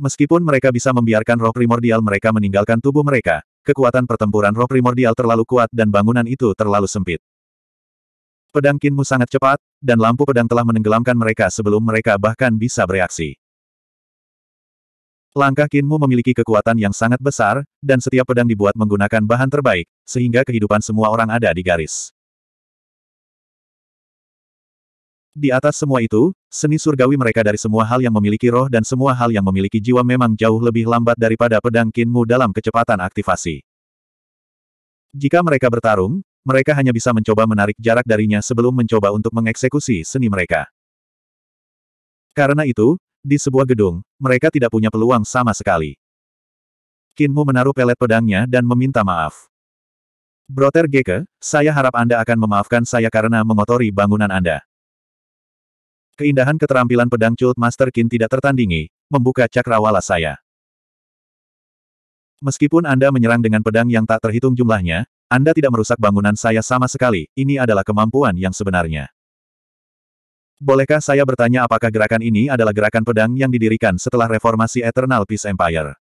S1: Meskipun mereka bisa membiarkan roh primordial mereka meninggalkan tubuh mereka, Kekuatan pertempuran roh primordial terlalu kuat dan bangunan itu terlalu sempit. Pedang Kinmu sangat cepat, dan lampu pedang telah menenggelamkan mereka sebelum mereka bahkan bisa bereaksi. Langkah Kinmu memiliki kekuatan yang sangat besar, dan setiap pedang dibuat menggunakan bahan terbaik, sehingga kehidupan semua orang ada di garis. Di atas semua itu, seni surgawi mereka dari semua hal yang memiliki roh dan semua hal yang memiliki jiwa memang jauh lebih lambat daripada pedang kinmu dalam kecepatan aktivasi. Jika mereka bertarung, mereka hanya bisa mencoba menarik jarak darinya sebelum mencoba untuk mengeksekusi seni mereka. Karena itu, di sebuah gedung, mereka tidak punya peluang sama sekali. Kinmu menaruh pelet pedangnya dan meminta maaf. Broter Geke, saya harap Anda akan memaafkan saya karena mengotori bangunan Anda. Keindahan keterampilan pedang Cult Master Qin tidak tertandingi, membuka cakrawala saya. Meskipun Anda menyerang dengan pedang yang tak terhitung jumlahnya, Anda tidak merusak bangunan saya sama sekali, ini adalah kemampuan yang sebenarnya. Bolehkah saya bertanya apakah gerakan ini adalah gerakan pedang yang didirikan setelah reformasi Eternal Peace Empire?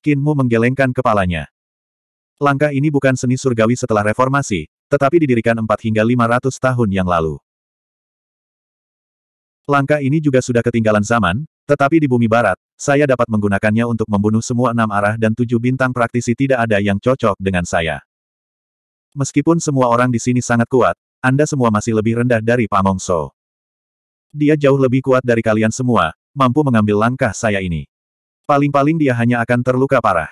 S1: Kinmu menggelengkan kepalanya. Langkah ini bukan seni surgawi setelah reformasi, tetapi didirikan 4 hingga 500 tahun yang lalu. Langkah ini juga sudah ketinggalan zaman, tetapi di bumi barat, saya dapat menggunakannya untuk membunuh semua enam arah dan tujuh bintang praktisi tidak ada yang cocok dengan saya. Meskipun semua orang di sini sangat kuat, Anda semua masih lebih rendah dari Pamong So. Dia jauh lebih kuat dari kalian semua, mampu mengambil langkah saya ini. Paling-paling dia hanya akan terluka parah.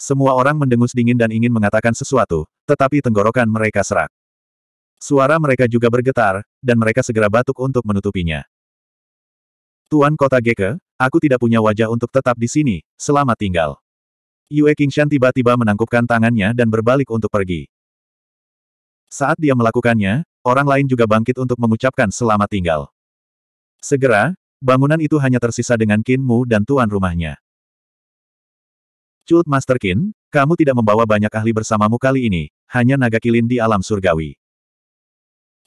S1: Semua orang mendengus dingin dan ingin mengatakan sesuatu, tetapi tenggorokan mereka serak. Suara mereka juga bergetar, dan mereka segera batuk untuk menutupinya. Tuan Kota Geke, aku tidak punya wajah untuk tetap di sini, selamat tinggal. Yue Qingshan tiba-tiba menangkupkan tangannya dan berbalik untuk pergi. Saat dia melakukannya, orang lain juga bangkit untuk mengucapkan selamat tinggal. Segera, bangunan itu hanya tersisa dengan Qin Mu dan tuan rumahnya. Cult Master Qin, kamu tidak membawa banyak ahli bersamamu kali ini, hanya naga kilin di alam surgawi.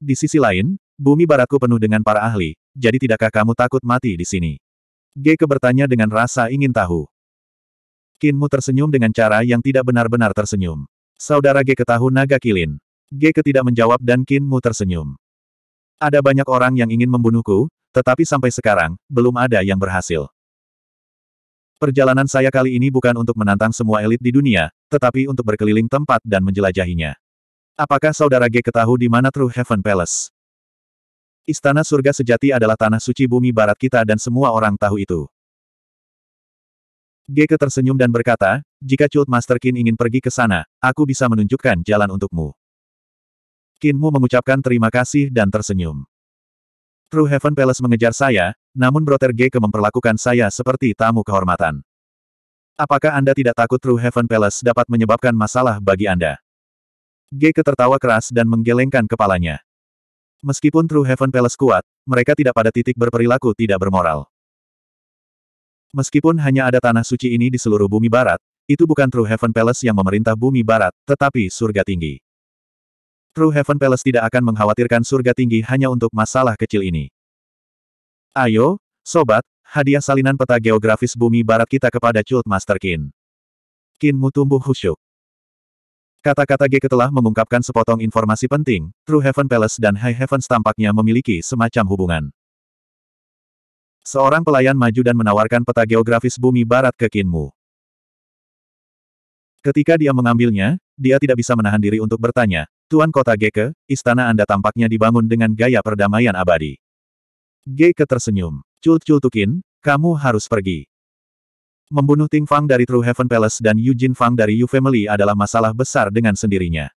S1: Di sisi lain, bumi baraku penuh dengan para ahli, jadi tidakkah kamu takut mati di sini? Geke bertanya dengan rasa ingin tahu. Kinmu tersenyum dengan cara yang tidak benar-benar tersenyum. Saudara Geke tahu naga kilin. Geke tidak menjawab dan Kinmu tersenyum. Ada banyak orang yang ingin membunuhku, tetapi sampai sekarang, belum ada yang berhasil. Perjalanan saya kali ini bukan untuk menantang semua elit di dunia, tetapi untuk berkeliling tempat dan menjelajahinya. Apakah Saudara G ketahui di mana True Heaven Palace? Istana surga sejati adalah tanah suci bumi barat kita dan semua orang tahu itu. Geke tersenyum dan berkata, jika Cult Master Kin ingin pergi ke sana, aku bisa menunjukkan jalan untukmu. Kinmu mengucapkan terima kasih dan tersenyum. True Heaven Palace mengejar saya, namun Broter Geke memperlakukan saya seperti tamu kehormatan. Apakah Anda tidak takut True Heaven Palace dapat menyebabkan masalah bagi Anda? G tertawa keras dan menggelengkan kepalanya. Meskipun True Heaven Palace kuat, mereka tidak pada titik berperilaku tidak bermoral. Meskipun hanya ada tanah suci ini di seluruh bumi barat, itu bukan True Heaven Palace yang memerintah bumi barat, tetapi surga tinggi. True Heaven Palace tidak akan mengkhawatirkan surga tinggi hanya untuk masalah kecil ini. Ayo, sobat, hadiah salinan peta geografis bumi barat kita kepada Cult Master Kin. Kinmu tumbuh khusyuk. Kata-kata Geke telah mengungkapkan sepotong informasi penting, True Heaven Palace dan High Heaven tampaknya memiliki semacam hubungan. Seorang pelayan maju dan menawarkan peta geografis bumi barat ke Kinmu. Ketika dia mengambilnya, dia tidak bisa menahan diri untuk bertanya, Tuan Kota Geke, istana Anda tampaknya dibangun dengan gaya perdamaian abadi. Geke tersenyum. Cul-cul tukin, kamu harus pergi. Membunuh Ting Fang dari True Heaven Palace dan Yu Jin Fang dari Yu Family adalah masalah besar dengan sendirinya.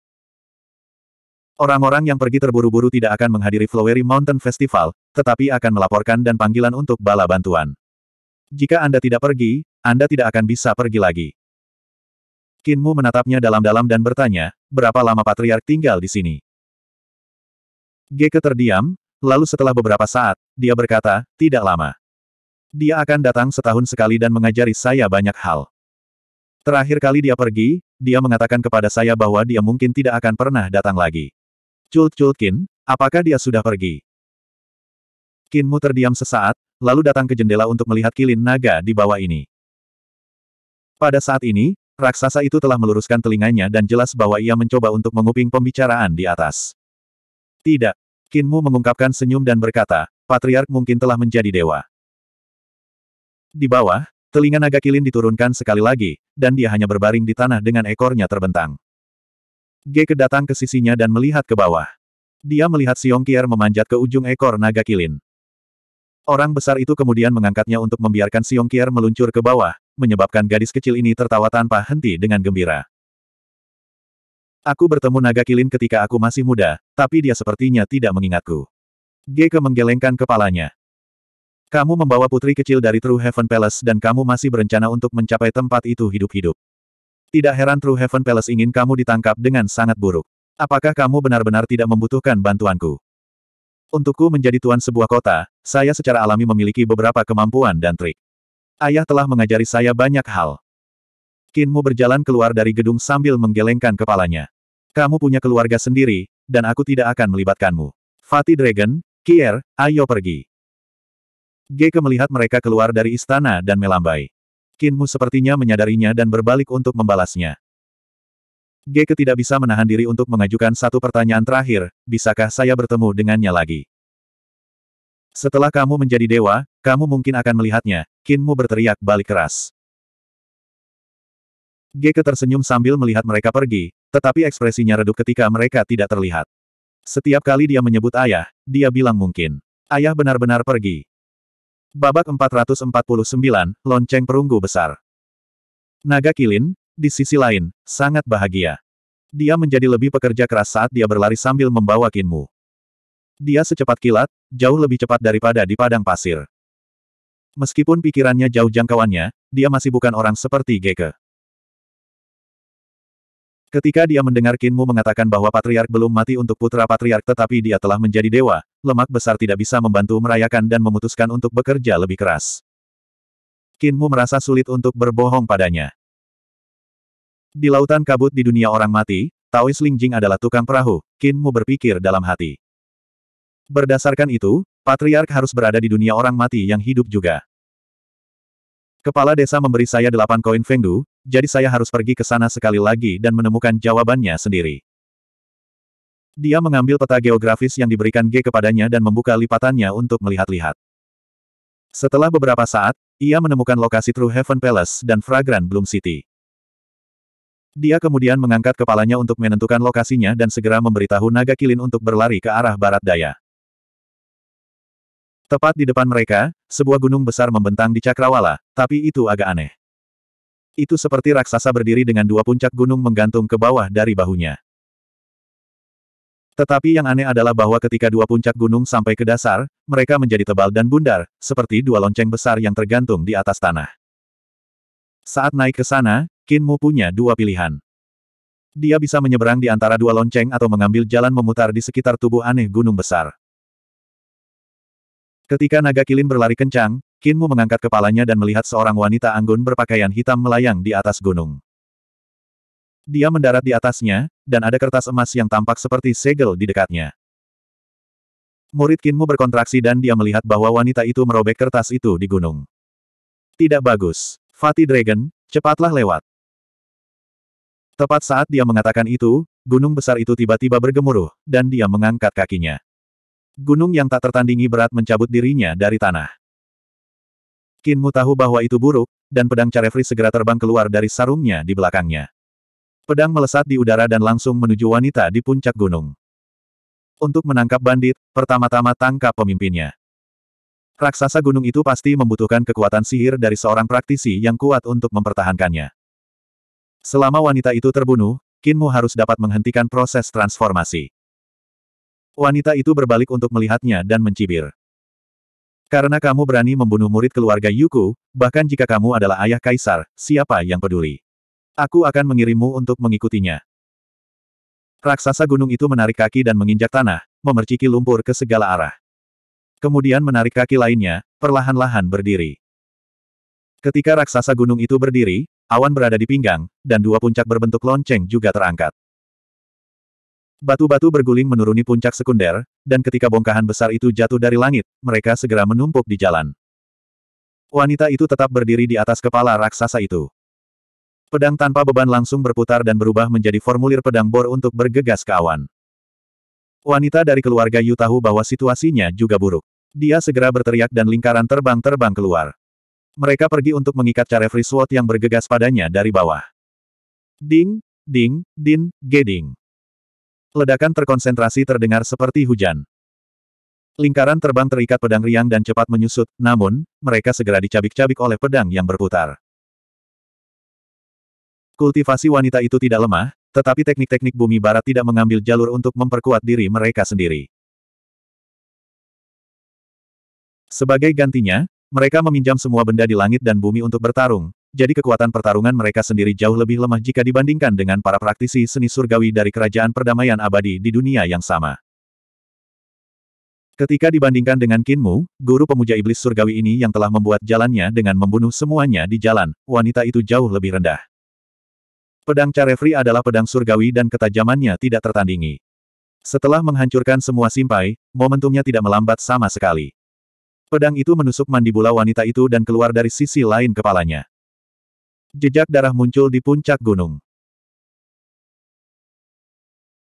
S1: Orang-orang yang pergi terburu-buru tidak akan menghadiri Flowery Mountain Festival, tetapi akan melaporkan dan panggilan untuk bala bantuan. Jika Anda tidak pergi, Anda tidak akan bisa pergi lagi. Mu menatapnya dalam-dalam dan bertanya, berapa lama Patriark tinggal di sini? Geke terdiam, lalu setelah beberapa saat, dia berkata, tidak lama. Dia akan datang setahun sekali dan mengajari saya banyak hal. Terakhir kali dia pergi, dia mengatakan kepada saya bahwa dia mungkin tidak akan pernah datang lagi. Cult-cultkin, apakah dia sudah pergi? Kinmu terdiam sesaat, lalu datang ke jendela untuk melihat kilin naga di bawah ini. Pada saat ini, raksasa itu telah meluruskan telinganya dan jelas bahwa ia mencoba untuk menguping pembicaraan di atas. Tidak. Kinmu mengungkapkan senyum dan berkata, Patriark mungkin telah menjadi dewa. Di bawah, telinga naga kilin diturunkan sekali lagi, dan dia hanya berbaring di tanah dengan ekornya terbentang. Geke datang ke sisinya dan melihat ke bawah. Dia melihat Siong Kier memanjat ke ujung ekor naga kilin. Orang besar itu kemudian mengangkatnya untuk membiarkan Siong Kier meluncur ke bawah, menyebabkan gadis kecil ini tertawa tanpa henti dengan gembira. Aku bertemu naga kilin ketika aku masih muda, tapi dia sepertinya tidak mengingatku. Geke menggelengkan kepalanya. Kamu membawa putri kecil dari True Heaven Palace dan kamu masih berencana untuk mencapai tempat itu hidup-hidup. Tidak heran True Heaven Palace ingin kamu ditangkap dengan sangat buruk. Apakah kamu benar-benar tidak membutuhkan bantuanku? Untukku menjadi tuan sebuah kota, saya secara alami memiliki beberapa kemampuan dan trik. Ayah telah mengajari saya banyak hal. Kinmu berjalan keluar dari gedung sambil menggelengkan kepalanya. Kamu punya keluarga sendiri, dan aku tidak akan melibatkanmu. Fatih Dragon, Kier, ayo pergi. Geke melihat mereka keluar dari istana dan melambai. Kinmu sepertinya menyadarinya dan berbalik untuk membalasnya. Geke tidak bisa menahan diri untuk mengajukan satu pertanyaan terakhir, bisakah saya bertemu dengannya lagi? Setelah kamu menjadi dewa, kamu mungkin akan melihatnya, Kinmu berteriak balik keras. Geke tersenyum sambil melihat mereka pergi, tetapi ekspresinya redup ketika mereka tidak terlihat. Setiap kali dia menyebut ayah, dia bilang mungkin. Ayah benar-benar pergi. Babak 449, lonceng perunggu besar. Naga Kilin, di sisi lain, sangat bahagia. Dia menjadi lebih pekerja keras saat dia berlari sambil membawa Kinmu. Dia secepat kilat, jauh lebih cepat daripada di padang pasir. Meskipun pikirannya jauh jangkauannya, dia masih bukan orang seperti Geke. Ketika dia mendengar Kinmu mengatakan bahwa patriark belum mati untuk putra patriark tetapi dia telah menjadi dewa, lemak besar tidak bisa membantu merayakan dan memutuskan untuk bekerja lebih keras. Kinmu merasa sulit untuk berbohong padanya. Di lautan kabut di dunia orang mati, Taois Lingjing adalah tukang perahu, Kinmu berpikir dalam hati. Berdasarkan itu, patriark harus berada di dunia orang mati yang hidup juga. Kepala desa memberi saya delapan koin Fengdu, jadi saya harus pergi ke sana sekali lagi dan menemukan jawabannya sendiri. Dia mengambil peta geografis yang diberikan G kepadanya dan membuka lipatannya untuk melihat-lihat. Setelah beberapa saat, ia menemukan lokasi True Heaven Palace dan Fragrant Bloom City. Dia kemudian mengangkat kepalanya untuk menentukan lokasinya dan segera memberitahu naga kilin untuk berlari ke arah barat daya. Tepat di depan mereka, sebuah gunung besar membentang di cakrawala, tapi itu agak aneh. Itu seperti raksasa berdiri dengan dua puncak gunung menggantung ke bawah dari bahunya. Tetapi yang aneh adalah bahwa ketika dua puncak gunung sampai ke dasar, mereka menjadi tebal dan bundar, seperti dua lonceng besar yang tergantung di atas tanah. Saat naik ke sana, Kinmu punya dua pilihan. Dia bisa menyeberang di antara dua lonceng atau mengambil jalan memutar di sekitar tubuh aneh gunung besar. Ketika naga kilin berlari kencang, Kinmu mengangkat kepalanya dan melihat seorang wanita anggun berpakaian hitam melayang di atas gunung. Dia mendarat di atasnya, dan ada kertas emas yang tampak seperti segel di dekatnya. Murid Kinmu berkontraksi dan dia melihat bahwa wanita itu merobek kertas itu di gunung. Tidak bagus. Fatih Dragon, cepatlah lewat. Tepat saat dia mengatakan itu, gunung besar itu tiba-tiba bergemuruh, dan dia mengangkat kakinya. Gunung yang tak tertandingi berat mencabut dirinya dari tanah. Kinmu tahu bahwa itu buruk, dan pedang Carefri segera terbang keluar dari sarungnya di belakangnya. Pedang melesat di udara dan langsung menuju wanita di puncak gunung. Untuk menangkap bandit, pertama-tama tangkap pemimpinnya. Raksasa gunung itu pasti membutuhkan kekuatan sihir dari seorang praktisi yang kuat untuk mempertahankannya. Selama wanita itu terbunuh, Kinmu harus dapat menghentikan proses transformasi. Wanita itu berbalik untuk melihatnya dan mencibir. Karena kamu berani membunuh murid keluarga Yuku, bahkan jika kamu adalah ayah kaisar, siapa yang peduli? Aku akan mengirimmu untuk mengikutinya. Raksasa gunung itu menarik kaki dan menginjak tanah, memerciki lumpur ke segala arah. Kemudian menarik kaki lainnya, perlahan-lahan berdiri. Ketika raksasa gunung itu berdiri, awan berada di pinggang, dan dua puncak berbentuk lonceng juga terangkat. Batu-batu berguling menuruni puncak sekunder, dan ketika bongkahan besar itu jatuh dari langit, mereka segera menumpuk di jalan. Wanita itu tetap berdiri di atas kepala raksasa itu. Pedang tanpa beban langsung berputar dan berubah menjadi formulir pedang bor untuk bergegas ke awan. Wanita dari keluarga Yu tahu bahwa situasinya juga buruk. Dia segera berteriak dan lingkaran terbang-terbang keluar. Mereka pergi untuk mengikat Carefree Sword yang bergegas padanya dari bawah. Ding, ding, din, geding. Ledakan terkonsentrasi terdengar seperti hujan. Lingkaran terbang terikat pedang riang dan cepat menyusut, namun, mereka segera dicabik-cabik oleh pedang yang berputar. Kultivasi wanita itu tidak lemah, tetapi teknik-teknik bumi barat tidak mengambil jalur untuk memperkuat diri mereka sendiri. Sebagai gantinya, mereka meminjam semua benda di langit dan bumi untuk bertarung, jadi kekuatan pertarungan mereka sendiri jauh lebih lemah jika dibandingkan dengan para praktisi seni surgawi dari kerajaan perdamaian abadi di dunia yang sama. Ketika dibandingkan dengan Kinmu, guru pemuja iblis surgawi ini yang telah membuat jalannya dengan membunuh semuanya di jalan, wanita itu jauh lebih rendah. Pedang Carefri adalah pedang surgawi dan ketajamannya tidak tertandingi. Setelah menghancurkan semua simpai, momentumnya tidak melambat sama sekali. Pedang itu menusuk mandibula wanita itu dan keluar dari sisi lain kepalanya. Jejak darah muncul di puncak gunung.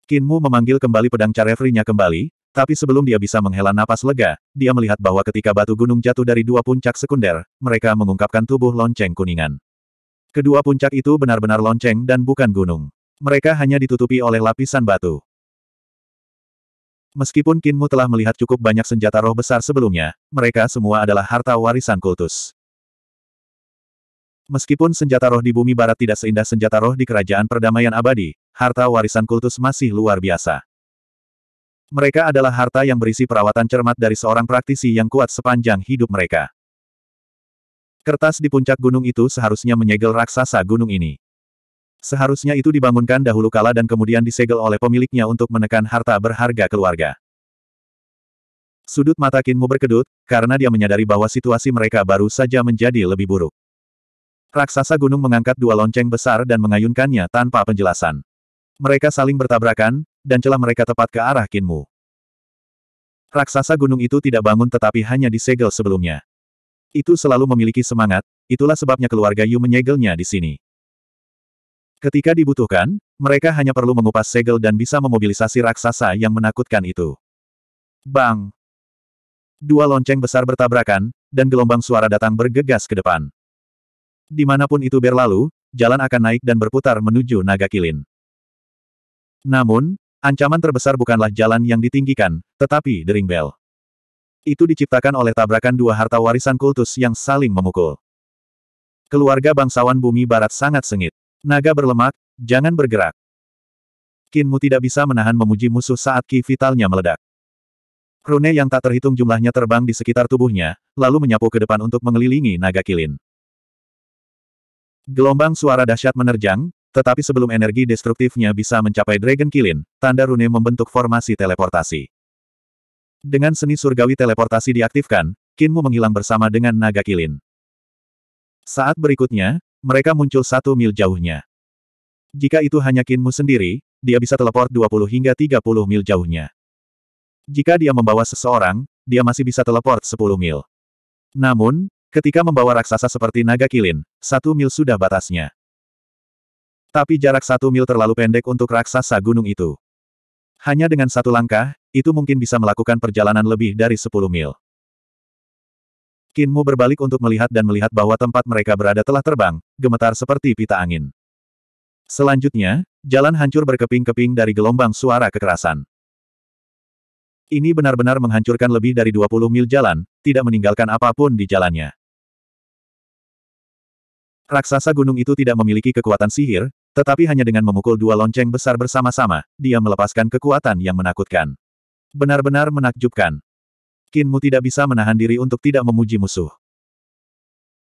S1: Kinmu memanggil kembali pedang carefree-nya kembali, tapi sebelum dia bisa menghela napas lega, dia melihat bahwa ketika batu gunung jatuh dari dua puncak sekunder, mereka mengungkapkan tubuh lonceng kuningan. Kedua puncak itu benar-benar lonceng dan bukan gunung. Mereka hanya ditutupi oleh lapisan batu. Meskipun Kinmu telah melihat cukup banyak senjata roh besar sebelumnya, mereka semua adalah harta warisan kultus. Meskipun senjata roh di bumi barat tidak seindah senjata roh di kerajaan perdamaian abadi, harta warisan kultus masih luar biasa. Mereka adalah harta yang berisi perawatan cermat dari seorang praktisi yang kuat sepanjang hidup mereka. Kertas di puncak gunung itu seharusnya menyegel raksasa gunung ini. Seharusnya itu dibangunkan dahulu kala dan kemudian disegel oleh pemiliknya untuk menekan harta berharga keluarga. Sudut mata Kinmu berkedut, karena dia menyadari bahwa situasi mereka baru saja menjadi lebih buruk. Raksasa gunung mengangkat dua lonceng besar dan mengayunkannya tanpa penjelasan. Mereka saling bertabrakan, dan celah mereka tepat ke arah Kinmu. Raksasa gunung itu tidak bangun tetapi hanya disegel sebelumnya. Itu selalu memiliki semangat, itulah sebabnya keluarga Yu menyegelnya di sini. Ketika dibutuhkan, mereka hanya perlu mengupas segel dan bisa memobilisasi raksasa yang menakutkan itu. Bang! Dua lonceng besar bertabrakan, dan gelombang suara datang bergegas ke depan. Dimanapun itu berlalu, jalan akan naik dan berputar menuju naga kilin. Namun, ancaman terbesar bukanlah jalan yang ditinggikan, tetapi dering bel. Itu diciptakan oleh tabrakan dua harta warisan kultus yang saling memukul. Keluarga bangsawan bumi barat sangat sengit. Naga berlemak, jangan bergerak. Kinmu tidak bisa menahan memuji musuh saat ki vitalnya meledak. Rune yang tak terhitung jumlahnya terbang di sekitar tubuhnya, lalu menyapu ke depan untuk mengelilingi naga kilin. Gelombang suara dahsyat menerjang, tetapi sebelum energi destruktifnya bisa mencapai Dragon Kilin, tanda rune membentuk formasi teleportasi. Dengan seni surgawi teleportasi diaktifkan, Kinmu menghilang bersama dengan naga Kilin. Saat berikutnya, mereka muncul satu mil jauhnya. Jika itu hanya Kinmu sendiri, dia bisa teleport 20 hingga 30 mil jauhnya. Jika dia membawa seseorang, dia masih bisa teleport 10 mil. Namun, Ketika membawa raksasa seperti naga kilin, satu mil sudah batasnya. Tapi jarak satu mil terlalu pendek untuk raksasa gunung itu. Hanya dengan satu langkah, itu mungkin bisa melakukan perjalanan lebih dari sepuluh mil. Kinmu berbalik untuk melihat dan melihat bahwa tempat mereka berada telah terbang, gemetar seperti pita angin. Selanjutnya, jalan hancur berkeping-keping dari gelombang suara kekerasan. Ini benar-benar menghancurkan lebih dari 20 mil jalan, tidak meninggalkan apapun di jalannya. Raksasa gunung itu tidak memiliki kekuatan sihir, tetapi hanya dengan memukul dua lonceng besar bersama-sama, dia melepaskan kekuatan yang menakutkan. Benar-benar menakjubkan. Kinmu tidak bisa menahan diri untuk tidak memuji musuh.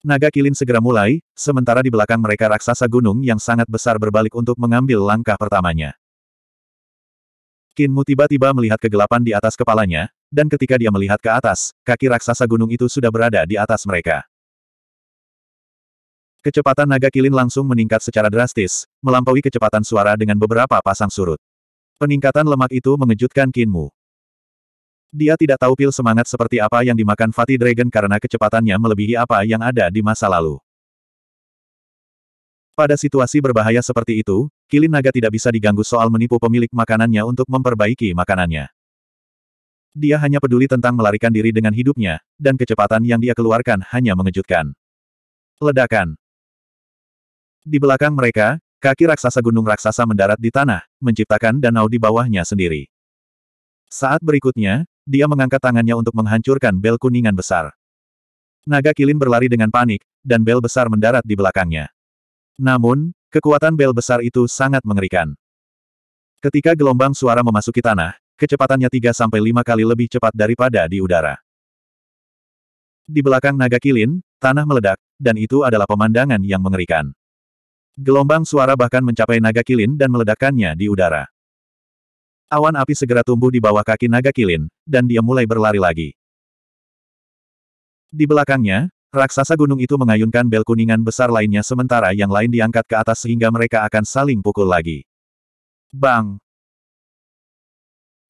S1: Naga kilin segera mulai, sementara di belakang mereka raksasa gunung yang sangat besar berbalik untuk mengambil langkah pertamanya. Kinmu tiba-tiba melihat kegelapan di atas kepalanya, dan ketika dia melihat ke atas, kaki raksasa gunung itu sudah berada di atas mereka. Kecepatan naga kilin langsung meningkat secara drastis, melampaui kecepatan suara dengan beberapa pasang surut. Peningkatan lemak itu mengejutkan Kinmu. Dia tidak tahu pil semangat seperti apa yang dimakan Fatih Dragon karena kecepatannya melebihi apa yang ada di masa lalu. Pada situasi berbahaya seperti itu, kilin naga tidak bisa diganggu soal menipu pemilik makanannya untuk memperbaiki makanannya. Dia hanya peduli tentang melarikan diri dengan hidupnya, dan kecepatan yang dia keluarkan hanya mengejutkan. Ledakan. Di belakang mereka, kaki raksasa gunung raksasa mendarat di tanah, menciptakan danau di bawahnya sendiri. Saat berikutnya, dia mengangkat tangannya untuk menghancurkan bel kuningan besar. Naga kilin berlari dengan panik, dan bel besar mendarat di belakangnya. Namun, kekuatan bel besar itu sangat mengerikan. Ketika gelombang suara memasuki tanah, kecepatannya 3-5 kali lebih cepat daripada di udara. Di belakang naga kilin, tanah meledak, dan itu adalah pemandangan yang mengerikan. Gelombang suara bahkan mencapai naga kilin dan meledakkannya di udara. Awan api segera tumbuh di bawah kaki naga kilin, dan dia mulai berlari lagi. Di belakangnya, raksasa gunung itu mengayunkan bel kuningan besar lainnya sementara yang lain diangkat ke atas sehingga mereka akan saling pukul lagi. Bang!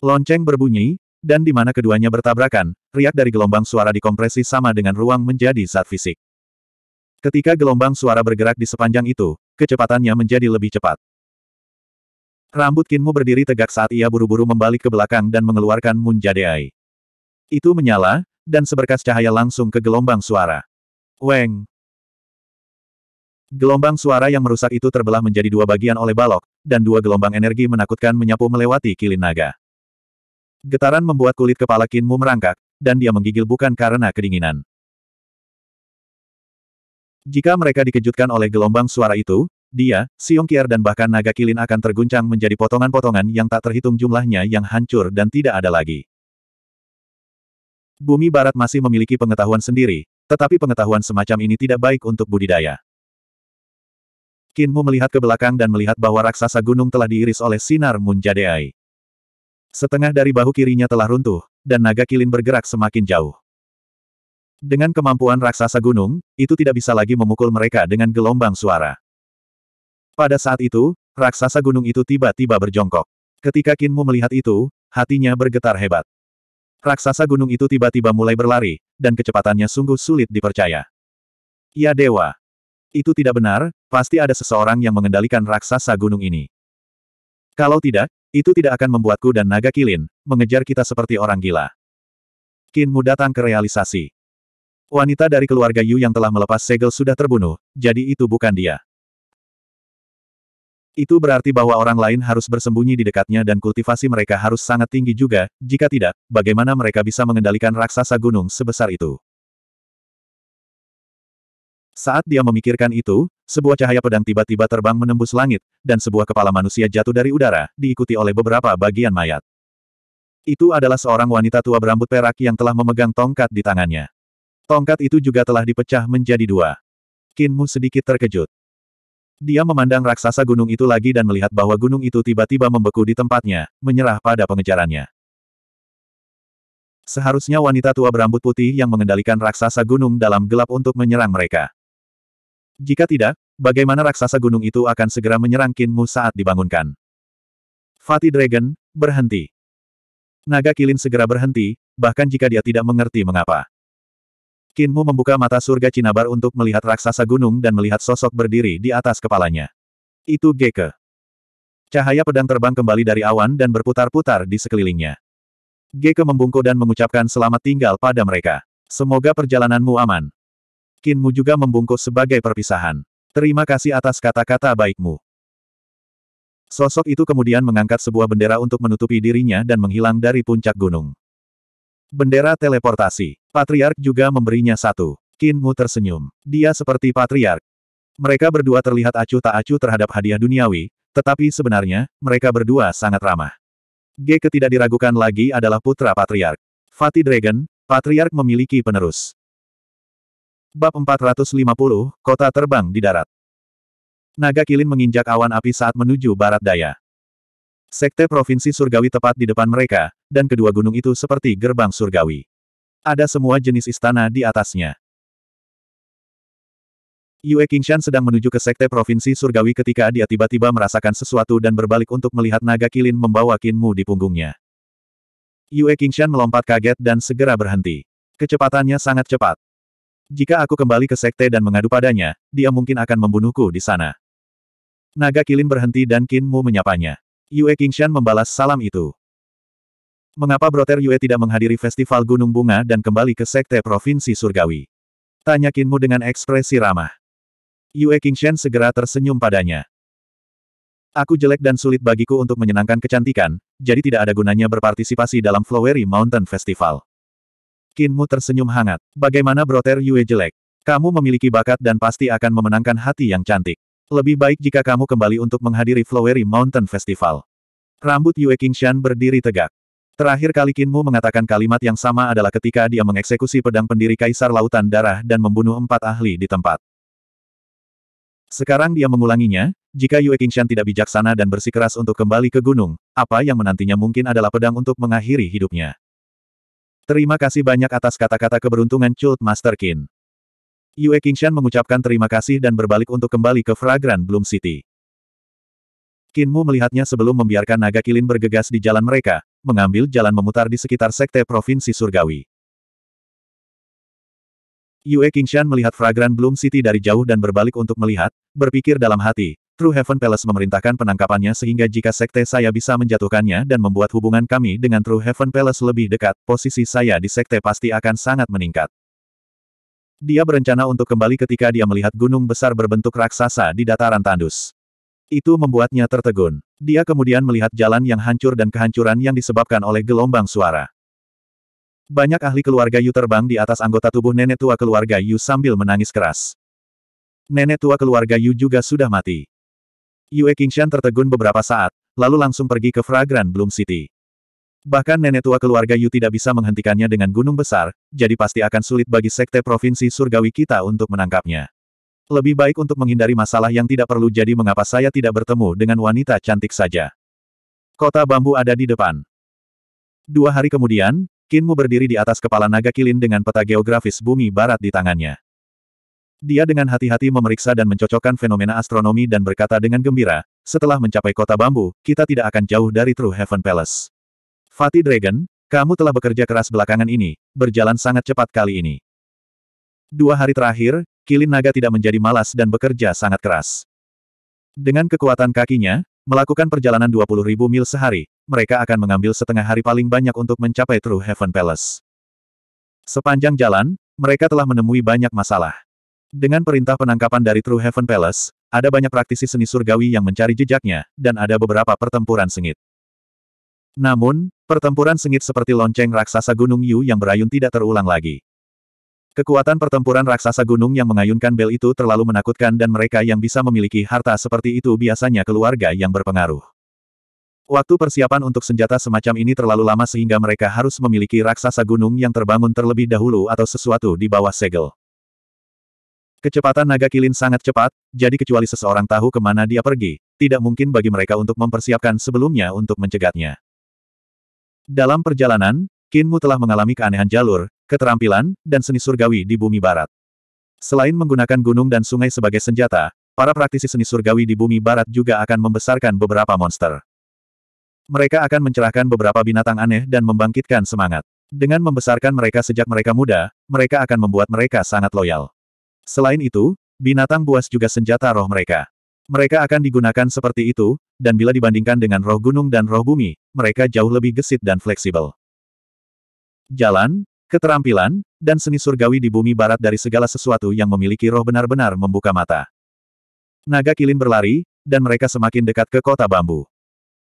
S1: Lonceng berbunyi, dan di mana keduanya bertabrakan, riak dari gelombang suara dikompresi sama dengan ruang menjadi zat fisik. Ketika gelombang suara bergerak di sepanjang itu, kecepatannya menjadi lebih cepat. Rambut Kinmu berdiri tegak saat ia buru-buru membalik ke belakang dan mengeluarkan Ai. Itu menyala, dan seberkas cahaya langsung ke gelombang suara. Weng! Gelombang suara yang merusak itu terbelah menjadi dua bagian oleh balok, dan dua gelombang energi menakutkan menyapu melewati kilin naga. Getaran membuat kulit kepala Kinmu merangkak, dan dia menggigil bukan karena kedinginan. Jika mereka dikejutkan oleh gelombang suara itu, dia, Siung Kier dan bahkan naga kilin akan terguncang menjadi potongan-potongan yang tak terhitung jumlahnya yang hancur dan tidak ada lagi. Bumi Barat masih memiliki pengetahuan sendiri, tetapi pengetahuan semacam ini tidak baik untuk budidaya. Kinmu melihat ke belakang dan melihat bahwa raksasa gunung telah diiris oleh sinar Munjadeai. Setengah dari bahu kirinya telah runtuh, dan naga kilin bergerak semakin jauh. Dengan kemampuan raksasa gunung, itu tidak bisa lagi memukul mereka dengan gelombang suara. Pada saat itu, raksasa gunung itu tiba-tiba berjongkok. Ketika Kinmu melihat itu, hatinya bergetar hebat. Raksasa gunung itu tiba-tiba mulai berlari, dan kecepatannya sungguh sulit dipercaya. Ya dewa! Itu tidak benar, pasti ada seseorang yang mengendalikan raksasa gunung ini. Kalau tidak, itu tidak akan membuatku dan naga kilin, mengejar kita seperti orang gila. Kinmu datang ke realisasi. Wanita dari keluarga Yu yang telah melepas segel sudah terbunuh, jadi itu bukan dia. Itu berarti bahwa orang lain harus bersembunyi di dekatnya dan kultivasi mereka harus sangat tinggi juga, jika tidak, bagaimana mereka bisa mengendalikan raksasa gunung sebesar itu. Saat dia memikirkan itu, sebuah cahaya pedang tiba-tiba terbang menembus langit, dan sebuah kepala manusia jatuh dari udara, diikuti oleh beberapa bagian mayat. Itu adalah seorang wanita tua berambut perak yang telah memegang tongkat di tangannya. Tongkat itu juga telah dipecah menjadi dua. Kinmu sedikit terkejut. Dia memandang raksasa gunung itu lagi dan melihat bahwa gunung itu tiba-tiba membeku di tempatnya, menyerah pada pengejarannya. Seharusnya wanita tua berambut putih yang mengendalikan raksasa gunung dalam gelap untuk menyerang mereka. Jika tidak, bagaimana raksasa gunung itu akan segera menyerang Kinmu saat dibangunkan? Fatih Dragon, berhenti. Naga Kilin segera berhenti, bahkan jika dia tidak mengerti mengapa. Kinmu membuka mata surga Cinabar untuk melihat raksasa gunung dan melihat sosok berdiri di atas kepalanya. Itu Geke. Cahaya pedang terbang kembali dari awan dan berputar-putar di sekelilingnya. Geke membungkuk dan mengucapkan selamat tinggal pada mereka. Semoga perjalananmu aman. Kinmu juga membungkuk sebagai perpisahan. Terima kasih atas kata-kata baikmu. Sosok itu kemudian mengangkat sebuah bendera untuk menutupi dirinya dan menghilang dari puncak gunung. Bendera teleportasi. Patriark juga memberinya satu. Qin Mu tersenyum. Dia seperti patriark. Mereka berdua terlihat acuh tak acuh terhadap hadiah duniawi, tetapi sebenarnya, mereka berdua sangat ramah. G ketidak diragukan lagi adalah putra patriark. Fatih Dragon, patriark memiliki penerus. Bab 450, Kota Terbang di Darat Naga Kilin menginjak awan api saat menuju barat daya. Sekte Provinsi Surgawi tepat di depan mereka, dan kedua gunung itu seperti gerbang surgawi. Ada semua jenis istana di atasnya. Yue Qingshan sedang menuju ke Sekte Provinsi Surgawi ketika dia tiba-tiba merasakan sesuatu dan berbalik untuk melihat naga kilin membawa kinmu di punggungnya. Yue Qingshan melompat kaget dan segera berhenti. Kecepatannya sangat cepat. Jika aku kembali ke Sekte dan mengadu padanya, dia mungkin akan membunuhku di sana. Naga kilin berhenti dan Kinmu menyapanya. Yue Qingshan membalas salam itu. Mengapa Broter Yue tidak menghadiri Festival Gunung Bunga dan kembali ke Sekte Provinsi Surgawi? Tanya Kinmu dengan ekspresi ramah. Yue Qingshan segera tersenyum padanya. Aku jelek dan sulit bagiku untuk menyenangkan kecantikan, jadi tidak ada gunanya berpartisipasi dalam Flowery Mountain Festival. Kinmu tersenyum hangat. Bagaimana Broter Yue jelek? Kamu memiliki bakat dan pasti akan memenangkan hati yang cantik. Lebih baik jika kamu kembali untuk menghadiri Flowery Mountain Festival. Rambut Yue Qingshan berdiri tegak. Terakhir kali Kinmu mengatakan kalimat yang sama adalah ketika dia mengeksekusi pedang pendiri Kaisar Lautan Darah dan membunuh empat ahli di tempat. Sekarang dia mengulanginya, jika Yue Qingshan tidak bijaksana dan bersikeras untuk kembali ke gunung, apa yang menantinya mungkin adalah pedang untuk mengakhiri hidupnya. Terima kasih banyak atas kata-kata keberuntungan Chult Master Qin. Yue Qingshan mengucapkan terima kasih dan berbalik untuk kembali ke Fragrant Bloom City. Kinmu melihatnya sebelum membiarkan naga kilin bergegas di jalan mereka, mengambil jalan memutar di sekitar sekte Provinsi Surgawi. Yue Qingshan melihat Fragrant Bloom City dari jauh dan berbalik untuk melihat, berpikir dalam hati, True Heaven Palace memerintahkan penangkapannya sehingga jika sekte saya bisa menjatuhkannya dan membuat hubungan kami dengan True Heaven Palace lebih dekat, posisi saya di sekte pasti akan sangat meningkat. Dia berencana untuk kembali ketika dia melihat gunung besar berbentuk raksasa di dataran tandus. Itu membuatnya tertegun. Dia kemudian melihat jalan yang hancur dan kehancuran yang disebabkan oleh gelombang suara. Banyak ahli keluarga Yu terbang di atas anggota tubuh nenek tua keluarga Yu sambil menangis keras. Nenek tua keluarga Yu juga sudah mati. Yue Qingshan tertegun beberapa saat, lalu langsung pergi ke Fragrant Bloom City. Bahkan nenek tua keluarga Yu tidak bisa menghentikannya dengan gunung besar, jadi pasti akan sulit bagi sekte provinsi surgawi kita untuk menangkapnya. Lebih baik untuk menghindari masalah yang tidak perlu jadi mengapa saya tidak bertemu dengan wanita cantik saja. Kota bambu ada di depan. Dua hari kemudian, Kinmu berdiri di atas kepala naga kilin dengan peta geografis bumi barat di tangannya. Dia dengan hati-hati memeriksa dan mencocokkan fenomena astronomi dan berkata dengan gembira, setelah mencapai kota bambu, kita tidak akan jauh dari True Heaven Palace. Fatih Dragon, kamu telah bekerja keras belakangan ini, berjalan sangat cepat kali ini. Dua hari terakhir, Kilin Naga tidak menjadi malas dan bekerja sangat keras. Dengan kekuatan kakinya, melakukan perjalanan 20.000 mil sehari, mereka akan mengambil setengah hari paling banyak untuk mencapai True Heaven Palace. Sepanjang jalan, mereka telah menemui banyak masalah. Dengan perintah penangkapan dari True Heaven Palace, ada banyak praktisi seni surgawi yang mencari jejaknya, dan ada beberapa pertempuran sengit. Namun, Pertempuran sengit seperti lonceng raksasa Gunung Yu yang berayun tidak terulang lagi. Kekuatan pertempuran raksasa gunung yang mengayunkan bel itu terlalu menakutkan dan mereka yang bisa memiliki harta seperti itu biasanya keluarga yang berpengaruh. Waktu persiapan untuk senjata semacam ini terlalu lama sehingga mereka harus memiliki raksasa gunung yang terbangun terlebih dahulu atau sesuatu di bawah segel. Kecepatan naga kilin sangat cepat, jadi kecuali seseorang tahu kemana dia pergi, tidak mungkin bagi mereka untuk mempersiapkan sebelumnya untuk mencegatnya. Dalam perjalanan, Kinmu telah mengalami keanehan jalur, keterampilan, dan seni surgawi di bumi barat. Selain menggunakan gunung dan sungai sebagai senjata, para praktisi seni surgawi di bumi barat juga akan membesarkan beberapa monster. Mereka akan mencerahkan beberapa binatang aneh dan membangkitkan semangat. Dengan membesarkan mereka sejak mereka muda, mereka akan membuat mereka sangat loyal. Selain itu, binatang buas juga senjata roh mereka. Mereka akan digunakan seperti itu, dan bila dibandingkan dengan roh gunung dan roh bumi, mereka jauh lebih gesit dan fleksibel. Jalan, keterampilan, dan seni surgawi di bumi barat dari segala sesuatu yang memiliki roh benar-benar membuka mata. Naga kilin berlari, dan mereka semakin dekat ke kota bambu.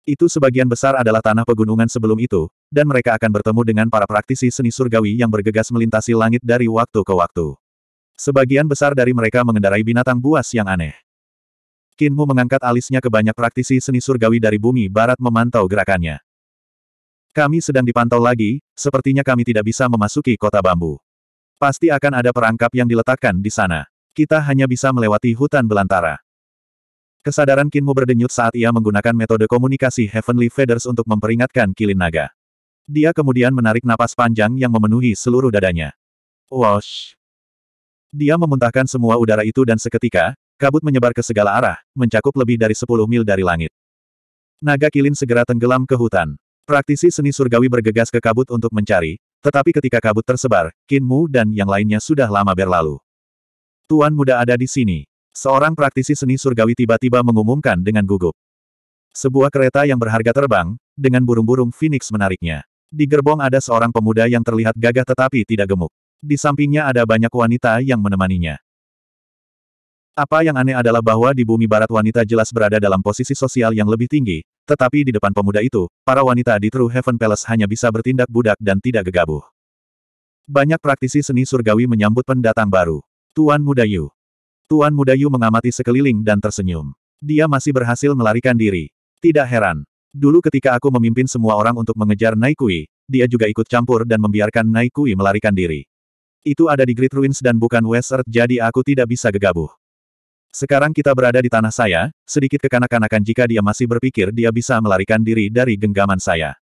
S1: Itu sebagian besar adalah tanah pegunungan sebelum itu, dan mereka akan bertemu dengan para praktisi seni surgawi yang bergegas melintasi langit dari waktu ke waktu. Sebagian besar dari mereka mengendarai binatang buas yang aneh. Kinmu mengangkat alisnya ke banyak praktisi seni surgawi dari bumi barat memantau gerakannya. Kami sedang dipantau lagi, sepertinya kami tidak bisa memasuki kota bambu. Pasti akan ada perangkap yang diletakkan di sana. Kita hanya bisa melewati hutan belantara. Kesadaran Kinmu berdenyut saat ia menggunakan metode komunikasi Heavenly Feathers untuk memperingatkan Kilin Naga. Dia kemudian menarik napas panjang yang memenuhi seluruh dadanya. Wash! Dia memuntahkan semua udara itu dan seketika, Kabut menyebar ke segala arah, mencakup lebih dari 10 mil dari langit. Naga kilin segera tenggelam ke hutan. Praktisi seni surgawi bergegas ke kabut untuk mencari, tetapi ketika kabut tersebar, Mu dan yang lainnya sudah lama berlalu. Tuan muda ada di sini. Seorang praktisi seni surgawi tiba-tiba mengumumkan dengan gugup. Sebuah kereta yang berharga terbang, dengan burung-burung Phoenix menariknya. Di gerbong ada seorang pemuda yang terlihat gagah tetapi tidak gemuk. Di sampingnya ada banyak wanita yang menemaninya. Apa yang aneh adalah bahwa di bumi barat wanita jelas berada dalam posisi sosial yang lebih tinggi, tetapi di depan pemuda itu, para wanita di True Heaven Palace hanya bisa bertindak budak dan tidak gegabah. Banyak praktisi seni surgawi menyambut pendatang baru. Tuan Muda Yu. Tuan Muda Yu mengamati sekeliling dan tersenyum. Dia masih berhasil melarikan diri. Tidak heran. Dulu ketika aku memimpin semua orang untuk mengejar Naikui, dia juga ikut campur dan membiarkan Naikui melarikan diri. Itu ada di Great Ruins dan bukan West Earth jadi aku tidak bisa gegabah. Sekarang kita berada di tanah saya, sedikit kekanak-kanakan jika dia masih berpikir dia bisa melarikan diri dari genggaman saya.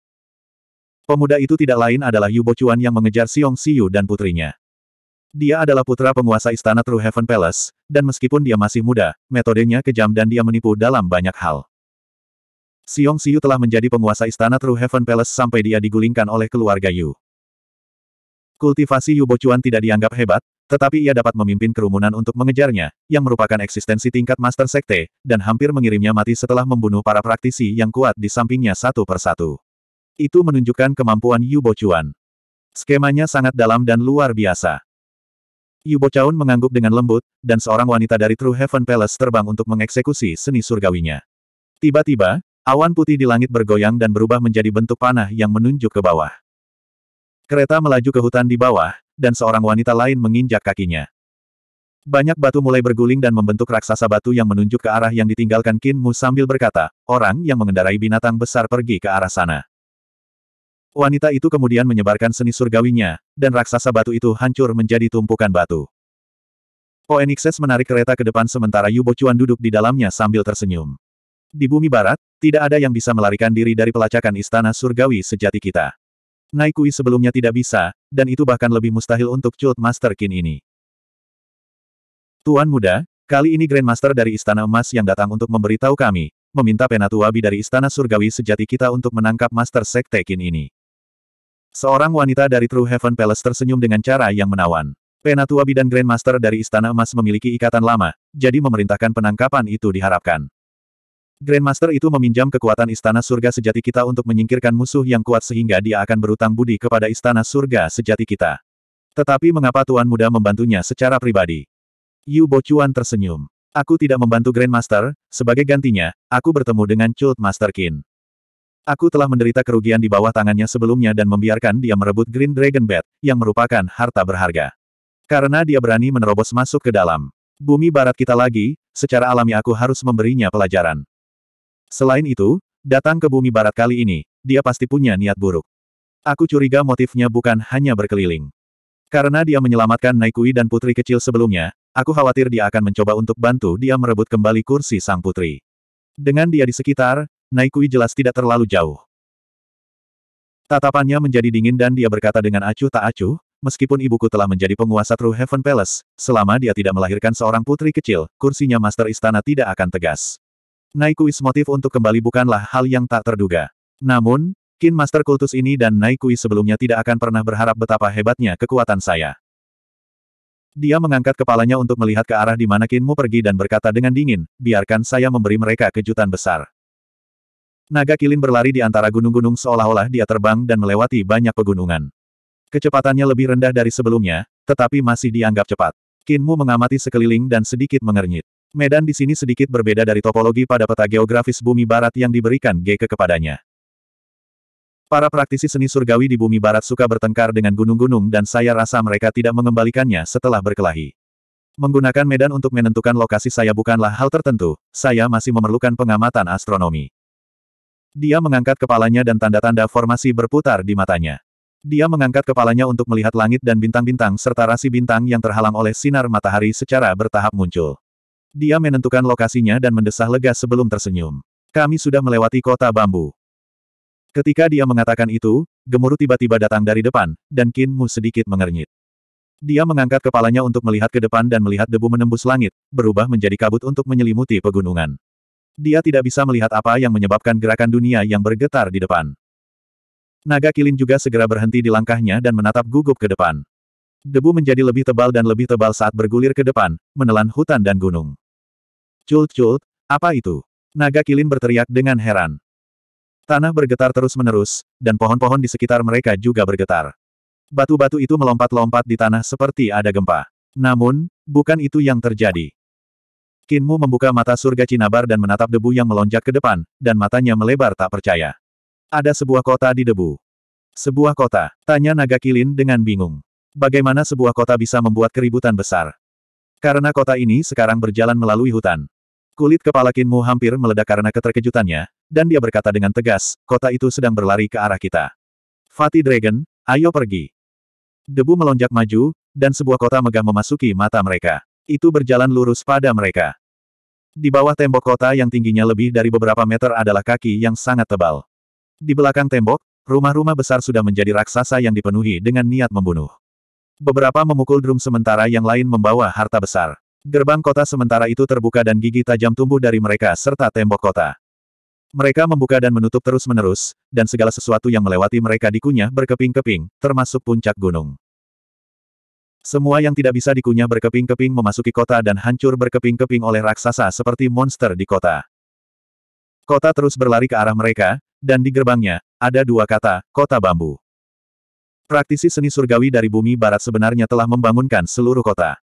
S1: Pemuda itu tidak lain adalah Yu Bochuan yang mengejar Siong Siyu dan putrinya. Dia adalah putra penguasa istana True Heaven Palace, dan meskipun dia masih muda, metodenya kejam dan dia menipu dalam banyak hal. Siong Siyu telah menjadi penguasa istana True Heaven Palace sampai dia digulingkan oleh keluarga Yu. Kultivasi Yu Bochuan tidak dianggap hebat, tetapi ia dapat memimpin kerumunan untuk mengejarnya, yang merupakan eksistensi tingkat Master Sekte, dan hampir mengirimnya mati setelah membunuh para praktisi yang kuat di sampingnya satu persatu. Itu menunjukkan kemampuan Yu Bocuan. Skemanya sangat dalam dan luar biasa. Yu Bocaun mengangguk dengan lembut, dan seorang wanita dari True Heaven Palace terbang untuk mengeksekusi seni surgawinya. Tiba-tiba, awan putih di langit bergoyang dan berubah menjadi bentuk panah yang menunjuk ke bawah. Kereta melaju ke hutan di bawah, dan seorang wanita lain menginjak kakinya. Banyak batu mulai berguling dan membentuk raksasa batu yang menunjuk ke arah yang ditinggalkan Qin Mu sambil berkata, orang yang mengendarai binatang besar pergi ke arah sana. Wanita itu kemudian menyebarkan seni surgawinya, dan raksasa batu itu hancur menjadi tumpukan batu. Oenixes menarik kereta ke depan sementara Yubo Chuan duduk di dalamnya sambil tersenyum. Di bumi barat, tidak ada yang bisa melarikan diri dari pelacakan istana surgawi sejati kita. Naikui sebelumnya tidak bisa, dan itu bahkan lebih mustahil untuk Cult Master Qin ini. Tuan muda, kali ini Grandmaster dari Istana Emas yang datang untuk memberitahu kami, meminta Penatuabi dari Istana Surgawi sejati kita untuk menangkap Master Sekte Qin ini. Seorang wanita dari True Heaven Palace tersenyum dengan cara yang menawan. Penatuabi Bi dan Grandmaster dari Istana Emas memiliki ikatan lama, jadi memerintahkan penangkapan itu diharapkan. Grandmaster itu meminjam kekuatan Istana Surga Sejati kita untuk menyingkirkan musuh yang kuat sehingga dia akan berutang budi kepada Istana Surga Sejati kita. Tetapi mengapa Tuan Muda membantunya secara pribadi? Yu Bocuan tersenyum. Aku tidak membantu Grandmaster, sebagai gantinya, aku bertemu dengan Chult Master Kin. Aku telah menderita kerugian di bawah tangannya sebelumnya dan membiarkan dia merebut Green Dragon Bat, yang merupakan harta berharga. Karena dia berani menerobos masuk ke dalam bumi barat kita lagi, secara alami aku harus memberinya pelajaran. Selain itu, datang ke bumi barat kali ini, dia pasti punya niat buruk. Aku curiga motifnya bukan hanya berkeliling. Karena dia menyelamatkan Naikui dan putri kecil sebelumnya, aku khawatir dia akan mencoba untuk bantu dia merebut kembali kursi sang putri. Dengan dia di sekitar, Naikui jelas tidak terlalu jauh. Tatapannya menjadi dingin dan dia berkata dengan acuh tak acuh, meskipun ibuku telah menjadi penguasa True Heaven Palace, selama dia tidak melahirkan seorang putri kecil, kursinya Master Istana tidak akan tegas. Naikuis motif untuk kembali bukanlah hal yang tak terduga. Namun, Kin Master Kultus ini dan Naikui sebelumnya tidak akan pernah berharap betapa hebatnya kekuatan saya. Dia mengangkat kepalanya untuk melihat ke arah di mana Kinmu pergi dan berkata dengan dingin, biarkan saya memberi mereka kejutan besar. Naga kilin berlari di antara gunung-gunung seolah-olah dia terbang dan melewati banyak pegunungan. Kecepatannya lebih rendah dari sebelumnya, tetapi masih dianggap cepat. Kinmu mengamati sekeliling dan sedikit mengernyit medan di sini sedikit berbeda dari topologi pada peta geografis bumi barat yang diberikan Geke kepadanya. Para praktisi seni surgawi di bumi barat suka bertengkar dengan gunung-gunung dan saya rasa mereka tidak mengembalikannya setelah berkelahi. Menggunakan medan untuk menentukan lokasi saya bukanlah hal tertentu, saya masih memerlukan pengamatan astronomi. Dia mengangkat kepalanya dan tanda-tanda formasi berputar di matanya. Dia mengangkat kepalanya untuk melihat langit dan bintang-bintang serta rasi bintang yang terhalang oleh sinar matahari secara bertahap muncul. Dia menentukan lokasinya dan mendesah lega sebelum tersenyum. Kami sudah melewati kota bambu. Ketika dia mengatakan itu, gemuruh tiba-tiba datang dari depan, dan Qin Mu sedikit mengernyit. Dia mengangkat kepalanya untuk melihat ke depan dan melihat debu menembus langit, berubah menjadi kabut untuk menyelimuti pegunungan. Dia tidak bisa melihat apa yang menyebabkan gerakan dunia yang bergetar di depan. Naga Kilin juga segera berhenti di langkahnya dan menatap gugup ke depan. Debu menjadi lebih tebal dan lebih tebal saat bergulir ke depan, menelan hutan dan gunung. Cult-cult, apa itu? Naga Kilin berteriak dengan heran. Tanah bergetar terus-menerus, dan pohon-pohon di sekitar mereka juga bergetar. Batu-batu itu melompat-lompat di tanah seperti ada gempa. Namun, bukan itu yang terjadi. Kinmu membuka mata surga Cinabar dan menatap debu yang melonjak ke depan, dan matanya melebar tak percaya. Ada sebuah kota di debu. Sebuah kota, tanya Naga Kilin dengan bingung. Bagaimana sebuah kota bisa membuat keributan besar? Karena kota ini sekarang berjalan melalui hutan. Kulit kepala Kinmu hampir meledak karena keterkejutannya, dan dia berkata dengan tegas, kota itu sedang berlari ke arah kita. Fatih Dragon, ayo pergi. Debu melonjak maju, dan sebuah kota megah memasuki mata mereka. Itu berjalan lurus pada mereka. Di bawah tembok kota yang tingginya lebih dari beberapa meter adalah kaki yang sangat tebal. Di belakang tembok, rumah-rumah besar sudah menjadi raksasa yang dipenuhi dengan niat membunuh. Beberapa memukul drum sementara yang lain membawa harta besar. Gerbang kota sementara itu terbuka dan gigi tajam tumbuh dari mereka serta tembok kota. Mereka membuka dan menutup terus-menerus, dan segala sesuatu yang melewati mereka dikunyah berkeping-keping, termasuk puncak gunung. Semua yang tidak bisa dikunyah berkeping-keping memasuki kota dan hancur berkeping-keping oleh raksasa seperti monster di kota. Kota terus berlari ke arah mereka, dan di gerbangnya, ada dua kata, kota bambu. Praktisi seni surgawi dari bumi barat sebenarnya telah membangunkan seluruh kota.